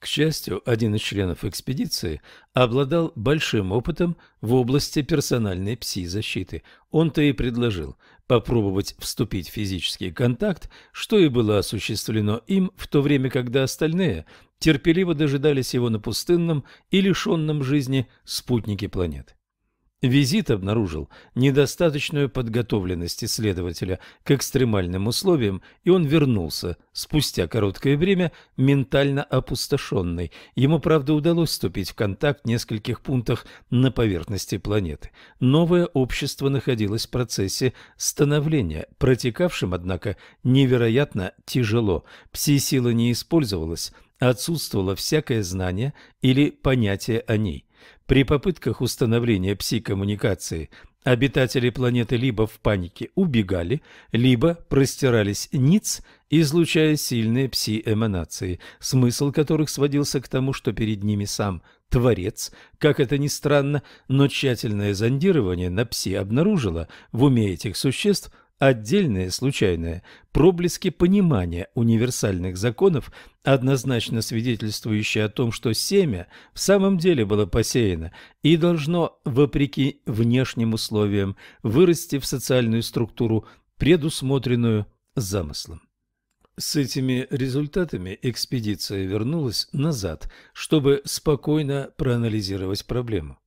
К счастью, один из членов экспедиции обладал большим опытом в области персональной пси-защиты. Он-то и предложил – попробовать вступить в физический контакт, что и было осуществлено им в то время, когда остальные терпеливо дожидались его на пустынном и лишенном жизни спутнике планеты. Визит обнаружил недостаточную подготовленность исследователя к экстремальным условиям, и он вернулся спустя короткое время ментально опустошенный. Ему, правда, удалось вступить в контакт в нескольких пунктах на поверхности планеты. Новое общество находилось в процессе становления, протекавшим, однако, невероятно тяжело. Пси-сила не использовалась, отсутствовало всякое знание или понятие о ней – при попытках установления пси-коммуникации обитатели планеты либо в панике убегали, либо простирались ниц, излучая сильные пси-эманации, смысл которых сводился к тому, что перед ними сам Творец, как это ни странно, но тщательное зондирование на пси обнаружило в уме этих существ – Отдельные, случайные, проблески понимания универсальных законов, однозначно свидетельствующие о том, что семя в самом деле было посеяно и должно, вопреки внешним условиям, вырасти в социальную структуру, предусмотренную замыслом. С этими результатами экспедиция вернулась назад, чтобы спокойно проанализировать проблему.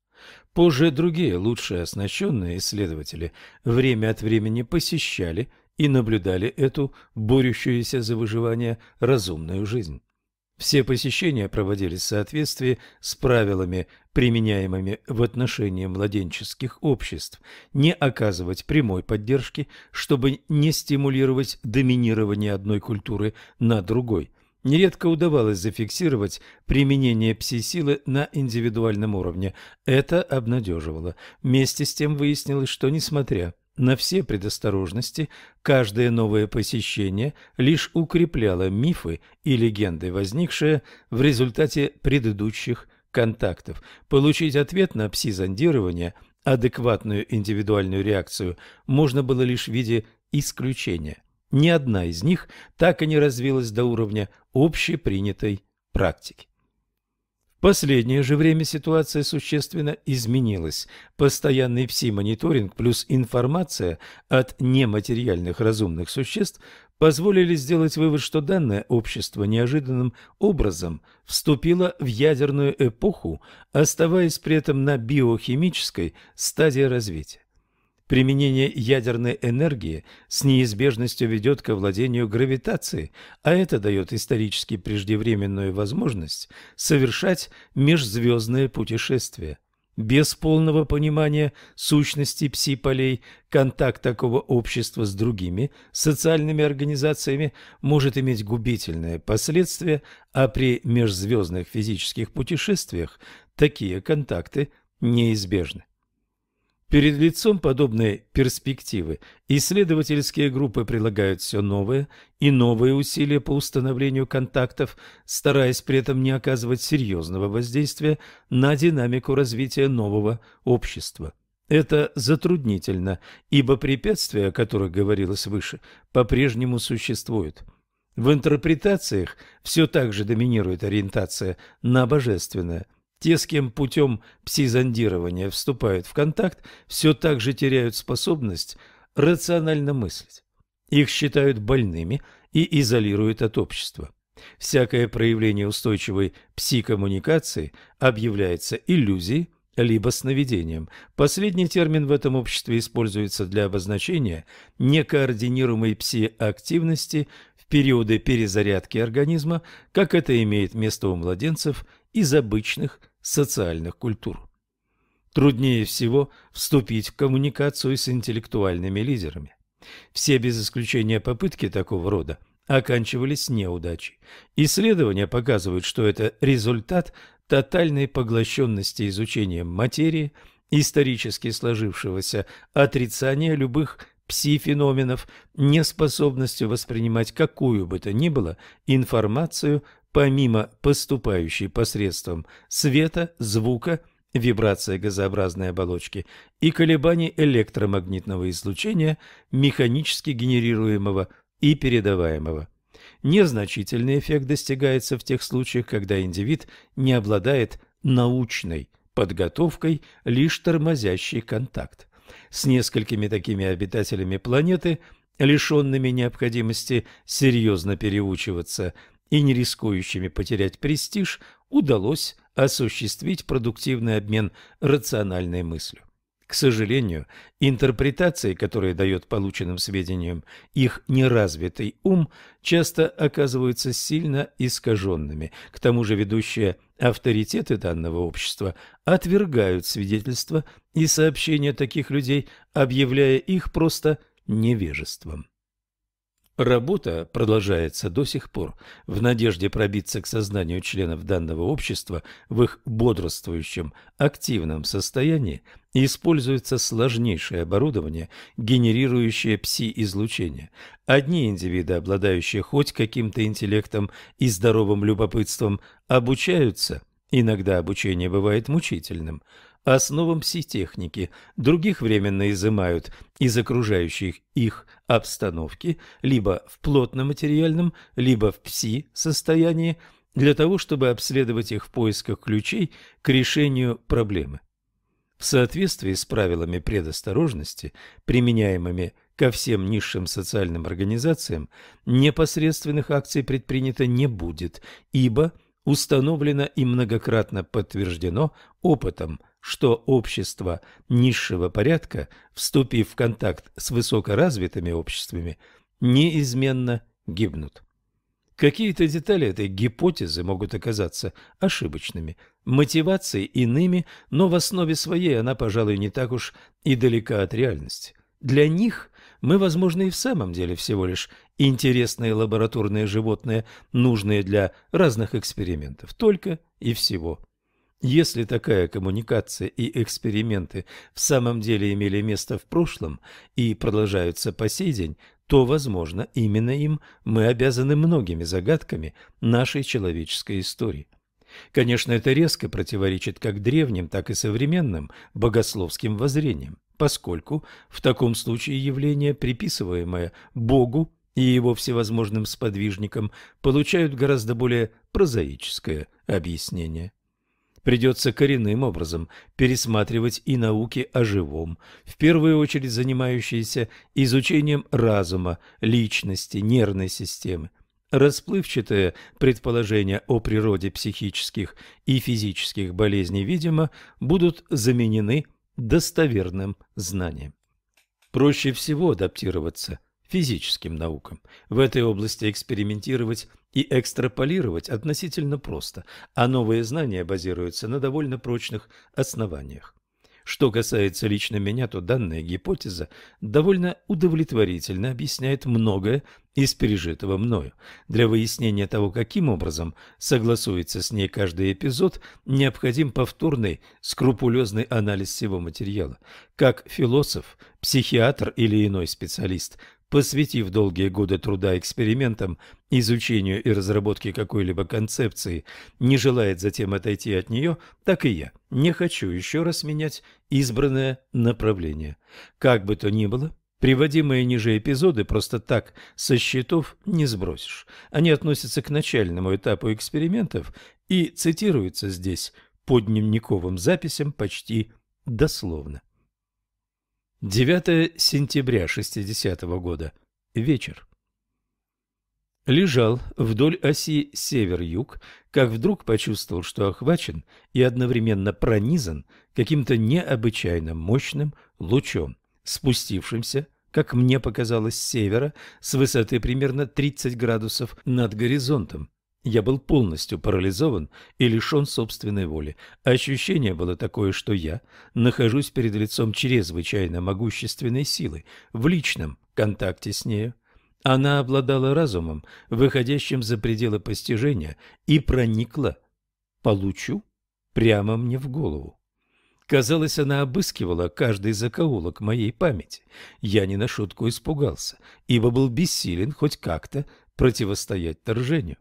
Позже другие, лучше оснащенные исследователи, время от времени посещали и наблюдали эту борющуюся за выживание разумную жизнь. Все посещения проводились в соответствии с правилами, применяемыми в отношении младенческих обществ, не оказывать прямой поддержки, чтобы не стимулировать доминирование одной культуры на другой. Нередко удавалось зафиксировать применение пси-силы на индивидуальном уровне. Это обнадеживало. Вместе с тем выяснилось, что, несмотря на все предосторожности, каждое новое посещение лишь укрепляло мифы и легенды, возникшие в результате предыдущих контактов. Получить ответ на пси-зондирование, адекватную индивидуальную реакцию, можно было лишь в виде исключения ни одна из них так и не развилась до уровня общепринятой практики. В последнее же время ситуация существенно изменилась. Постоянный ПСИ-мониторинг плюс информация от нематериальных разумных существ позволили сделать вывод, что данное общество неожиданным образом вступило в ядерную эпоху, оставаясь при этом на биохимической стадии развития. Применение ядерной энергии с неизбежностью ведет к овладению гравитацией, а это дает исторически преждевременную возможность совершать межзвездные путешествия. Без полного понимания сущности пси-полей контакт такого общества с другими социальными организациями может иметь губительные последствия, а при межзвездных физических путешествиях такие контакты неизбежны. Перед лицом подобной перспективы исследовательские группы прилагают все новые и новые усилия по установлению контактов, стараясь при этом не оказывать серьезного воздействия на динамику развития нового общества. Это затруднительно, ибо препятствия, о которых говорилось выше, по-прежнему существуют. В интерпретациях все так же доминирует ориентация на божественное – те, с кем путем псизондирования вступают в контакт, все так же теряют способность рационально мыслить. Их считают больными и изолируют от общества. Всякое проявление устойчивой псикоммуникации объявляется иллюзией, либо сновидением. Последний термин в этом обществе используется для обозначения некоординируемой пси-активности в периоды перезарядки организма, как это имеет место у младенцев из обычных социальных культур. Труднее всего вступить в коммуникацию с интеллектуальными лидерами. Все без исключения попытки такого рода оканчивались неудачей. Исследования показывают, что это результат тотальной поглощенности изучением материи, исторически сложившегося отрицания любых пси-феноменов, неспособностью воспринимать какую бы то ни было информацию помимо поступающей посредством света, звука, вибрация газообразной оболочки и колебаний электромагнитного излучения, механически генерируемого и передаваемого. Незначительный эффект достигается в тех случаях, когда индивид не обладает научной подготовкой, лишь тормозящий контакт. С несколькими такими обитателями планеты, лишенными необходимости серьезно переучиваться – и не рискующими потерять престиж, удалось осуществить продуктивный обмен рациональной мыслью. К сожалению, интерпретации, которые дает полученным сведениям их неразвитый ум, часто оказываются сильно искаженными. К тому же ведущие авторитеты данного общества отвергают свидетельства и сообщения таких людей, объявляя их просто невежеством. Работа продолжается до сих пор в надежде пробиться к сознанию членов данного общества в их бодрствующем активном состоянии используется сложнейшее оборудование, генерирующее пси-излучение. Одни индивиды, обладающие хоть каким-то интеллектом и здоровым любопытством, обучаются, иногда обучение бывает мучительным – основам психтехники, других временно изымают из окружающих их обстановки, либо в плотно-материальном, либо в пси-состоянии, для того, чтобы обследовать их в поисках ключей к решению проблемы. В соответствии с правилами предосторожности, применяемыми ко всем низшим социальным организациям, непосредственных акций предпринято не будет, ибо установлено и многократно подтверждено опытом – что общество низшего порядка, вступив в контакт с высокоразвитыми обществами, неизменно гибнут. Какие-то детали этой гипотезы могут оказаться ошибочными, мотивации иными, но в основе своей она, пожалуй, не так уж и далека от реальности. Для них мы, возможно, и в самом деле всего лишь интересные лабораторные животные, нужные для разных экспериментов, только и всего. Если такая коммуникация и эксперименты в самом деле имели место в прошлом и продолжаются по сей день, то, возможно, именно им мы обязаны многими загадками нашей человеческой истории. Конечно, это резко противоречит как древним, так и современным богословским воззрениям, поскольку в таком случае явление, приписываемое Богу и его всевозможным сподвижникам, получают гораздо более прозаическое объяснение придется коренным образом пересматривать и науки о живом, в первую очередь занимающиеся изучением разума, личности, нервной системы. Расплывчатое предположение о природе психических и физических болезней, видимо, будут заменены достоверным знанием. Проще всего адаптироваться физическим наукам. В этой области экспериментировать и экстраполировать относительно просто, а новые знания базируются на довольно прочных основаниях. Что касается лично меня, то данная гипотеза довольно удовлетворительно объясняет многое из пережитого мною. Для выяснения того, каким образом согласуется с ней каждый эпизод, необходим повторный, скрупулезный анализ всего материала. Как философ, психиатр или иной специалист – посвятив долгие годы труда экспериментам, изучению и разработке какой-либо концепции, не желает затем отойти от нее, так и я не хочу еще раз менять избранное направление. Как бы то ни было, Приводимые ниже эпизоды просто так со счетов не сбросишь. Они относятся к начальному этапу экспериментов и цитируются здесь по дневниковым записям почти дословно. 9 сентября 60 года. Вечер. Лежал вдоль оси север-юг, как вдруг почувствовал, что охвачен и одновременно пронизан каким-то необычайно мощным лучом, спустившимся, как мне показалось, с севера, с высоты примерно 30 градусов над горизонтом. Я был полностью парализован и лишен собственной воли. Ощущение было такое, что я нахожусь перед лицом чрезвычайно могущественной силы в личном контакте с нею. Она обладала разумом, выходящим за пределы постижения, и проникла, получу, прямо мне в голову. Казалось, она обыскивала каждый закоулок моей памяти. Я не на шутку испугался, ибо был бессилен хоть как-то противостоять торжению.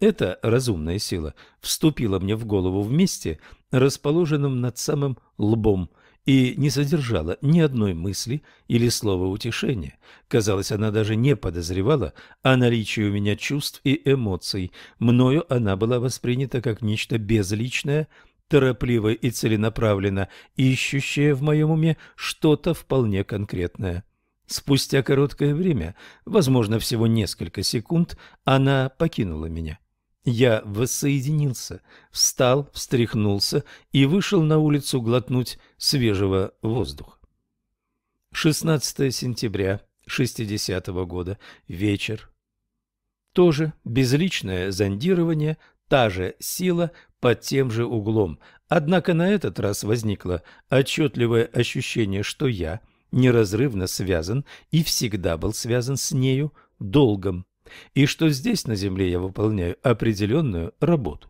Эта разумная сила вступила мне в голову в месте, расположенном над самым лбом, и не содержала ни одной мысли или слова утешения. Казалось, она даже не подозревала о наличии у меня чувств и эмоций. Мною она была воспринята как нечто безличное, торопливое и целенаправленно ищущее в моем уме что-то вполне конкретное. Спустя короткое время, возможно, всего несколько секунд, она покинула меня. Я воссоединился, встал, встряхнулся и вышел на улицу глотнуть свежего воздуха. 16 сентября 60 -го года, вечер. Тоже безличное зондирование, та же сила под тем же углом, однако на этот раз возникло отчетливое ощущение, что я неразрывно связан и всегда был связан с нею долгом и что здесь, на Земле, я выполняю определенную работу.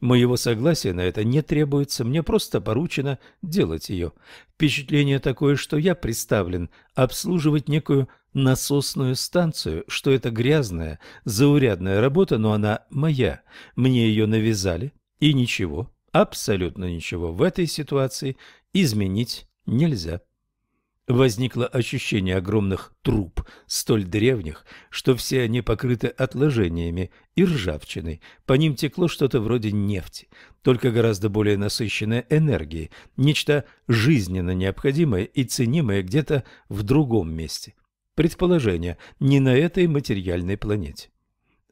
Моего согласия на это не требуется, мне просто поручено делать ее. Впечатление такое, что я представлен обслуживать некую насосную станцию, что это грязная, заурядная работа, но она моя. Мне ее навязали, и ничего, абсолютно ничего в этой ситуации изменить нельзя. Возникло ощущение огромных труб, столь древних, что все они покрыты отложениями и ржавчиной. По ним текло что-то вроде нефти, только гораздо более насыщенное энергией, нечто жизненно необходимое и ценимое где-то в другом месте. Предположение, не на этой материальной планете.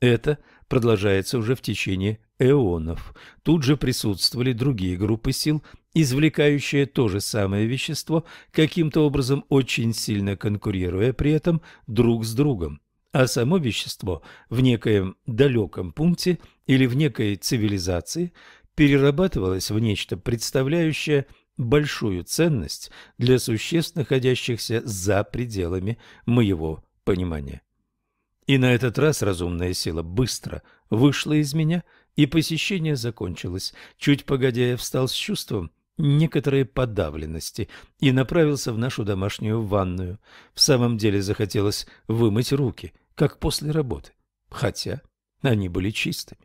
Это продолжается уже в течение эонов. Тут же присутствовали другие группы сил, извлекающее то же самое вещество, каким-то образом очень сильно конкурируя при этом друг с другом. А само вещество в некоем далеком пункте или в некой цивилизации перерабатывалось в нечто, представляющее большую ценность для существ, находящихся за пределами моего понимания. И на этот раз разумная сила быстро вышла из меня, и посещение закончилось. Чуть погодя я встал с чувством, некоторой подавленности и направился в нашу домашнюю ванную. В самом деле захотелось вымыть руки, как после работы, хотя они были чистыми.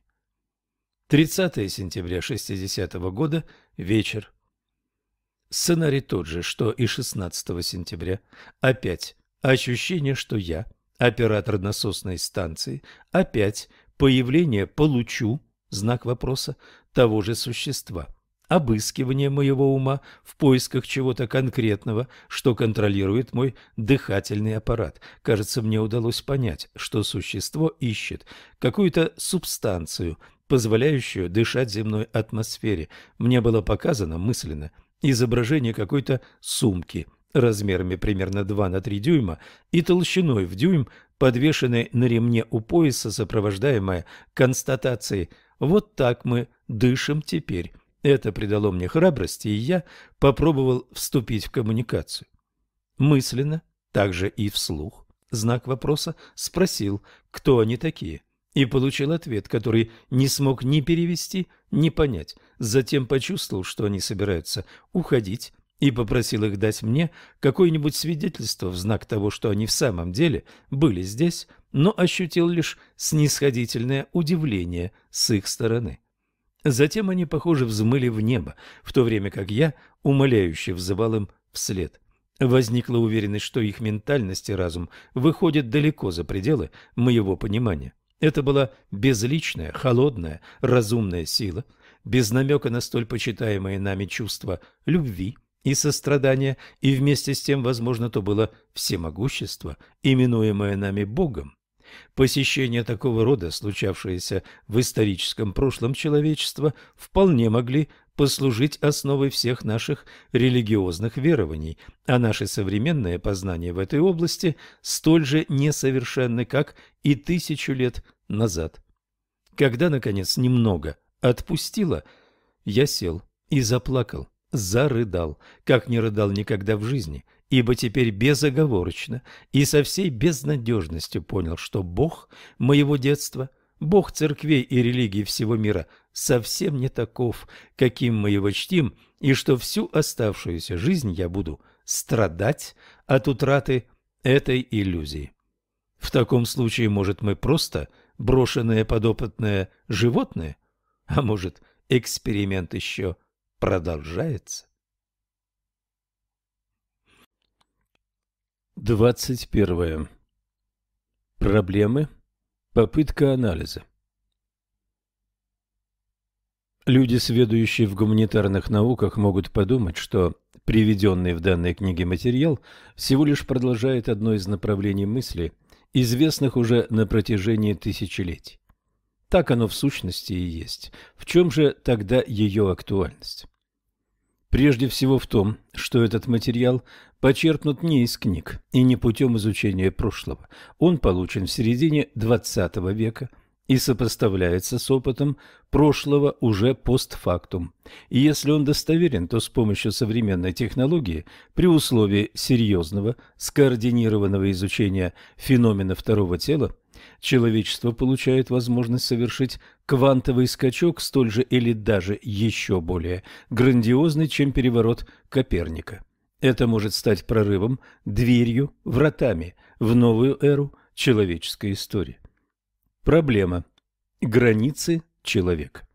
30 сентября 60 -го года, вечер. Сценарий тот же, что и 16 сентября. Опять ощущение, что я, оператор насосной станции, опять появление «получу» знак вопроса того же существа – обыскивание моего ума в поисках чего-то конкретного, что контролирует мой дыхательный аппарат. Кажется, мне удалось понять, что существо ищет какую-то субстанцию, позволяющую дышать земной атмосфере. Мне было показано мысленно изображение какой-то сумки размерами примерно 2 на 3 дюйма и толщиной в дюйм, подвешенной на ремне у пояса, сопровождаемая констатацией «Вот так мы дышим теперь». Это придало мне храбрости, и я попробовал вступить в коммуникацию. Мысленно, также и вслух, знак вопроса, спросил, кто они такие, и получил ответ, который не смог ни перевести, ни понять. Затем почувствовал, что они собираются уходить, и попросил их дать мне какое-нибудь свидетельство в знак того, что они в самом деле были здесь, но ощутил лишь снисходительное удивление с их стороны. Затем они, похоже, взмыли в небо, в то время как я умоляюще взывал им вслед. Возникла уверенность, что их ментальность и разум выходят далеко за пределы моего понимания. Это была безличная, холодная, разумная сила, без намека на столь почитаемое нами чувство любви и сострадания, и вместе с тем, возможно, то было всемогущество, именуемое нами Богом. Посещения такого рода, случавшиеся в историческом прошлом человечества, вполне могли послужить основой всех наших религиозных верований, а наше современное познание в этой области столь же несовершенны, как и тысячу лет назад. Когда, наконец, немного отпустило, я сел и заплакал, зарыдал, как не рыдал никогда в жизни, ибо теперь безоговорочно и со всей безнадежностью понял, что Бог моего детства, Бог церквей и религии всего мира совсем не таков, каким мы его чтим, и что всю оставшуюся жизнь я буду страдать от утраты этой иллюзии. В таком случае, может, мы просто брошенное подопытное животное, а может, эксперимент еще продолжается? 21. Проблемы. Попытка анализа. Люди, сведущие в гуманитарных науках, могут подумать, что приведенный в данной книге материал всего лишь продолжает одно из направлений мысли, известных уже на протяжении тысячелетий. Так оно в сущности и есть. В чем же тогда ее актуальность? Прежде всего в том, что этот материал почерпнут не из книг и не путем изучения прошлого. Он получен в середине XX века и сопоставляется с опытом прошлого уже постфактум. И если он достоверен, то с помощью современной технологии, при условии серьезного, скоординированного изучения феномена второго тела, человечество получает возможность совершить квантовый скачок, столь же или даже еще более грандиозный, чем переворот Коперника. Это может стать прорывом, дверью, вратами в новую эру человеческой истории. Проблема. Границы человека.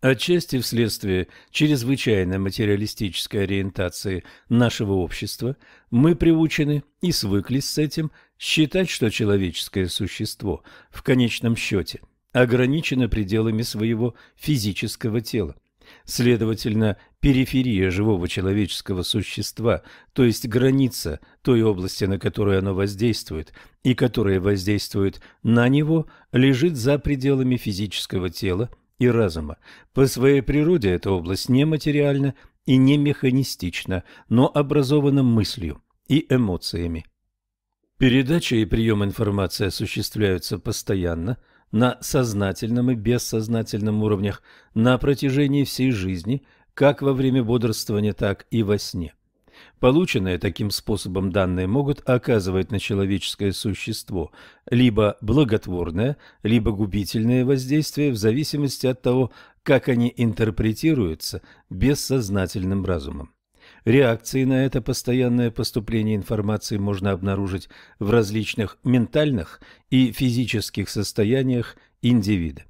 Отчасти вследствие чрезвычайно материалистической ориентации нашего общества мы приучены и свыклись с этим – Считать, что человеческое существо в конечном счете ограничено пределами своего физического тела. Следовательно, периферия живого человеческого существа, то есть граница той области, на которую оно воздействует, и которая воздействует на него, лежит за пределами физического тела и разума. По своей природе эта область нематериальна и не механистична, но образована мыслью и эмоциями. Передача и прием информации осуществляются постоянно, на сознательном и бессознательном уровнях, на протяжении всей жизни, как во время бодрствования, так и во сне. Полученные таким способом данные могут оказывать на человеческое существо либо благотворное, либо губительное воздействие в зависимости от того, как они интерпретируются бессознательным разумом. Реакции на это постоянное поступление информации можно обнаружить в различных ментальных и физических состояниях индивида.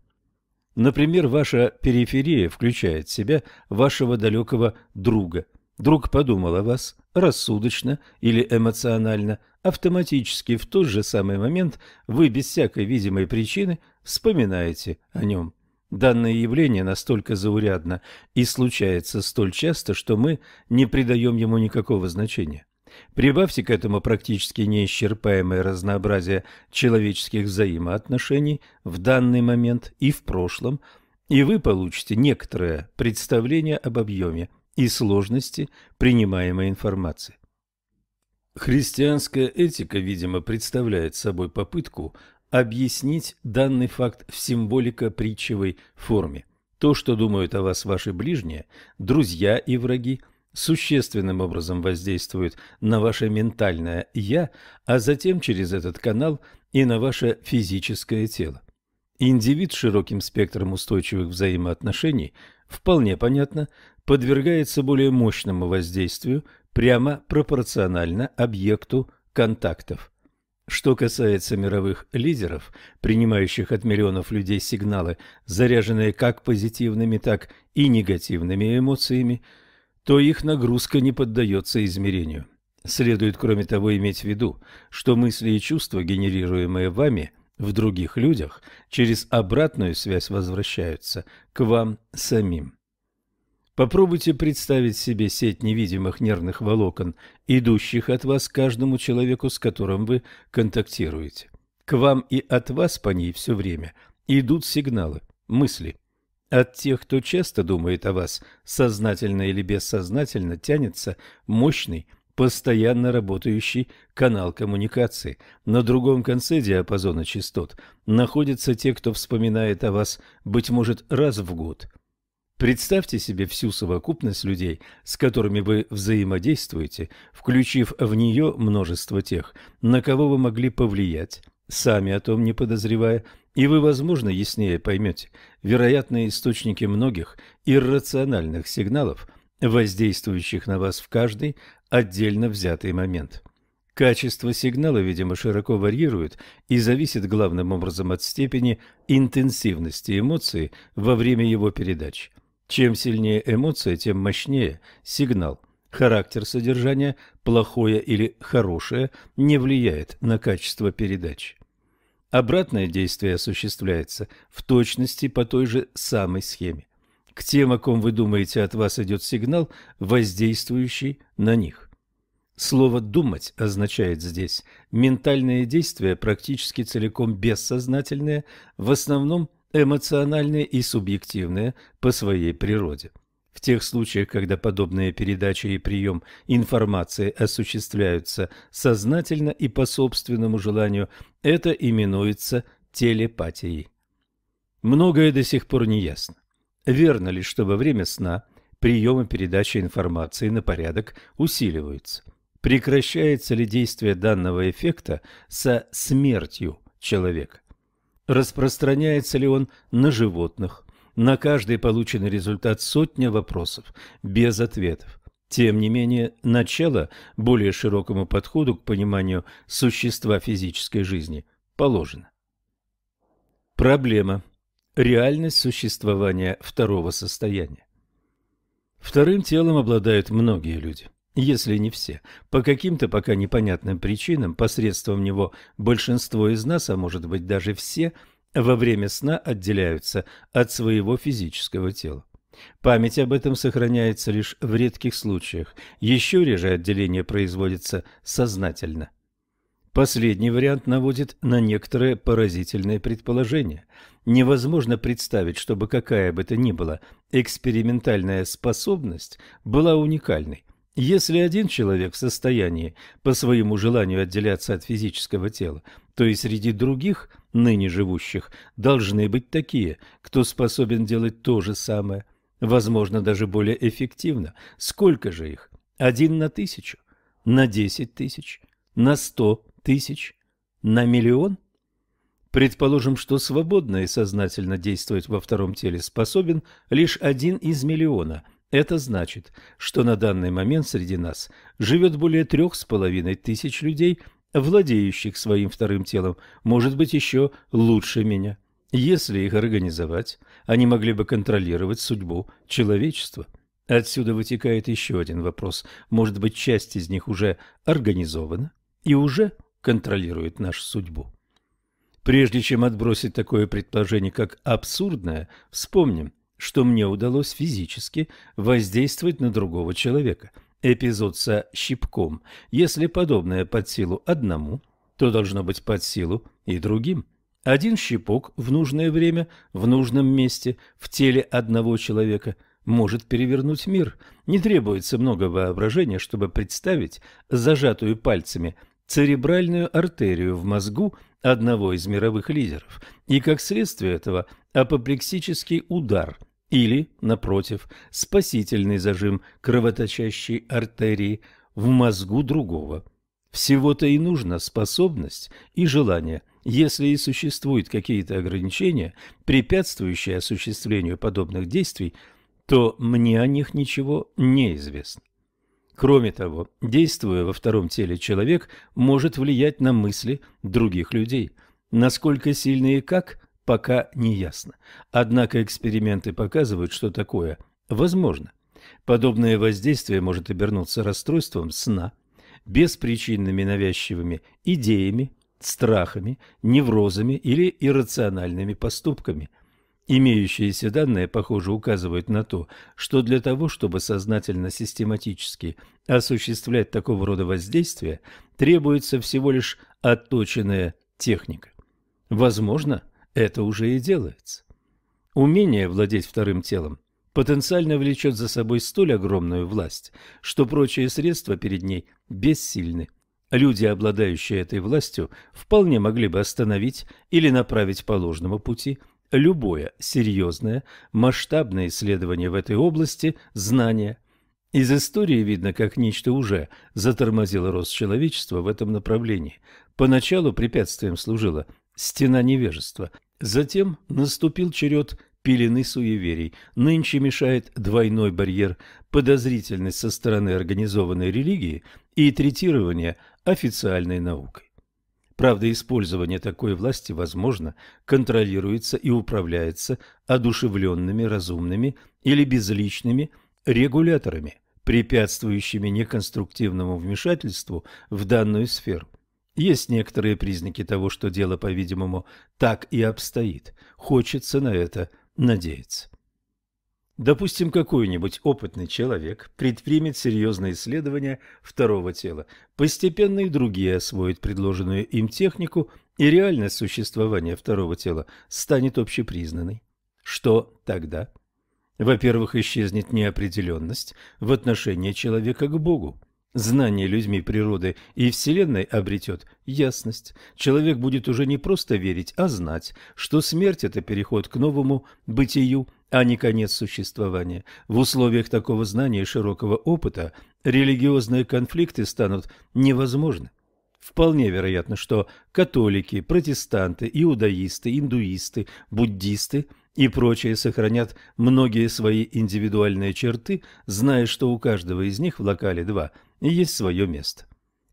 Например, ваша периферия включает в себя вашего далекого друга. Друг подумал о вас рассудочно или эмоционально, автоматически в тот же самый момент вы без всякой видимой причины вспоминаете о нем. Данное явление настолько заурядно и случается столь часто, что мы не придаем ему никакого значения. Прибавьте к этому практически неисчерпаемое разнообразие человеческих взаимоотношений в данный момент и в прошлом, и вы получите некоторое представление об объеме и сложности принимаемой информации. Христианская этика, видимо, представляет собой попытку объяснить данный факт в символико-притчевой форме. То, что думают о вас ваши ближние, друзья и враги, существенным образом воздействует на ваше ментальное «я», а затем через этот канал и на ваше физическое тело. Индивид с широким спектром устойчивых взаимоотношений, вполне понятно, подвергается более мощному воздействию прямо пропорционально объекту контактов – что касается мировых лидеров, принимающих от миллионов людей сигналы, заряженные как позитивными, так и негативными эмоциями, то их нагрузка не поддается измерению. Следует, кроме того, иметь в виду, что мысли и чувства, генерируемые вами в других людях, через обратную связь возвращаются к вам самим. Попробуйте представить себе сеть невидимых нервных волокон, идущих от вас к каждому человеку, с которым вы контактируете. К вам и от вас по ней все время идут сигналы, мысли. От тех, кто часто думает о вас, сознательно или бессознательно тянется мощный, постоянно работающий канал коммуникации. На другом конце диапазона частот находятся те, кто вспоминает о вас, быть может, раз в год – Представьте себе всю совокупность людей, с которыми вы взаимодействуете, включив в нее множество тех, на кого вы могли повлиять, сами о том не подозревая, и вы, возможно, яснее поймете вероятные источники многих иррациональных сигналов, воздействующих на вас в каждый отдельно взятый момент. Качество сигнала, видимо, широко варьирует и зависит главным образом от степени интенсивности эмоции во время его передачи. Чем сильнее эмоция, тем мощнее сигнал. Характер содержания, плохое или хорошее, не влияет на качество передачи. Обратное действие осуществляется в точности по той же самой схеме. К тем, о ком вы думаете, от вас идет сигнал, воздействующий на них. Слово «думать» означает здесь ментальные действия, практически целиком бессознательные, в основном эмоциональное и субъективное по своей природе. В тех случаях, когда подобные передачи и прием информации осуществляются сознательно и по собственному желанию, это именуется телепатией. Многое до сих пор не ясно. Верно ли, что во время сна приемы передачи информации на порядок усиливаются? Прекращается ли действие данного эффекта со смертью человека? Распространяется ли он на животных? На каждый полученный результат сотня вопросов, без ответов. Тем не менее, начало более широкому подходу к пониманию существа физической жизни положено. Проблема. Реальность существования второго состояния. Вторым телом обладают многие люди если не все, по каким-то пока непонятным причинам, посредством него большинство из нас, а может быть даже все, во время сна отделяются от своего физического тела. Память об этом сохраняется лишь в редких случаях, еще реже отделение производится сознательно. Последний вариант наводит на некоторые поразительные предположения. Невозможно представить, чтобы какая бы то ни была экспериментальная способность была уникальной – если один человек в состоянии по своему желанию отделяться от физического тела, то и среди других, ныне живущих, должны быть такие, кто способен делать то же самое, возможно, даже более эффективно. Сколько же их? Один на тысячу? На десять тысяч? На сто тысяч? На миллион? Предположим, что свободно и сознательно действовать во втором теле способен лишь один из миллиона – это значит, что на данный момент среди нас живет более трех с половиной тысяч людей, владеющих своим вторым телом, может быть, еще лучше меня. Если их организовать, они могли бы контролировать судьбу человечества. Отсюда вытекает еще один вопрос. Может быть, часть из них уже организована и уже контролирует нашу судьбу? Прежде чем отбросить такое предположение как абсурдное, вспомним, что мне удалось физически воздействовать на другого человека. Эпизод со щипком. Если подобное под силу одному, то должно быть под силу и другим. Один щипок в нужное время, в нужном месте, в теле одного человека может перевернуть мир. Не требуется много воображения, чтобы представить зажатую пальцами церебральную артерию в мозгу одного из мировых лидеров и, как следствие этого, апоплексический удар – или, напротив, спасительный зажим кровоточащей артерии в мозгу другого. Всего-то и нужна способность и желание. Если и существуют какие-то ограничения, препятствующие осуществлению подобных действий, то мне о них ничего не известно. Кроме того, действуя во втором теле, человек может влиять на мысли других людей. Насколько сильно и как пока не ясно. Однако эксперименты показывают, что такое возможно. Подобное воздействие может обернуться расстройством сна, беспричинными навязчивыми идеями, страхами, неврозами или иррациональными поступками. Имеющиеся данные, похоже, указывают на то, что для того, чтобы сознательно систематически осуществлять такого рода воздействие, требуется всего лишь отточенная техника. Возможно, это уже и делается. Умение владеть вторым телом потенциально влечет за собой столь огромную власть, что прочие средства перед ней бессильны. Люди, обладающие этой властью, вполне могли бы остановить или направить по ложному пути любое серьезное, масштабное исследование в этой области знания. Из истории видно, как нечто уже затормозило рост человечества в этом направлении. Поначалу препятствием служила стена невежества. Затем наступил черед пелены суеверий. Нынче мешает двойной барьер подозрительность со стороны организованной религии и третирование официальной наукой. Правда, использование такой власти, возможно, контролируется и управляется одушевленными, разумными или безличными регуляторами, препятствующими неконструктивному вмешательству в данную сферу. Есть некоторые признаки того, что дело, по-видимому, так и обстоит. Хочется на это надеяться. Допустим, какой-нибудь опытный человек предпримет серьезное исследование второго тела. Постепенно и другие освоят предложенную им технику, и реальность существования второго тела станет общепризнанной. Что тогда? Во-первых, исчезнет неопределенность в отношении человека к Богу. Знание людьми природы и Вселенной обретет ясность. Человек будет уже не просто верить, а знать, что смерть – это переход к новому бытию, а не конец существования. В условиях такого знания и широкого опыта религиозные конфликты станут невозможны. Вполне вероятно, что католики, протестанты, иудаисты, индуисты, буддисты и прочие сохранят многие свои индивидуальные черты, зная, что у каждого из них в локале два – и есть свое место.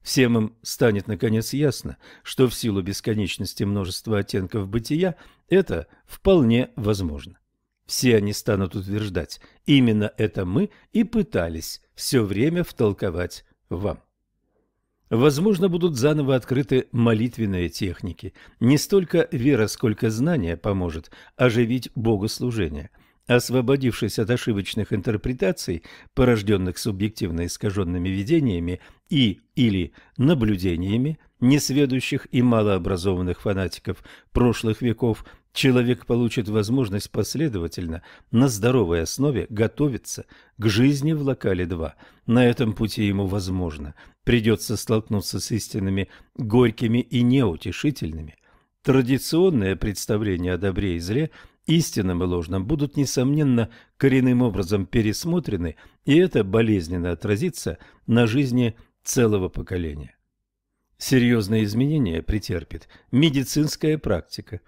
Всем им станет наконец ясно, что в силу бесконечности множества оттенков бытия это вполне возможно. Все они станут утверждать, именно это мы и пытались все время втолковать вам. Возможно, будут заново открыты молитвенные техники. Не столько вера, сколько знание поможет оживить богослужение – Освободившись от ошибочных интерпретаций, порожденных субъективно искаженными видениями и или наблюдениями несведущих и малообразованных фанатиков прошлых веков, человек получит возможность последовательно, на здоровой основе, готовиться к жизни в локале 2. На этом пути ему, возможно, придется столкнуться с истинами горькими и неутешительными. Традиционное представление о добре и зле – истинным и ложным, будут, несомненно, коренным образом пересмотрены, и это болезненно отразится на жизни целого поколения. Серьезные изменения претерпит медицинская практика,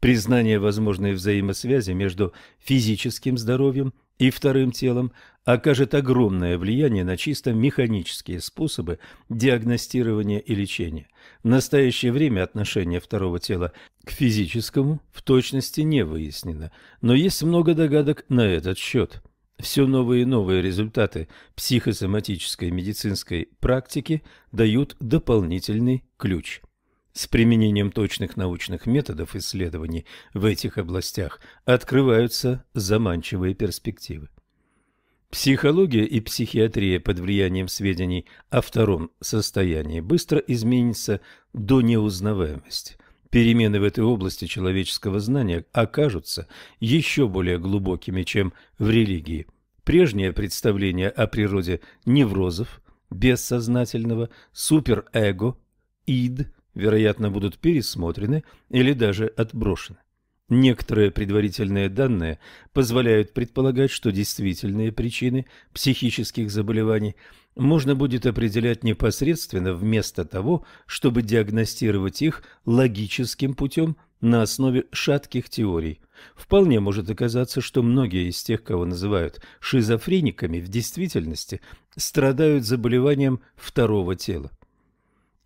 признание возможной взаимосвязи между физическим здоровьем и вторым телом окажет огромное влияние на чисто механические способы диагностирования и лечения. В настоящее время отношение второго тела к физическому в точности не выяснено, но есть много догадок на этот счет. Все новые и новые результаты психосоматической медицинской практики дают дополнительный ключ. С применением точных научных методов исследований в этих областях открываются заманчивые перспективы. Психология и психиатрия под влиянием сведений о втором состоянии быстро изменится до неузнаваемости. Перемены в этой области человеческого знания окажутся еще более глубокими, чем в религии. Прежнее представление о природе неврозов, бессознательного, суперэго, ид – вероятно, будут пересмотрены или даже отброшены. Некоторые предварительные данные позволяют предполагать, что действительные причины психических заболеваний можно будет определять непосредственно вместо того, чтобы диагностировать их логическим путем на основе шатких теорий. Вполне может оказаться, что многие из тех, кого называют шизофрениками, в действительности страдают заболеванием второго тела.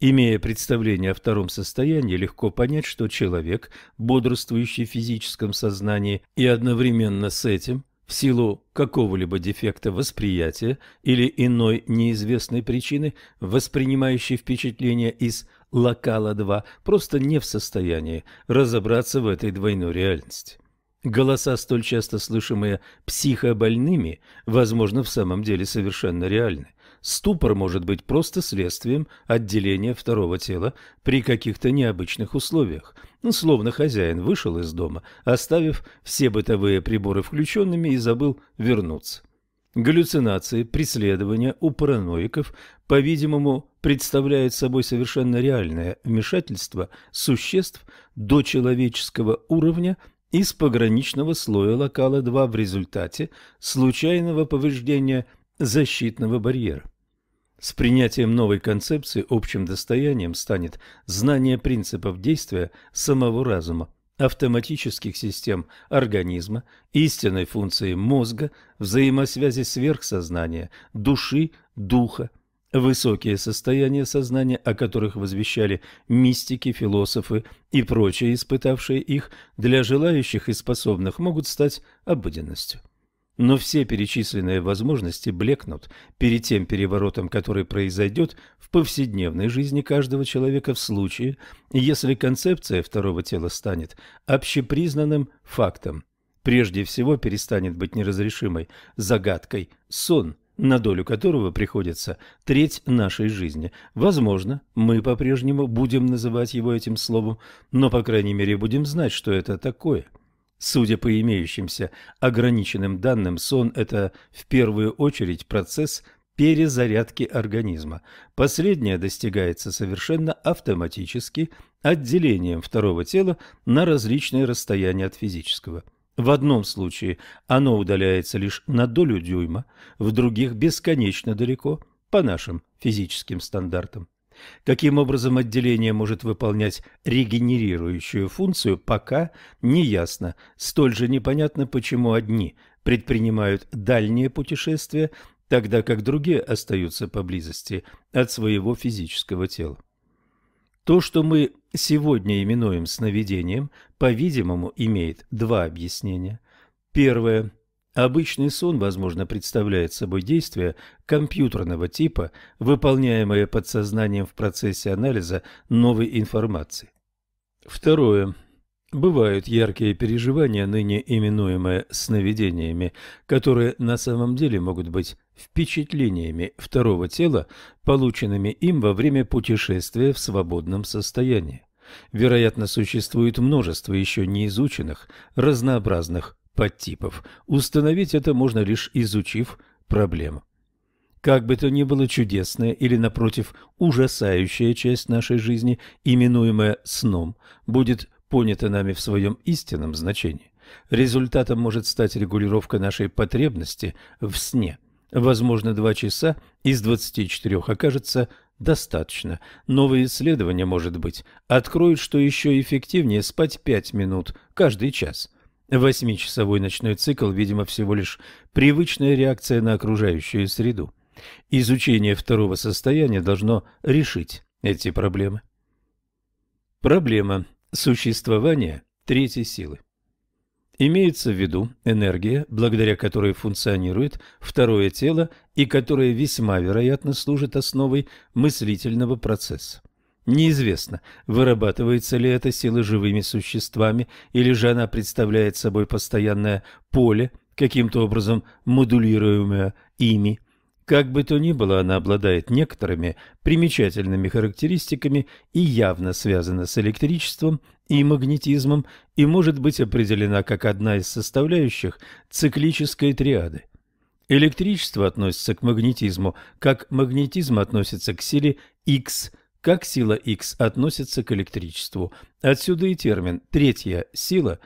Имея представление о втором состоянии, легко понять, что человек, бодрствующий в физическом сознании и одновременно с этим, в силу какого-либо дефекта восприятия или иной неизвестной причины, воспринимающий впечатление из локала-2, просто не в состоянии разобраться в этой двойной реальности. Голоса, столь часто слышимые психобольными, возможно, в самом деле совершенно реальны. Ступор может быть просто следствием отделения второго тела при каких-то необычных условиях. Ну, словно хозяин вышел из дома, оставив все бытовые приборы включенными и забыл вернуться. Галлюцинации, преследования у параноиков, по-видимому, представляют собой совершенно реальное вмешательство существ до человеческого уровня из пограничного слоя локала 2 в результате случайного повреждения – защитного барьера. С принятием новой концепции общим достоянием станет знание принципов действия самого разума, автоматических систем организма, истинной функции мозга, взаимосвязи сверхсознания, души, духа, высокие состояния сознания, о которых возвещали мистики, философы и прочие, испытавшие их, для желающих и способных могут стать обыденностью. Но все перечисленные возможности блекнут перед тем переворотом, который произойдет в повседневной жизни каждого человека в случае, если концепция второго тела станет общепризнанным фактом. Прежде всего перестанет быть неразрешимой загадкой сон, на долю которого приходится треть нашей жизни. Возможно, мы по-прежнему будем называть его этим словом, но, по крайней мере, будем знать, что это такое – Судя по имеющимся ограниченным данным, сон – это в первую очередь процесс перезарядки организма. Последнее достигается совершенно автоматически отделением второго тела на различные расстояния от физического. В одном случае оно удаляется лишь на долю дюйма, в других – бесконечно далеко, по нашим физическим стандартам. Каким образом отделение может выполнять регенерирующую функцию, пока не ясно. Столь же непонятно, почему одни предпринимают дальние путешествия, тогда как другие остаются поблизости от своего физического тела. То, что мы сегодня именуем сновидением, по-видимому, имеет два объяснения. Первое – Обычный сон, возможно, представляет собой действие компьютерного типа, выполняемое подсознанием в процессе анализа новой информации. Второе. Бывают яркие переживания, ныне именуемые сновидениями, которые на самом деле могут быть впечатлениями второго тела, полученными им во время путешествия в свободном состоянии. Вероятно, существует множество еще неизученных, разнообразных подтипов. Установить это можно лишь изучив проблему. Как бы то ни было чудесная или, напротив, ужасающая часть нашей жизни, именуемая сном, будет понята нами в своем истинном значении. Результатом может стать регулировка нашей потребности в сне. Возможно, два часа из 24 окажется достаточно. Новые исследования, может быть, откроют, что еще эффективнее спать пять минут каждый час – Восьмичасовой ночной цикл, видимо, всего лишь привычная реакция на окружающую среду. Изучение второго состояния должно решить эти проблемы. Проблема существования третьей силы. Имеется в виду энергия, благодаря которой функционирует второе тело и которая весьма вероятно служит основой мыслительного процесса. Неизвестно, вырабатывается ли эта сила живыми существами, или же она представляет собой постоянное поле, каким-то образом модулируемое ими. Как бы то ни было, она обладает некоторыми примечательными характеристиками и явно связана с электричеством и магнетизмом и может быть определена как одна из составляющих циклической триады. Электричество относится к магнетизму, как магнетизм относится к силе X – как сила X относится к электричеству? Отсюда и термин «третья сила»,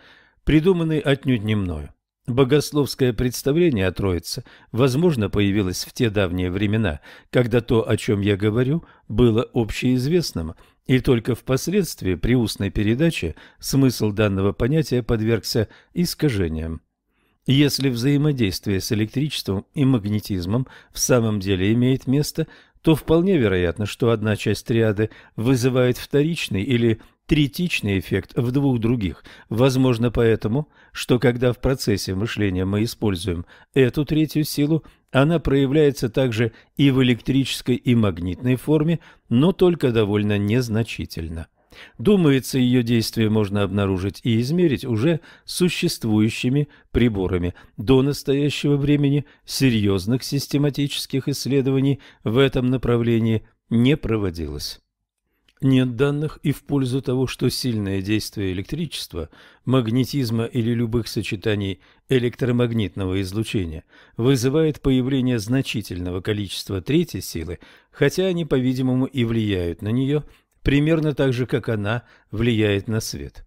придуманный отнюдь не мною. Богословское представление о Троице, возможно, появилось в те давние времена, когда то, о чем я говорю, было общеизвестным, и только впоследствии при устной передаче смысл данного понятия подвергся искажениям. Если взаимодействие с электричеством и магнетизмом в самом деле имеет место, то вполне вероятно, что одна часть триады вызывает вторичный или третичный эффект в двух других. Возможно поэтому, что когда в процессе мышления мы используем эту третью силу, она проявляется также и в электрической и магнитной форме, но только довольно незначительно. Думается, ее действие можно обнаружить и измерить уже существующими приборами. До настоящего времени серьезных систематических исследований в этом направлении не проводилось. Нет данных и в пользу того, что сильное действие электричества, магнетизма или любых сочетаний электромагнитного излучения вызывает появление значительного количества третьей силы, хотя они, по-видимому, и влияют на нее – примерно так же, как она влияет на свет.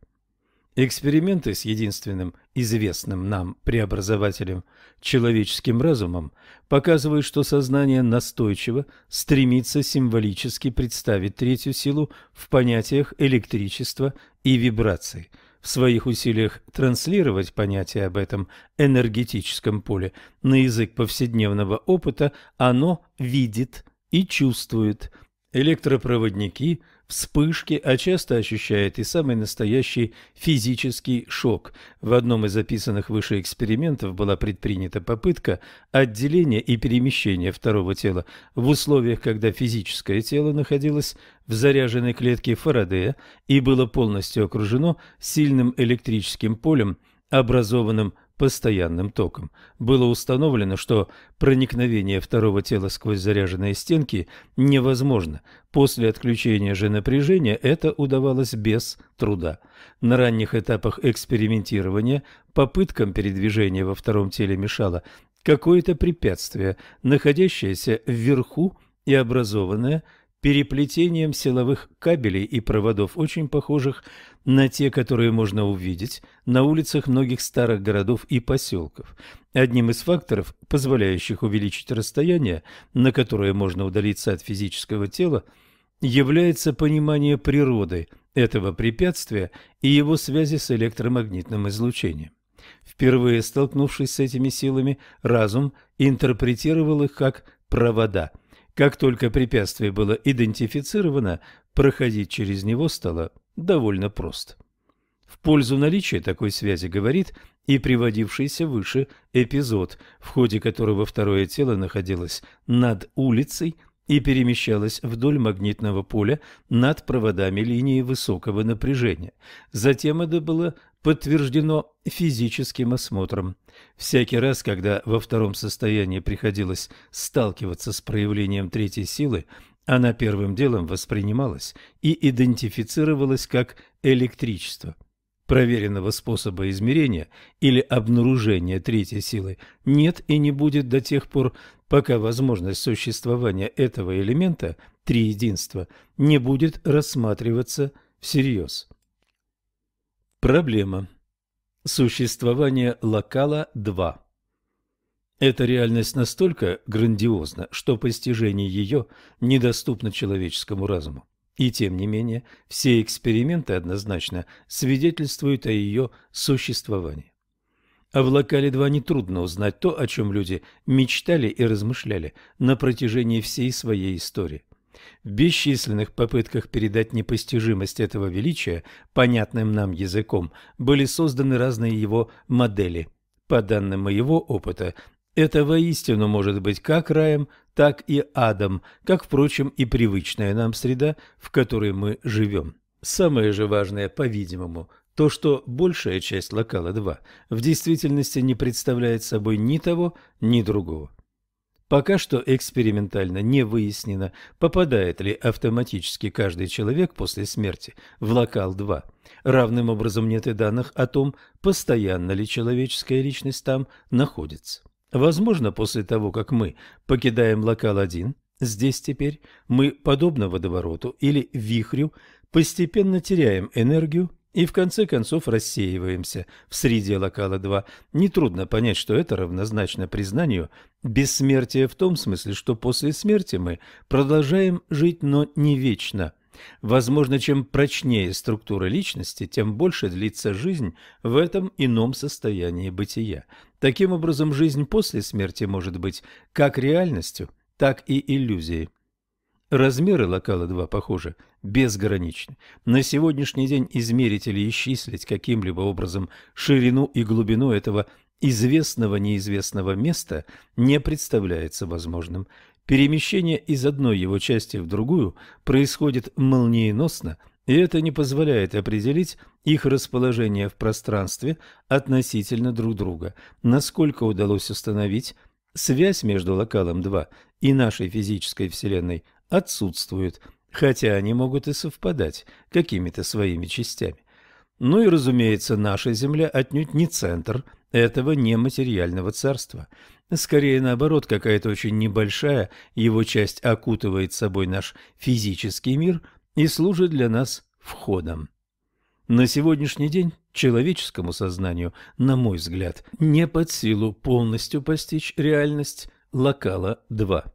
Эксперименты с единственным известным нам преобразователем человеческим разумом показывают, что сознание настойчиво стремится символически представить третью силу в понятиях электричества и вибрации. В своих усилиях транслировать понятие об этом энергетическом поле на язык повседневного опыта оно видит и чувствует. Электропроводники – вспышки, а часто ощущает и самый настоящий физический шок. В одном из описанных выше экспериментов была предпринята попытка отделения и перемещения второго тела в условиях, когда физическое тело находилось в заряженной клетке Фарадея и было полностью окружено сильным электрическим полем, образованным постоянным током. Было установлено, что проникновение второго тела сквозь заряженные стенки невозможно. После отключения же напряжения это удавалось без труда. На ранних этапах экспериментирования попыткам передвижения во втором теле мешало какое-то препятствие, находящееся вверху и образованное переплетением силовых кабелей и проводов, очень похожих на те, которые можно увидеть на улицах многих старых городов и поселков. Одним из факторов, позволяющих увеличить расстояние, на которое можно удалиться от физического тела, является понимание природы этого препятствия и его связи с электромагнитным излучением. Впервые столкнувшись с этими силами, разум интерпретировал их как «провода», как только препятствие было идентифицировано, проходить через него стало довольно просто. В пользу наличия такой связи говорит и приводившийся выше эпизод, в ходе которого второе тело находилось над улицей и перемещалось вдоль магнитного поля над проводами линии высокого напряжения. Затем это было подтверждено физическим осмотром. Всякий раз, когда во втором состоянии приходилось сталкиваться с проявлением третьей силы, она первым делом воспринималась и идентифицировалась как электричество. Проверенного способа измерения или обнаружения третьей силы нет и не будет до тех пор, пока возможность существования этого элемента, триединства, не будет рассматриваться всерьез. Проблема. Существование локала 2. Эта реальность настолько грандиозна, что постижение ее недоступно человеческому разуму. И тем не менее, все эксперименты однозначно свидетельствуют о ее существовании. А в локале 2 нетрудно узнать то, о чем люди мечтали и размышляли на протяжении всей своей истории. В бесчисленных попытках передать непостижимость этого величия понятным нам языком были созданы разные его модели. По данным моего опыта, это воистину может быть как раем, так и адом, как, впрочем, и привычная нам среда, в которой мы живем. Самое же важное, по-видимому, то, что большая часть локала 2 в действительности не представляет собой ни того, ни другого. Пока что экспериментально не выяснено, попадает ли автоматически каждый человек после смерти в локал-2. Равным образом нет и данных о том, постоянно ли человеческая личность там находится. Возможно, после того, как мы покидаем локал-1, здесь теперь мы, подобно водовороту или вихрю, постепенно теряем энергию и в конце концов рассеиваемся в среде локала 2. Нетрудно понять, что это равнозначно признанию бессмертия в том смысле, что после смерти мы продолжаем жить, но не вечно. Возможно, чем прочнее структура личности, тем больше длится жизнь в этом ином состоянии бытия. Таким образом, жизнь после смерти может быть как реальностью, так и иллюзией. Размеры локала 2, похоже, безграничны. На сегодняшний день измерить или исчислить каким-либо образом ширину и глубину этого известного неизвестного места не представляется возможным. Перемещение из одной его части в другую происходит молниеносно, и это не позволяет определить их расположение в пространстве относительно друг друга. Насколько удалось установить, связь между локалом 2 и нашей физической Вселенной – отсутствуют, хотя они могут и совпадать какими-то своими частями. Ну и, разумеется, наша Земля отнюдь не центр этого нематериального царства. Скорее наоборот, какая-то очень небольшая его часть окутывает собой наш физический мир и служит для нас входом. На сегодняшний день человеческому сознанию, на мой взгляд, не под силу полностью постичь реальность локала 2.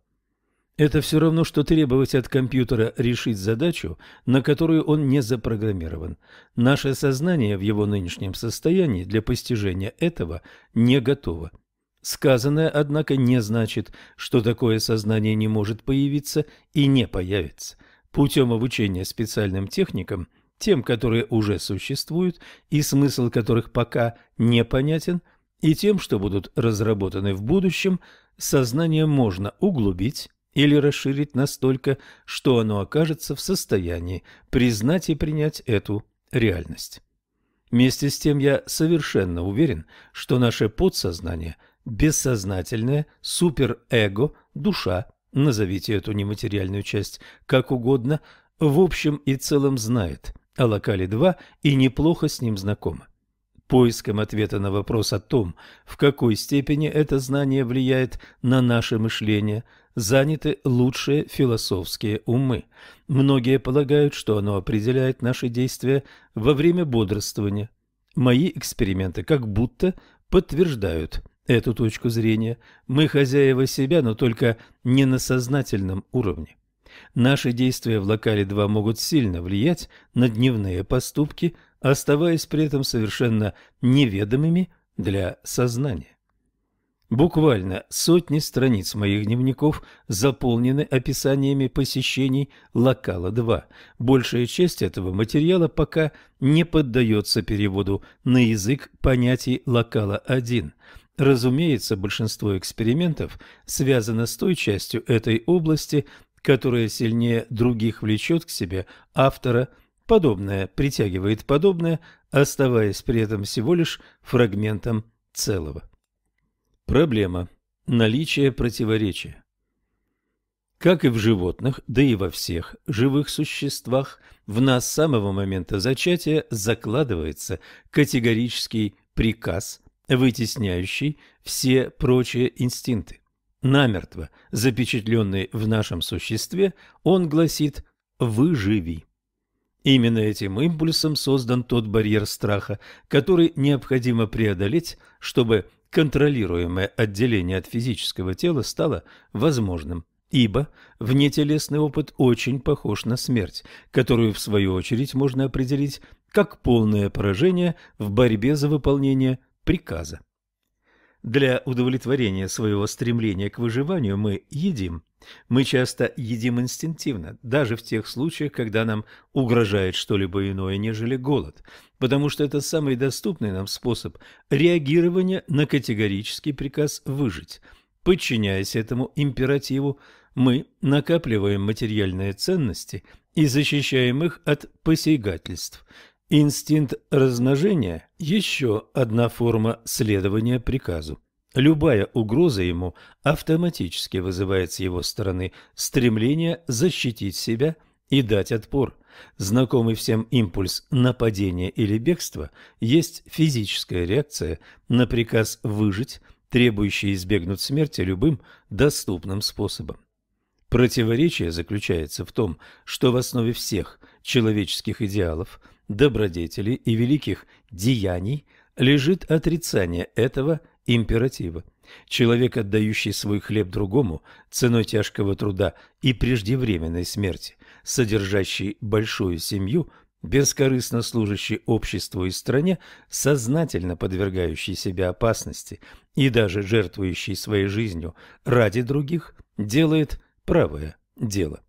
Это все равно, что требовать от компьютера решить задачу, на которую он не запрограммирован. Наше сознание в его нынешнем состоянии для постижения этого не готово. Сказанное, однако, не значит, что такое сознание не может появиться и не появится. Путем обучения специальным техникам, тем, которые уже существуют и смысл которых пока не понятен, и тем, что будут разработаны в будущем, сознание можно углубить, или расширить настолько, что оно окажется в состоянии признать и принять эту реальность. Вместе с тем я совершенно уверен, что наше подсознание, бессознательное, суперэго, душа, назовите эту нематериальную часть как угодно, в общем и целом знает о локале 2 и неплохо с ним знакомо. Поиском ответа на вопрос о том, в какой степени это знание влияет на наше мышление – заняты лучшие философские умы. Многие полагают, что оно определяет наши действия во время бодрствования. Мои эксперименты как будто подтверждают эту точку зрения. Мы хозяева себя, но только не на сознательном уровне. Наши действия в локале 2 могут сильно влиять на дневные поступки, оставаясь при этом совершенно неведомыми для сознания. Буквально сотни страниц моих дневников заполнены описаниями посещений локала 2. Большая часть этого материала пока не поддается переводу на язык понятий локала 1. Разумеется, большинство экспериментов связано с той частью этой области, которая сильнее других влечет к себе автора. Подобное притягивает подобное, оставаясь при этом всего лишь фрагментом целого. Проблема. Наличие противоречия. Как и в животных, да и во всех живых существах, в нас с самого момента зачатия закладывается категорический приказ, вытесняющий все прочие инстинкты. Намертво запечатленный в нашем существе, он гласит «выживи». Именно этим импульсом создан тот барьер страха, который необходимо преодолеть, чтобы контролируемое отделение от физического тела стало возможным, ибо внетелесный опыт очень похож на смерть, которую в свою очередь можно определить как полное поражение в борьбе за выполнение приказа. Для удовлетворения своего стремления к выживанию мы едим, мы часто едим инстинктивно, даже в тех случаях, когда нам угрожает что-либо иное, нежели голод, потому что это самый доступный нам способ реагирования на категорический приказ выжить. Подчиняясь этому императиву, мы накапливаем материальные ценности и защищаем их от посягательств. Инстинкт размножения – еще одна форма следования приказу. Любая угроза ему автоматически вызывает с его стороны стремление защитить себя и дать отпор. Знакомый всем импульс нападения или бегства есть физическая реакция на приказ выжить, требующий избегнуть смерти любым доступным способом. Противоречие заключается в том, что в основе всех человеческих идеалов, добродетелей и великих деяний лежит отрицание этого – императива. Человек, отдающий свой хлеб другому ценой тяжкого труда и преждевременной смерти, содержащий большую семью, бескорыстно служащий обществу и стране, сознательно подвергающий себя опасности и даже жертвующий своей жизнью ради других, делает правое дело.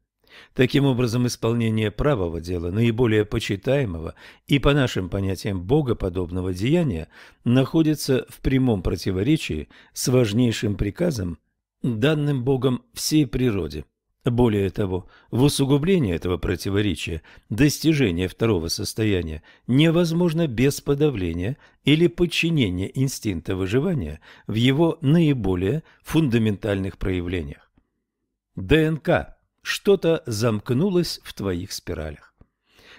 Таким образом, исполнение правого дела, наиболее почитаемого и, по нашим понятиям, богоподобного деяния, находится в прямом противоречии с важнейшим приказом, данным Богом всей природе. Более того, в усугублении этого противоречия достижение второго состояния невозможно без подавления или подчинения инстинкта выживания в его наиболее фундаментальных проявлениях. ДНК что-то замкнулось в твоих спиралях.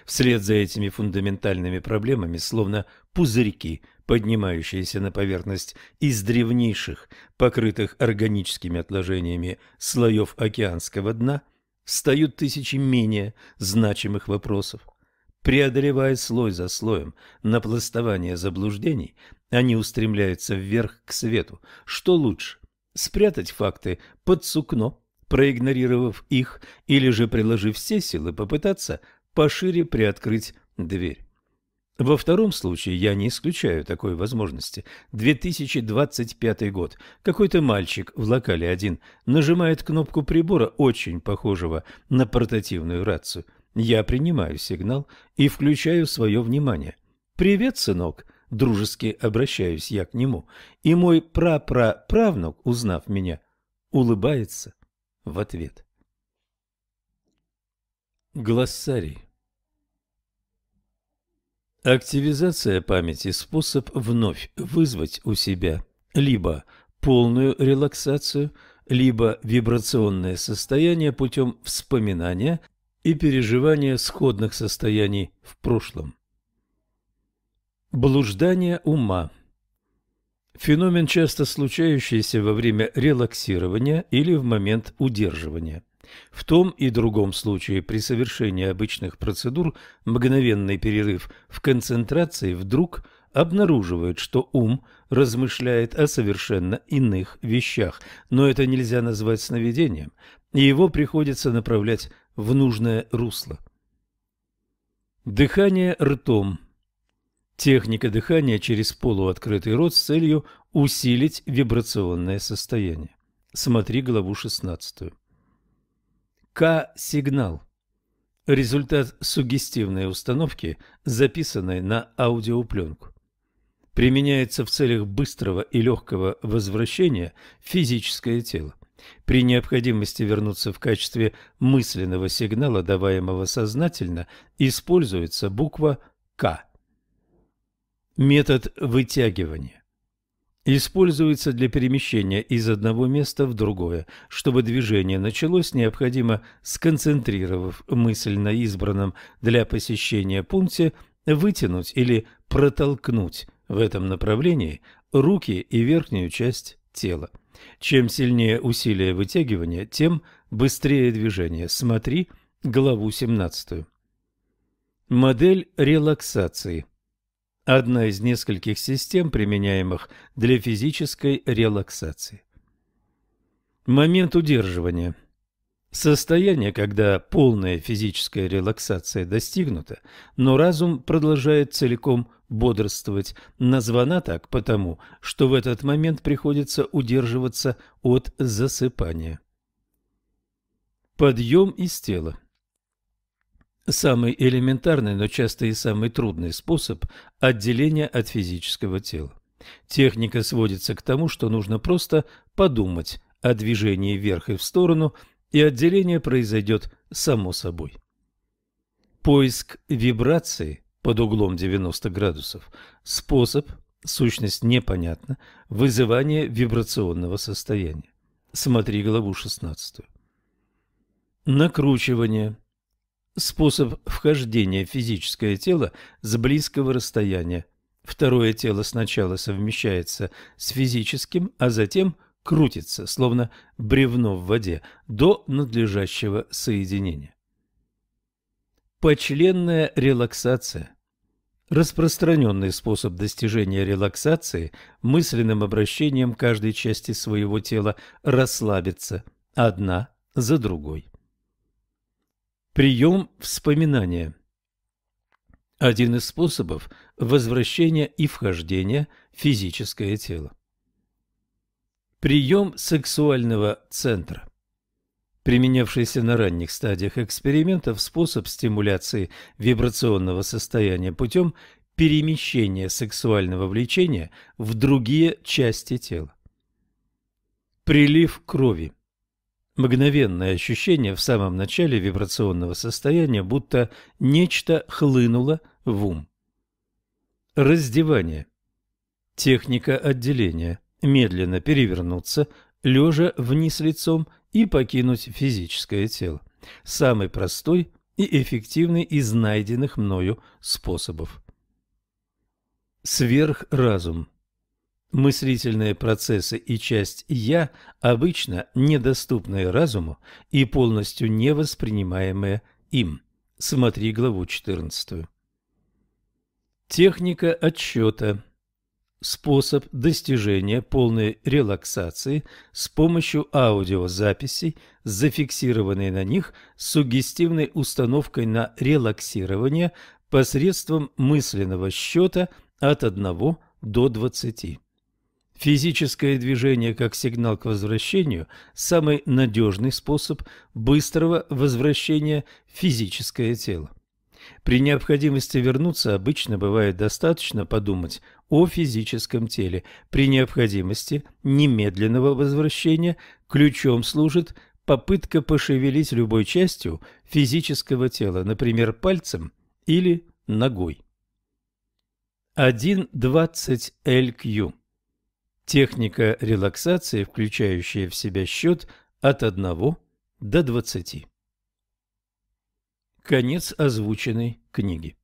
Вслед за этими фундаментальными проблемами, словно пузырьки, поднимающиеся на поверхность из древнейших, покрытых органическими отложениями слоев океанского дна, встают тысячи менее значимых вопросов. Преодолевая слой за слоем напластование заблуждений, они устремляются вверх к свету. Что лучше, спрятать факты под сукно проигнорировав их или же приложив все силы попытаться пошире приоткрыть дверь. Во втором случае я не исключаю такой возможности. 2025 год. Какой-то мальчик в локале один нажимает кнопку прибора, очень похожего на портативную рацию. Я принимаю сигнал и включаю свое внимание. «Привет, сынок!» Дружески обращаюсь я к нему. И мой прапраправнук, узнав меня, улыбается в ответ. Глоссарий Активизация памяти – способ вновь вызвать у себя либо полную релаксацию, либо вибрационное состояние путем вспоминания и переживания сходных состояний в прошлом. Блуждание ума – Феномен, часто случающийся во время релаксирования или в момент удерживания. В том и другом случае при совершении обычных процедур мгновенный перерыв в концентрации вдруг обнаруживает, что ум размышляет о совершенно иных вещах, но это нельзя назвать сновидением, и его приходится направлять в нужное русло. Дыхание ртом – Техника дыхания через полуоткрытый рот с целью усилить вибрационное состояние. Смотри главу 16. К-сигнал. Результат суггестивной установки, записанной на аудиопленку. Применяется в целях быстрого и легкого возвращения в физическое тело. При необходимости вернуться в качестве мысленного сигнала, даваемого сознательно, используется буква «К». Метод вытягивания используется для перемещения из одного места в другое. Чтобы движение началось, необходимо, сконцентрировав мысль на избранном для посещения пункте, вытянуть или протолкнуть в этом направлении руки и верхнюю часть тела. Чем сильнее усилие вытягивания, тем быстрее движение. Смотри главу 17. Модель релаксации – одна из нескольких систем, применяемых для физической релаксации. Момент удерживания. Состояние, когда полная физическая релаксация достигнута, но разум продолжает целиком бодрствовать, названа так потому, что в этот момент приходится удерживаться от засыпания. Подъем из тела. Самый элементарный, но часто и самый трудный способ – отделения от физического тела. Техника сводится к тому, что нужно просто подумать о движении вверх и в сторону, и отделение произойдет само собой. Поиск вибрации под углом 90 градусов – способ, сущность непонятна, Вызывание вибрационного состояния. Смотри главу 16. Накручивание – Способ вхождения в физическое тело с близкого расстояния. Второе тело сначала совмещается с физическим, а затем крутится, словно бревно в воде, до надлежащего соединения. Почленная релаксация. Распространенный способ достижения релаксации – мысленным обращением каждой части своего тела расслабиться одна за другой. Прием вспоминания. Один из способов возвращения и вхождения в физическое тело. Прием сексуального центра. Применявшийся на ранних стадиях экспериментов способ стимуляции вибрационного состояния путем перемещения сексуального влечения в другие части тела. Прилив крови. Мгновенное ощущение в самом начале вибрационного состояния, будто нечто хлынуло в ум. Раздевание. Техника отделения. Медленно перевернуться, лежа вниз лицом и покинуть физическое тело. Самый простой и эффективный из найденных мною способов. Сверхразум. Мыслительные процессы и часть «я» обычно недоступные разуму и полностью невоспринимаемые им. Смотри главу 14. Техника отсчета. Способ достижения полной релаксации с помощью аудиозаписей, зафиксированной на них с суггестивной установкой на релаксирование посредством мысленного счета от 1 до 20. Физическое движение как сигнал к возвращению – самый надежный способ быстрого возвращения в физическое тело. При необходимости вернуться обычно бывает достаточно подумать о физическом теле. При необходимости немедленного возвращения ключом служит попытка пошевелить любой частью физического тела, например, пальцем или ногой. 1.20 LQ Техника релаксации, включающая в себя счет от 1 до 20. Конец озвученной книги.